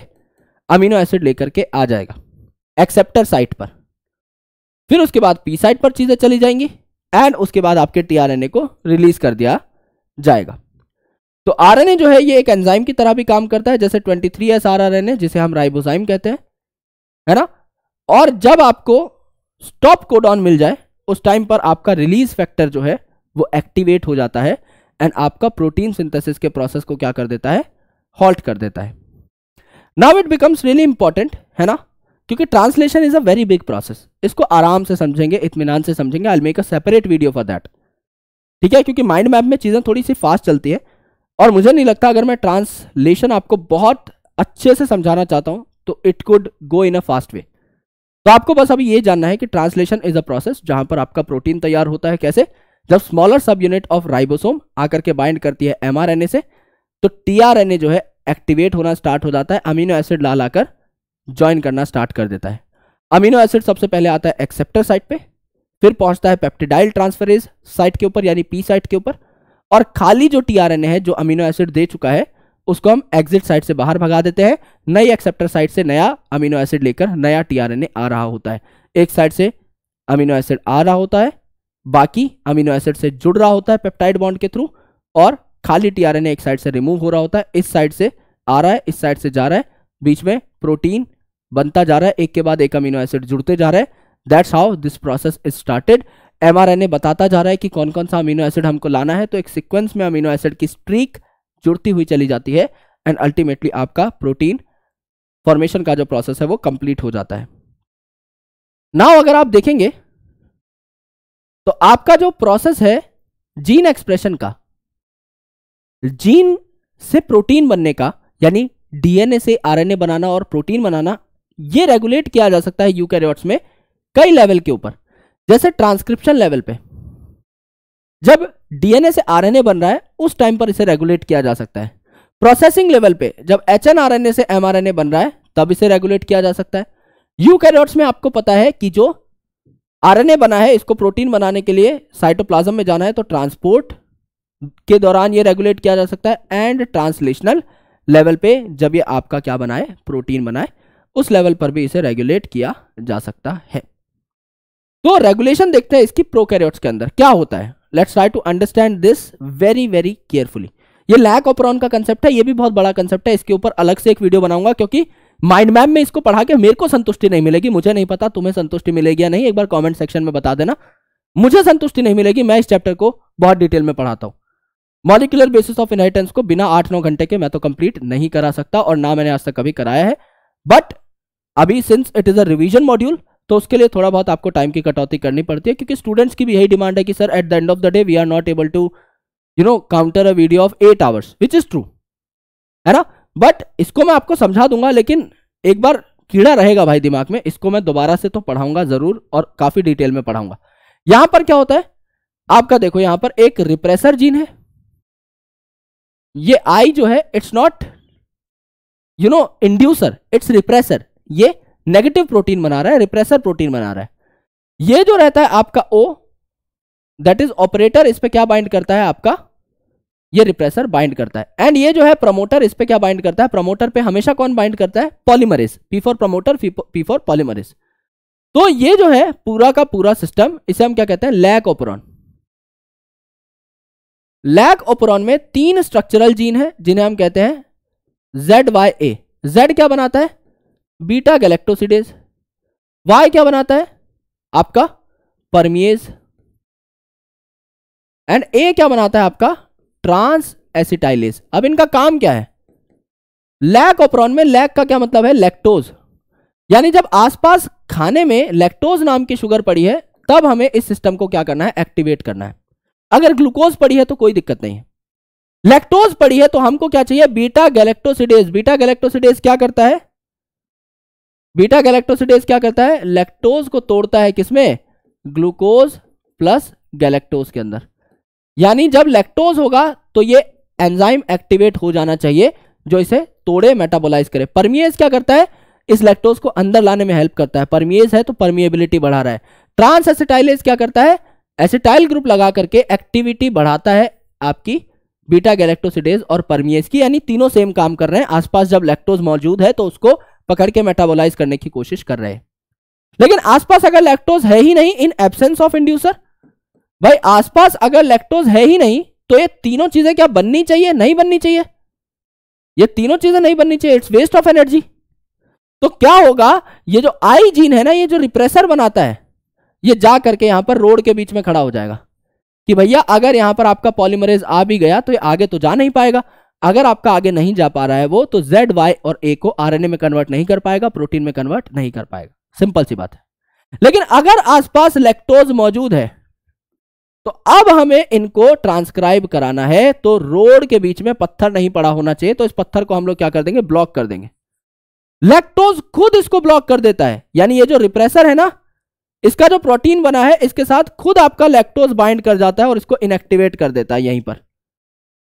अमीनो एसिड लेकर के आ जाएगा एक्सेप्टर साइट पर फिर उसके बाद पी साइट पर चीज़ें चली जाएंगी एंड उसके बाद आपके टीआरएनए को रिलीज कर दिया जाएगा तो आरएनए जो है ये एक एंजाइम की तरह भी काम करता है जैसे 23S आरआरएनए जिसे हम राइबोजाइम कहते हैं है ना और जब आपको स्टॉप कोडॉन मिल जाए उस टाइम पर आपका रिलीज फैक्टर जो है वो एक्टिवेट हो जाता है एंड आपका प्रोटीन सिंथेसिस के प्रोसेस को क्या कर देता है हॉल्ट कर देता है now it becomes really important है ना क्योंकि translation is a very big process इसको आराम से समझेंगे इतमान से समझेंगे I make a separate video for that ठीक है क्योंकि माइंड मैप में चीज़ें थोड़ी सी फास्ट चलती है और मुझे नहीं लगता अगर मैं ट्रांसलेशन आपको बहुत अच्छे से समझाना चाहता हूँ तो it could go in a fast way तो आपको बस अभी ये जानना है कि ट्रांसलेशन इज अ प्रोसेस जहां पर आपका प्रोटीन तैयार होता है कैसे जब स्मॉलर सब यूनिट ऑफ राइबोसोम आकर के बाइंड करती है एम से तो ए जो है एक्टिवेट होना स्टार्ट हो जाता है अमीनो एसिड ला लाकर ज्वाइन करना स्टार्ट कर देता है अमीनो एसिड सबसे पहले आता है एक्सेप्टर साइट पे फिर पहुंचता है पेप्टिडाइल ट्रांसफरेज साइट के ऊपर यानी पी साइट के ऊपर और खाली जो टीआरएनए है जो अमीनो एसिड दे चुका है उसको हम एग्जिट साइट से बाहर भगा देते हैं नई एक्सेप्टर साइट से नया अमीनो एसिड लेकर नया टीआरएनए आ रहा होता है एक साइड से अमीनो एसिड आ रहा होता है बाकी अमीनो एसिड से जुड़ रहा होता है पेप्टाइड बॉन्ड के थ्रू और खाली टीआरएनए एक साइड से रिमूव हो रहा होता है इस साइड से आ रहा है इस साइड से जा रहा है बीच में प्रोटीन बनता जा रहा है एक के बाद एक अमीनो एसिड जुड़ते जा रहे हैं that's how this process is started mRNA बताता जा रहा है कि कौन कौन सा अमीनो एसिड हमको लाना है तो एक सिक्वेंस में अमीनो एसिड की स्ट्रीक जुड़ती हुई चली जाती है एंड अल्टीमेटली आपका प्रोटीन फॉर्मेशन का जो प्रोसेस है वो कंप्लीट हो जाता है नाउ अगर आप देखेंगे तो आपका जो प्रोसेस है जीन एक्सप्रेशन का जीन से प्रोटीन बनने का यानी डीएनए से आरएनए बनाना और प्रोटीन बनाना ये रेगुलेट किया जा सकता है यूकैरियोट्स में कई लेवल के ऊपर जैसे ट्रांसक्रिप्शन लेवल पे जब डीएनए से आरएनए बन रहा है उस टाइम पर इसे रेगुलेट किया जा सकता है प्रोसेसिंग लेवल पे जब एच से एमआरएनए बन रहा है तब इसे रेगुलेट किया जा सकता है यू में आपको पता है कि जो आरएनए बना है इसको प्रोटीन बनाने के लिए साइटोप्लाज्म में जाना है तो ट्रांसपोर्ट के दौरान ये रेगुलेट किया जा सकता है एंड ट्रांसलेशनल लेवल पे जब ये आपका क्या बनाए प्रोटीन बनाए उस लेवल पर भी इसे रेगुलेट किया जा सकता है तो रेगुलेशन देखते हैं इसकी प्रोकैरियोट्स के अंदर क्या होता है let's try to understand this very very carefully ये लैक ऑपरॉन का कंसेप्ट है ये भी बहुत बड़ा कंसेप्ट है इसके ऊपर अलग से एक वीडियो बनाऊंगा क्योंकि माइंड मैप में इसको पढ़ा के मेरे को संतुष्टि नहीं मिलेगी मुझे नहीं पता तुम्हें संतुष्टि मिलेगी या नहीं एक बार कमेंट सेक्शन में बता देना मुझे संतुष्टि नहीं मिलेगी मैं इस चैप्टर को बहुत डिटेल में पढ़ाता हूँ मॉलिकुलर बेसिस ऑफ इनहेरिटेंस को बिना आठ नौ घंटे के मैं तो कंप्लीट नहीं करा सकता और ना मैंने आज तक कभी कराया है बट अभी since it is a revision module तो उसके लिए थोड़ा बहुत आपको टाइम की कटौती करनी पड़ती है क्योंकि स्टूडेंट्स की भी यही डिमांड है कि sir at the end of the day we are not able to you know counter a video of eight hours which is true है ना बट इसको मैं आपको समझा दूंगा लेकिन एक बार कीड़ा रहेगा भाई दिमाग में इसको मैं दोबारा से तो पढ़ाऊंगा जरूर और काफी डिटेल में पढ़ाऊंगा यहां पर क्या होता है आपका देखो यहां पर एक रिप्रेसर जीन है ये आई जो है it's not you know inducer it's repressor ये नेगेटिव प्रोटीन बना रहा है रिप्रेसर प्रोटीन बना रहा है ये जो रहता है आपका ओ दैट इज ऑपरेटर इस पर क्या बाइंड करता है आपका ये रिप्रेसर बाइंड करता है एंड ये जो है प्रमोटर इस पे क्या बाइंड करता है प्रमोटर पे हमेशा कौन बाइंड करता है polymerase P for promoter P for polymerase तो ये जो है पूरा का पूरा सिस्टम इसे हम क्या कहते हैं लैक ओपरॉन लैक ओपरॉन में तीन स्ट्रक्चरल जीन है जिन्हें हम कहते हैं जेड वाई ए जेड क्या बनाता है बीटा गैलेक्टोसिडेज वाई क्या बनाता है आपका परमिएज एंड ए क्या बनाता है आपका ट्रांस एसिटाइलेस अब इनका काम क्या है लैक ऑपरॉन में लैक का क्या मतलब है लैक्टोज यानी जब आसपास खाने में लैक्टोज नाम की शुगर पड़ी है तब हमें इस सिस्टम को क्या करना है एक्टिवेट करना है अगर ग्लूकोज पड़ी है तो कोई दिक्कत नहीं है लैक्टोज पड़ी है तो हमको क्या चाहिए बीटा गैलेक्टोसिडेज बीटा गैलेक्टोसिडेज क्या करता है बीटा गैलेक्टोसिडेज क्या करता है लैक्टोज को तोड़ता है किसमें ग्लूकोज प्लस गैलेक्टोज के अंदर यानी जब लैक्टोज होगा तो ये एंजाइम एक्टिवेट हो जाना चाहिए जो इसे तोड़े मेटाबोलाइज करे परमिएज क्या करता है इस लैक्टोज को अंदर लाने में हेल्प करता है परमिएज है तो परमिएबिलिटी बढ़ा रहा है ट्रांस एसिटाइलेज क्या करता है एसिटाइल ग्रुप लगा करके एक्टिविटी बढ़ाता है आपकी बीटा गैलेक्टोसिडेज और परमिएज की यानी तीनों सेम काम कर रहे हैं आसपास जब लैक्टोज मौजूद है तो उसको पकड़ के मेटाबोलाइज करने की कोशिश कर रहे हैं लेकिन आसपास अगर लैक्टोज है ही नहीं इन एबसेंस ऑफ इंड्यूसर भाई आसपास अगर लैक्टोज है ही नहीं तो ये तीनों चीजें क्या बननी चाहिए नहीं बननी चाहिए ये तीनों चीजें नहीं बननी चाहिए इट्स वेस्ट ऑफ एनर्जी तो क्या होगा ये जो आई जीन है ना ये जो रिप्रेसर बनाता है ये जा करके यहां पर रोड के बीच में खड़ा हो जाएगा कि भैया अगर यहां पर आपका पॉलीमरेज आ भी गया तो ये आगे तो जा नहीं पाएगा अगर आपका आगे नहीं जा पा रहा है वो तो जेड वाई और ए को आरएनए में कन्वर्ट नहीं कर पाएगा प्रोटीन में कन्वर्ट नहीं कर पाएगा सिंपल सी बात है लेकिन अगर आसपास लेक्टोज मौजूद है तो अब हमें इनको ट्रांसक्राइब कराना है तो रोड के बीच में पत्थर नहीं पड़ा होना चाहिए तो इस पत्थर को हम लोग क्या कर देंगे ब्लॉक कर देंगे लैक्टोज खुद इसको ब्लॉक कर देता है यानी ये जो रिप्रेसर है ना इसका जो प्रोटीन बना है इसके साथ खुद आपका लैक्टोज बाइंड कर जाता है और इसको इनएक्टिवेट कर देता है यहीं पर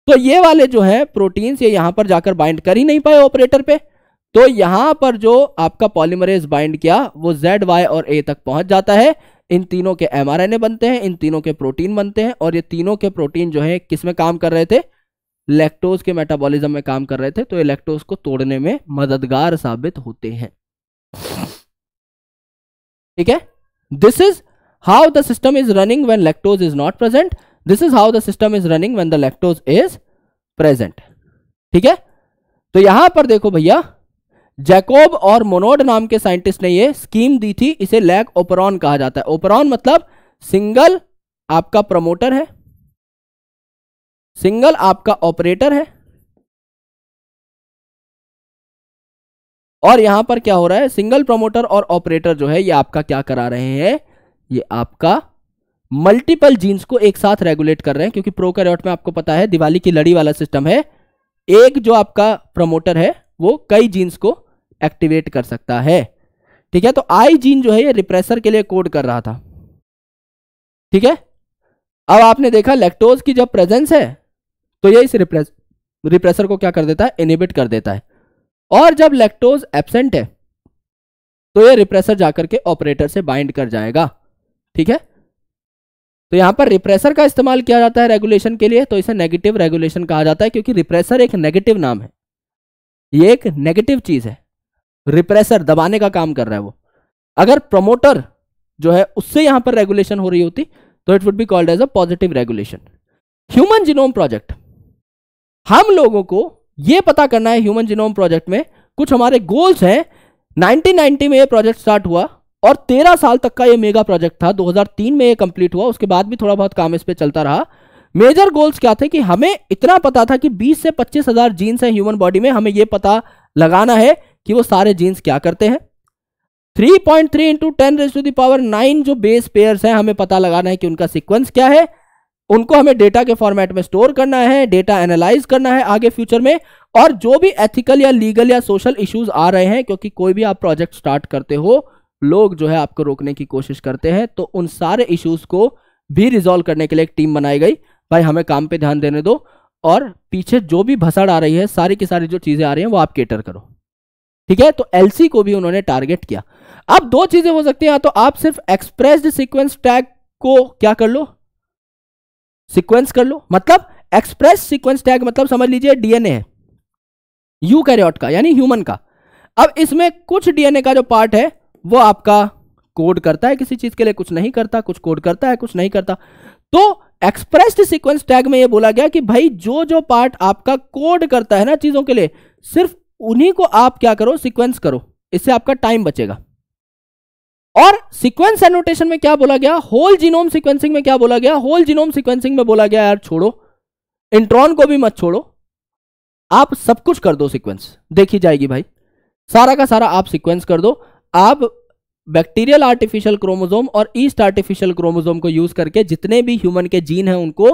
तो ये वाले जो है प्रोटीन ये यहां पर जाकर बाइंड कर ही नहीं पाए ऑपरेटर पे तो यहां पर जो आपका पॉलीमरेज बाइंड किया वो जेड वाई और ए तक पहुंच जाता है इन तीनों के एम बनते हैं इन तीनों के प्रोटीन बनते हैं और ये तीनों के प्रोटीन जो है किस में काम कर रहे थे लेक्टोज के मेटाबॉलिज्म में काम कर रहे थे तो ये लेक्टोज को तोड़ने में मददगार साबित होते हैं ठीक है this is how the system is running when lactose is not present this is how the system is running when the lactose is present ठीक है तो यहां पर देखो भैया जैकोब और मोनोड नाम के साइंटिस्ट ने ये स्कीम दी थी इसे लैक ओपरॉन कहा जाता है ओपरॉन मतलब सिंगल आपका प्रमोटर है सिंगल आपका ऑपरेटर है और यहां पर क्या हो रहा है सिंगल प्रमोटर और ऑपरेटर जो है ये आपका क्या करा रहे हैं ये आपका मल्टीपल जीन्स को एक साथ रेगुलेट कर रहे हैं क्योंकि प्रोकैरियोट में आपको पता है दिवाली की लड़ी वाला सिस्टम है एक जो आपका प्रमोटर है वो कई जीन्स को एक्टिवेट कर सकता है ठीक है तो आई जीन जो है ये रिप्रेसर के लिए कोड कर रहा था ठीक है अब आपने देखा लेक्टोज की जब प्रेजेंस है तो ये इस रिप्रेस रिप्रेसर को क्या कर देता है इनिबिट कर देता है और जब लेक्टोज एबसेंट है तो ये रिप्रेसर जाकर के ऑपरेटर से बाइंड कर जाएगा ठीक है तो यहां पर रिप्रेसर का इस्तेमाल किया जाता है रेगुलेशन के लिए तो इसे नेगेटिव रेगुलेशन कहा जाता है क्योंकि रिप्रेसर एक नेगेटिव नाम है ये एक नेगेटिव चीज है रिप्रेसर दबाने का काम कर रहा है वो अगर प्रमोटर जो है उससे यहां पर रेगुलेशन हो रही होती तो it would be called as a positive regulation human genome project हम लोगों को यह पता करना है ह्यूमन जीनोम प्रोजेक्ट में कुछ हमारे गोल्स हैं 1990 में यह प्रोजेक्ट स्टार्ट हुआ और 13 साल तक का यह मेगा प्रोजेक्ट था 2003 में यह कंप्लीट हुआ उसके बाद भी थोड़ा बहुत काम इस पर चलता रहा मेजर गोल्स क्या थे कि हमें इतना पता था कि 20 से पच्चीस हजार जीन्स हैं ह्यूमन बॉडी में हमें यह पता लगाना है कि वो सारे जीन्स क्या करते हैं 3.3 point three into ten raise to the power nine जो बेस पेयर्स हैं हमें पता लगाना है कि उनका सीक्वेंस क्या है उनको हमें डेटा के फॉर्मेट में स्टोर करना है डेटा एनालाइज करना है आगे फ्यूचर में और जो भी एथिकल या लीगल या सोशल इश्यूज आ रहे हैं क्योंकि कोई भी आप प्रोजेक्ट स्टार्ट करते हो लोग जो है आपको रोकने की कोशिश करते हैं तो उन सारे इश्यूज को भी रिजोल्व करने के लिए एक टीम बनाई गई भाई हमें काम पे ध्यान देने दो और पीछे जो भी भसड़ आ रही है सारी की सारी जो चीज़ें आ रही हैं वो आप केटर करो ठीक है तो एलसी को भी उन्होंने टारगेट किया अब दो चीजें हो सकती हैं तो आप सिर्फ एक्सप्रेस्ड सीक्वेंस टैग को क्या कर लो सीक्वेंस कर लो मतलब एक्सप्रेस सीक्वेंस टैग मतलब समझ लीजिए डीएनए है यूकैरियोट का यानी ह्यूमन का अब इसमें कुछ डीएनए का जो पार्ट है वो आपका कोड करता है किसी चीज के लिए कुछ नहीं करता कुछ कोड करता है कुछ नहीं करता तो एक्सप्रेस्ड सीक्वेंस टैग में ये बोला गया कि भाई जो जो पार्ट आपका कोड करता है ना चीजों के लिए सिर्फ उन्हीं को आप क्या करो सीक्वेंस करो इससे आपका टाइम बचेगा और सीक्वेंस एनोटेशन में क्या बोला गया होल जीनोम सीक्वेंसिंग में क्या बोला गया होल जीनोम सीक्वेंसिंग में बोला गया यार छोड़ो इंट्रॉन को भी मत छोड़ो आप सब कुछ कर दो सीक्वेंस देखी जाएगी भाई सारा का सारा आप सीक्वेंस कर दो आप बैक्टीरियल आर्टिफिशियल क्रोमोजोम और ईस्ट आर्टिफिशियल क्रोमोजोम को यूज करके जितने भी ह्यूमन के जीन हैं उनको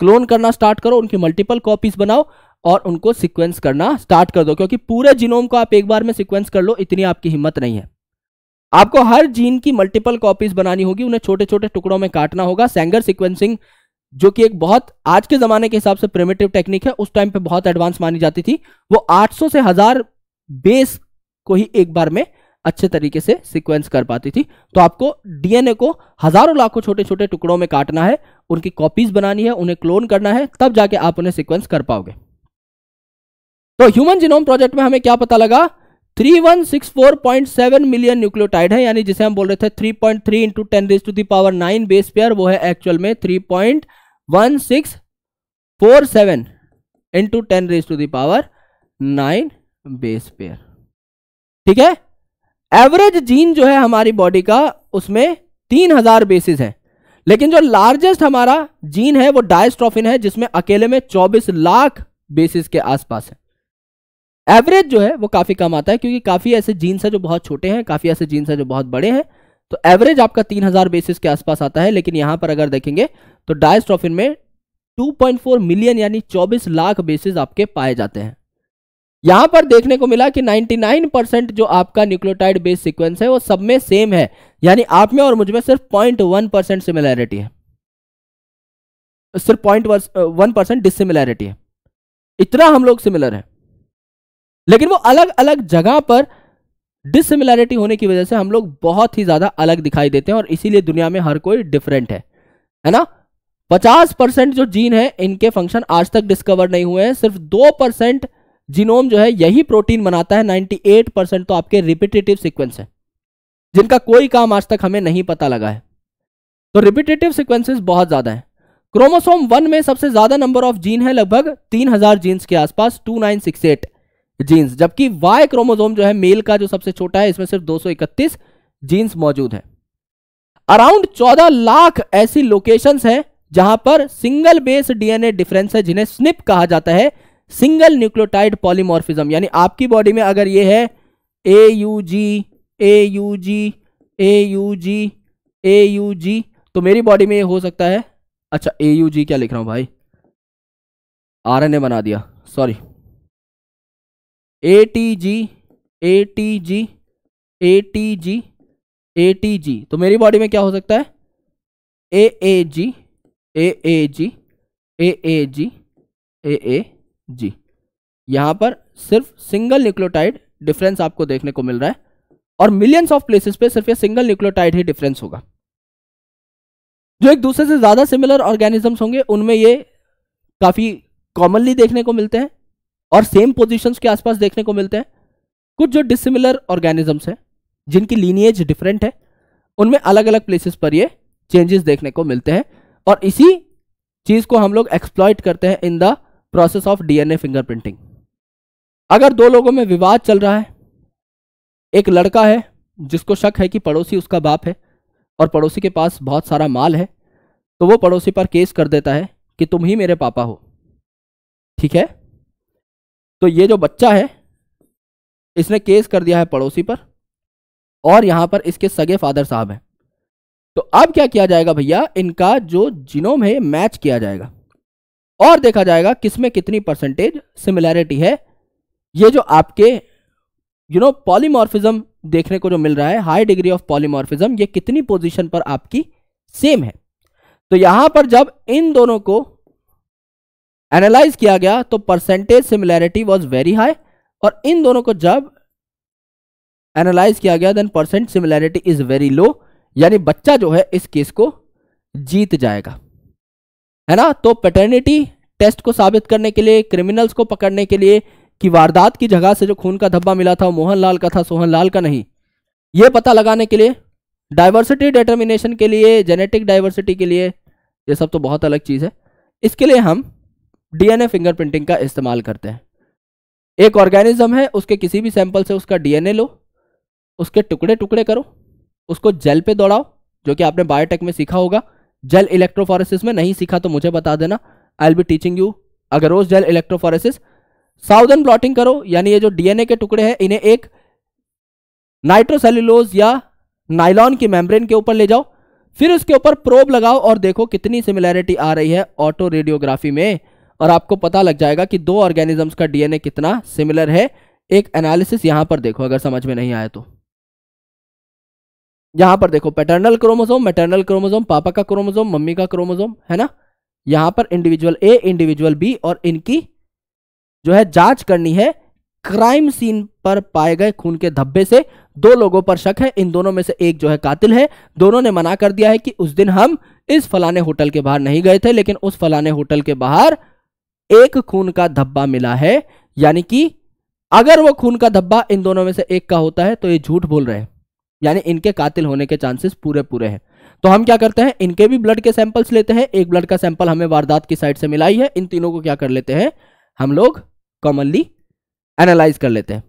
क्लोन करना स्टार्ट करो उनकी मल्टीपल कॉपीज बनाओ और उनको सिक्वेंस करना स्टार्ट कर दो क्योंकि पूरे जीनोम को आप एक बार में सिक्वेंस कर लो इतनी आपकी हिम्मत नहीं है आपको हर जीन की मल्टीपल कॉपीज बनानी होगी उन्हें छोटे छोटे टुकड़ों में काटना होगा सेंगर सिक्वेंसिंग जो कि एक बहुत आज के जमाने के हिसाब से प्रिमेटिव टेक्निक है उस टाइम पे बहुत एडवांस मानी जाती थी वो 800 से हजार बेस को ही एक बार में अच्छे तरीके से सिक्वेंस कर पाती थी तो आपको डीएनए को हजारों लाखों छोटे छोटे टुकड़ों में काटना है उनकी कॉपीज बनानी है उन्हें क्लोन करना है तब जाके आप उन्हें सिक्वेंस कर पाओगे तो ह्यूमन जीनोम प्रोजेक्ट में हमें क्या पता लगा 3164.7 मिलियन न्यूक्लियोटाइड है यानी जिसे हम बोल रहे थे 3.3 point three into ten raise to the power nine base pair वो है एक्चुअल में 3.1647 into ten raise to the power nine base pair ठीक है एवरेज जीन जो है हमारी बॉडी का उसमें तीन हजार बेसिस है लेकिन जो लार्जेस्ट हमारा जीन है वो डायस्ट्रॉफिन है जिसमें अकेले में चौबीस लाख बेसिस के आसपास है एवरेज जो है वो काफ़ी कम आता है क्योंकि काफ़ी ऐसे जीन्स है जो बहुत छोटे हैं काफ़ी ऐसे जीन्स है जो बहुत बड़े हैं तो एवरेज आपका तीन हजार बेसिस के आसपास आता है लेकिन यहां पर अगर देखेंगे तो डायस्ट्रॉफिन में 2.4 मिलियन यानी 24 लाख बेसिस आपके पाए जाते हैं यहां पर देखने को मिला कि 99% जो आपका न्यूक्लियोटाइड बेस सीक्वेंस है वो सब में सेम है यानी आप में और मुझ में सिर्फ 0.1% वन परसेंट सिमिलैरिटी है सिर्फ पॉइंट वन परसेंट डिसिमिलैरिटी है इतना हम लोग सिमिलर हैं लेकिन वो अलग अलग जगह पर डिसिमिलैरिटी होने की वजह से हम लोग बहुत ही ज्यादा अलग दिखाई देते हैं और इसीलिए दुनिया में हर कोई डिफरेंट है है ना 50 परसेंट जो जीन है इनके फंक्शन आज तक डिस्कवर नहीं हुए हैं सिर्फ 2 परसेंट जीनोम जो है यही प्रोटीन बनाता है 98 परसेंट तो आपके रिपीटेटिव सीक्वेंस है जिनका कोई काम आज तक हमें नहीं पता लगा है तो रिपीटेटिव सीक्वेंसेस बहुत ज़्यादा है क्रोमोसोम वन में सबसे ज़्यादा नंबर ऑफ जीन है लगभग 3000 जीन्स के आसपास 2968 जीन्स जबकि वाई क्रोमोजोम जो है मेल का जो सबसे छोटा है इसमें सिर्फ 231 जीन्स मौजूद है अराउंड 14 लाख ऐसी लोकेशंस हैं जहां पर सिंगल बेस डीएनए डिफरेंस है जिन्हें स्निप कहा जाता है सिंगल न्यूक्लियोटाइड पॉलीमॉर्फिज्म यानी आपकी बॉडी में अगर ये है A U G A U G A U G A U G तो मेरी बॉडी में ये हो सकता है अच्छा ए यू जी क्या लिख रहा हूँ भाई आर एन ए बना दिया sorry A T G A T G A T G A T G तो मेरी बॉडी में क्या हो सकता है ए A ji A A ji A A ji A A जी यहाँ पर सिर्फ सिंगल न्यूक्लियोटाइड डिफरेंस आपको देखने को मिल रहा है और मिलियंस ऑफ प्लेसेस पे सिर्फ ये सिंगल न्यूक्लियोटाइड ही डिफरेंस होगा जो एक दूसरे से ज़्यादा सिमिलर ऑर्गेनिजम्स होंगे उनमें ये काफ़ी कॉमनली देखने को मिलते हैं और सेम पोजिशन के आसपास देखने को मिलते हैं कुछ जो डिसिमिलर ऑर्गेनिजम्स हैं जिनकी लीनिएज डिफरेंट है उनमें अलग अलग प्लेसेस पर ये चेंजेस देखने को मिलते हैं और इसी चीज़ को हम लोग एक्सप्लॉयट करते हैं in the process of DNA fingerprinting अगर दो लोगों में विवाद चल रहा है एक लड़का है जिसको शक है कि पड़ोसी उसका बाप है और पड़ोसी के पास बहुत सारा माल है तो वो पड़ोसी पर केस कर देता है कि तुम ही मेरे पापा हो ठीक है तो ये जो बच्चा है इसने केस कर दिया है पड़ोसी पर और यहां पर इसके सगे फादर साहब हैं तो अब क्या किया जाएगा भैया इनका जो जिनोम है मैच किया जाएगा और देखा जाएगा किसमें कितनी परसेंटेज सिमिलैरिटी है ये जो आपके यू नो पॉलीमॉर्फिज्म देखने को जो मिल रहा है हाई डिग्री ऑफ पॉलीमॉर्फिज्म ये कितनी पोजीशन पर आपकी सेम है तो यहां पर जब इन दोनों को एनालाइज किया गया तो percentage similarity was very high और इन दोनों को जब एनालाइज किया गया then percent similarity is very low यानी बच्चा जो है इस केस को जीत जाएगा है ना तो पेटर्निटी टेस्ट को साबित करने के लिए क्रिमिनल्स को पकड़ने के लिए कि वारदात की जगह से जो खून का धब्बा मिला था वो मोहनलाल का था सोहनलाल का नहीं ये पता लगाने के लिए डाइवर्सिटी डिटर्मिनेशन के लिए जेनेटिक डाइवर्सिटी के लिए ये सब तो बहुत अलग चीज़ है इसके लिए हम डीएनए फिंगरप्रिंटिंग का इस्तेमाल करते हैं एक ऑर्गेनिज्म है उसके किसी भी सैंपल से उसका डीएनए लो उसके टुकड़े टुकड़े करो उसको जेल पे दौड़ाओ जो कि आपने बायोटेक में सीखा होगा जेल इलेक्ट्रोफोरेसिस में नहीं सीखा तो मुझे बता देना I'll be teaching you agarose gel electrophoresis Southern blotting करो यानी ये जो डीएनए के टुकड़े हैं इन्हें एक नाइट्रोसेल्यूलोज या नाइलॉन की मेम्ब्रेन के ऊपर ले जाओ फिर उसके ऊपर प्रोब लगाओ और देखो कितनी सिमिलैरिटी आ रही है ऑटो रेडियोग्राफी में और आपको पता लग जाएगा कि दो ऑर्गेनिजम्स का डीएनए कितना सिमिलर है एक एनालिसिस यहां पर देखो अगर समझ में नहीं आया तो यहां पर देखो पैटर्नल क्रोमोजोम मेटर्नल क्रोमोजोम पापा का क्रोमोजोम मम्मी का क्रोमोजोम है ना यहां पर इंडिविजुअल ए इंडिविजुअल बी और इनकी जो है जांच करनी है क्राइम सीन पर पाए गए खून के धब्बे से दो लोगों पर शक है इन दोनों में से एक जो है कातिल है दोनों ने मना कर दिया है कि उस दिन हम इस फलाने होटल के बाहर नहीं गए थे लेकिन उस फलाने होटल के बाहर एक खून का धब्बा मिला है यानी कि अगर वो खून का धब्बा इन दोनों में से एक का होता है तो ये झूठ बोल रहे हैं यानी इनके कातिल होने के चांसेस पूरे पूरे हैं तो हम क्या करते हैं इनके भी ब्लड के सैंपल्स लेते हैं एक ब्लड का सैंपल हमें वारदात की साइड से मिलाई है इन तीनों को क्या कर लेते हैं हम लोग कॉमनली एनालाइज कर लेते हैं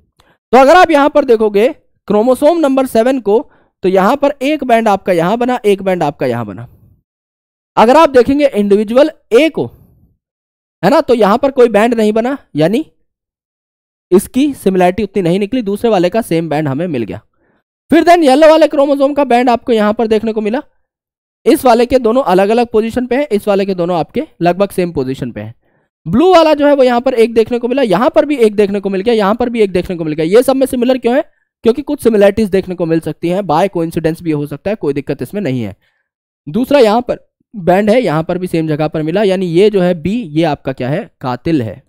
तो अगर आप यहां पर देखोगे क्रोमोसोम नंबर सेवन को तो यहां पर एक बैंड आपका यहां बना एक बैंड आपका यहां बना अगर आप देखेंगे इंडिविजुअल ए को है ना तो यहां पर कोई बैंड नहीं बना यानी इसकी सिमिलैरिटी उतनी नहीं निकली दूसरे वाले का सेम बैंड हमें मिल गया फिर देन येलो वाले क्रोमोजोम का बैंड आपको यहां पर देखने को मिला इस वाले के दोनों अलग अलग पोजीशन पे हैं इस वाले के दोनों आपके लगभग सेम पोजीशन पे हैं ब्लू वाला जो है वो यहां पर एक देखने को मिला यहां पर भी एक देखने को मिल गया यहां पर भी एक देखने को मिल गया ये सब में सिमिलर क्यों है क्योंकि कुछ सिमिलैरिटीज देखने को मिल सकती है बाय को भी हो सकता है कोई दिक्कत इसमें नहीं है दूसरा यहां पर बैंड है यहां पर भी सेम जगह पर मिला यानी ये जो है बी ये आपका क्या है कातिल है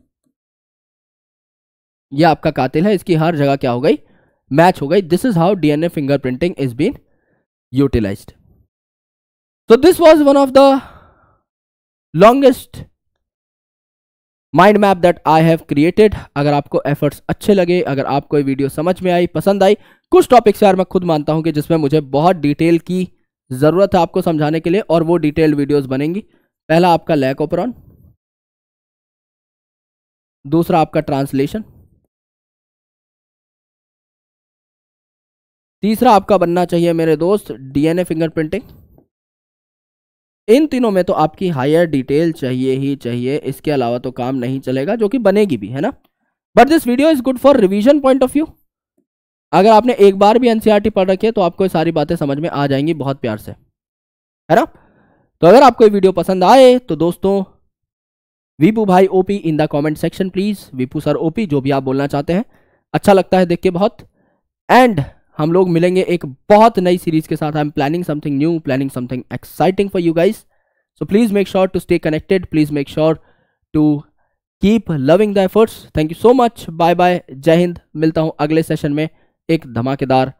यह आपका कातिल है इसकी हर जगह क्या हो गई मैच हो गई this is how DNA fingerprinting is been utilise so this was one of the longest mind map that I have created अगर आपको एफर्ट्स अच्छे लगे अगर आपको ये वीडियो समझ में आई पसंद आई कुछ टॉपिक्स यार मैं खुद मानता हूँ कि जिसमें मुझे बहुत डिटेल की ज़रूरत है आपको समझाने के लिए और वो डिटेल्ड वीडियोस बनेंगी पहला आपका लैक ऑपरॉन दूसरा आपका ट्रांसलेशन तीसरा आपका बनना चाहिए मेरे दोस्त डीएनए फिंगरप्रिंटिंग इन तीनों में तो आपकी हायर डिटेल चाहिए ही चाहिए इसके अलावा तो काम नहीं चलेगा जो कि बनेगी भी है ना but this video is good for revision point of view अगर आपने एक बार भी एनसीआरटी e पढ़ रखी है तो आपको सारी बातें समझ में आ जाएंगी बहुत प्यार से है ना तो अगर आपको ये वीडियो पसंद आए तो दोस्तों वीपू भाई OP in the comment section please Vipu sir OP जो भी आप बोलना चाहते हैं अच्छा लगता है देख के बहुत एंड हम लोग मिलेंगे एक बहुत नई सीरीज के साथ I am planning something new planning something exciting for you guys so please make sure to stay connected please make sure to keep loving the efforts thank you so much bye bye जय हिंद मिलता हूँ अगले session में एक धमाकेदार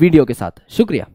video के साथ शुक्रिया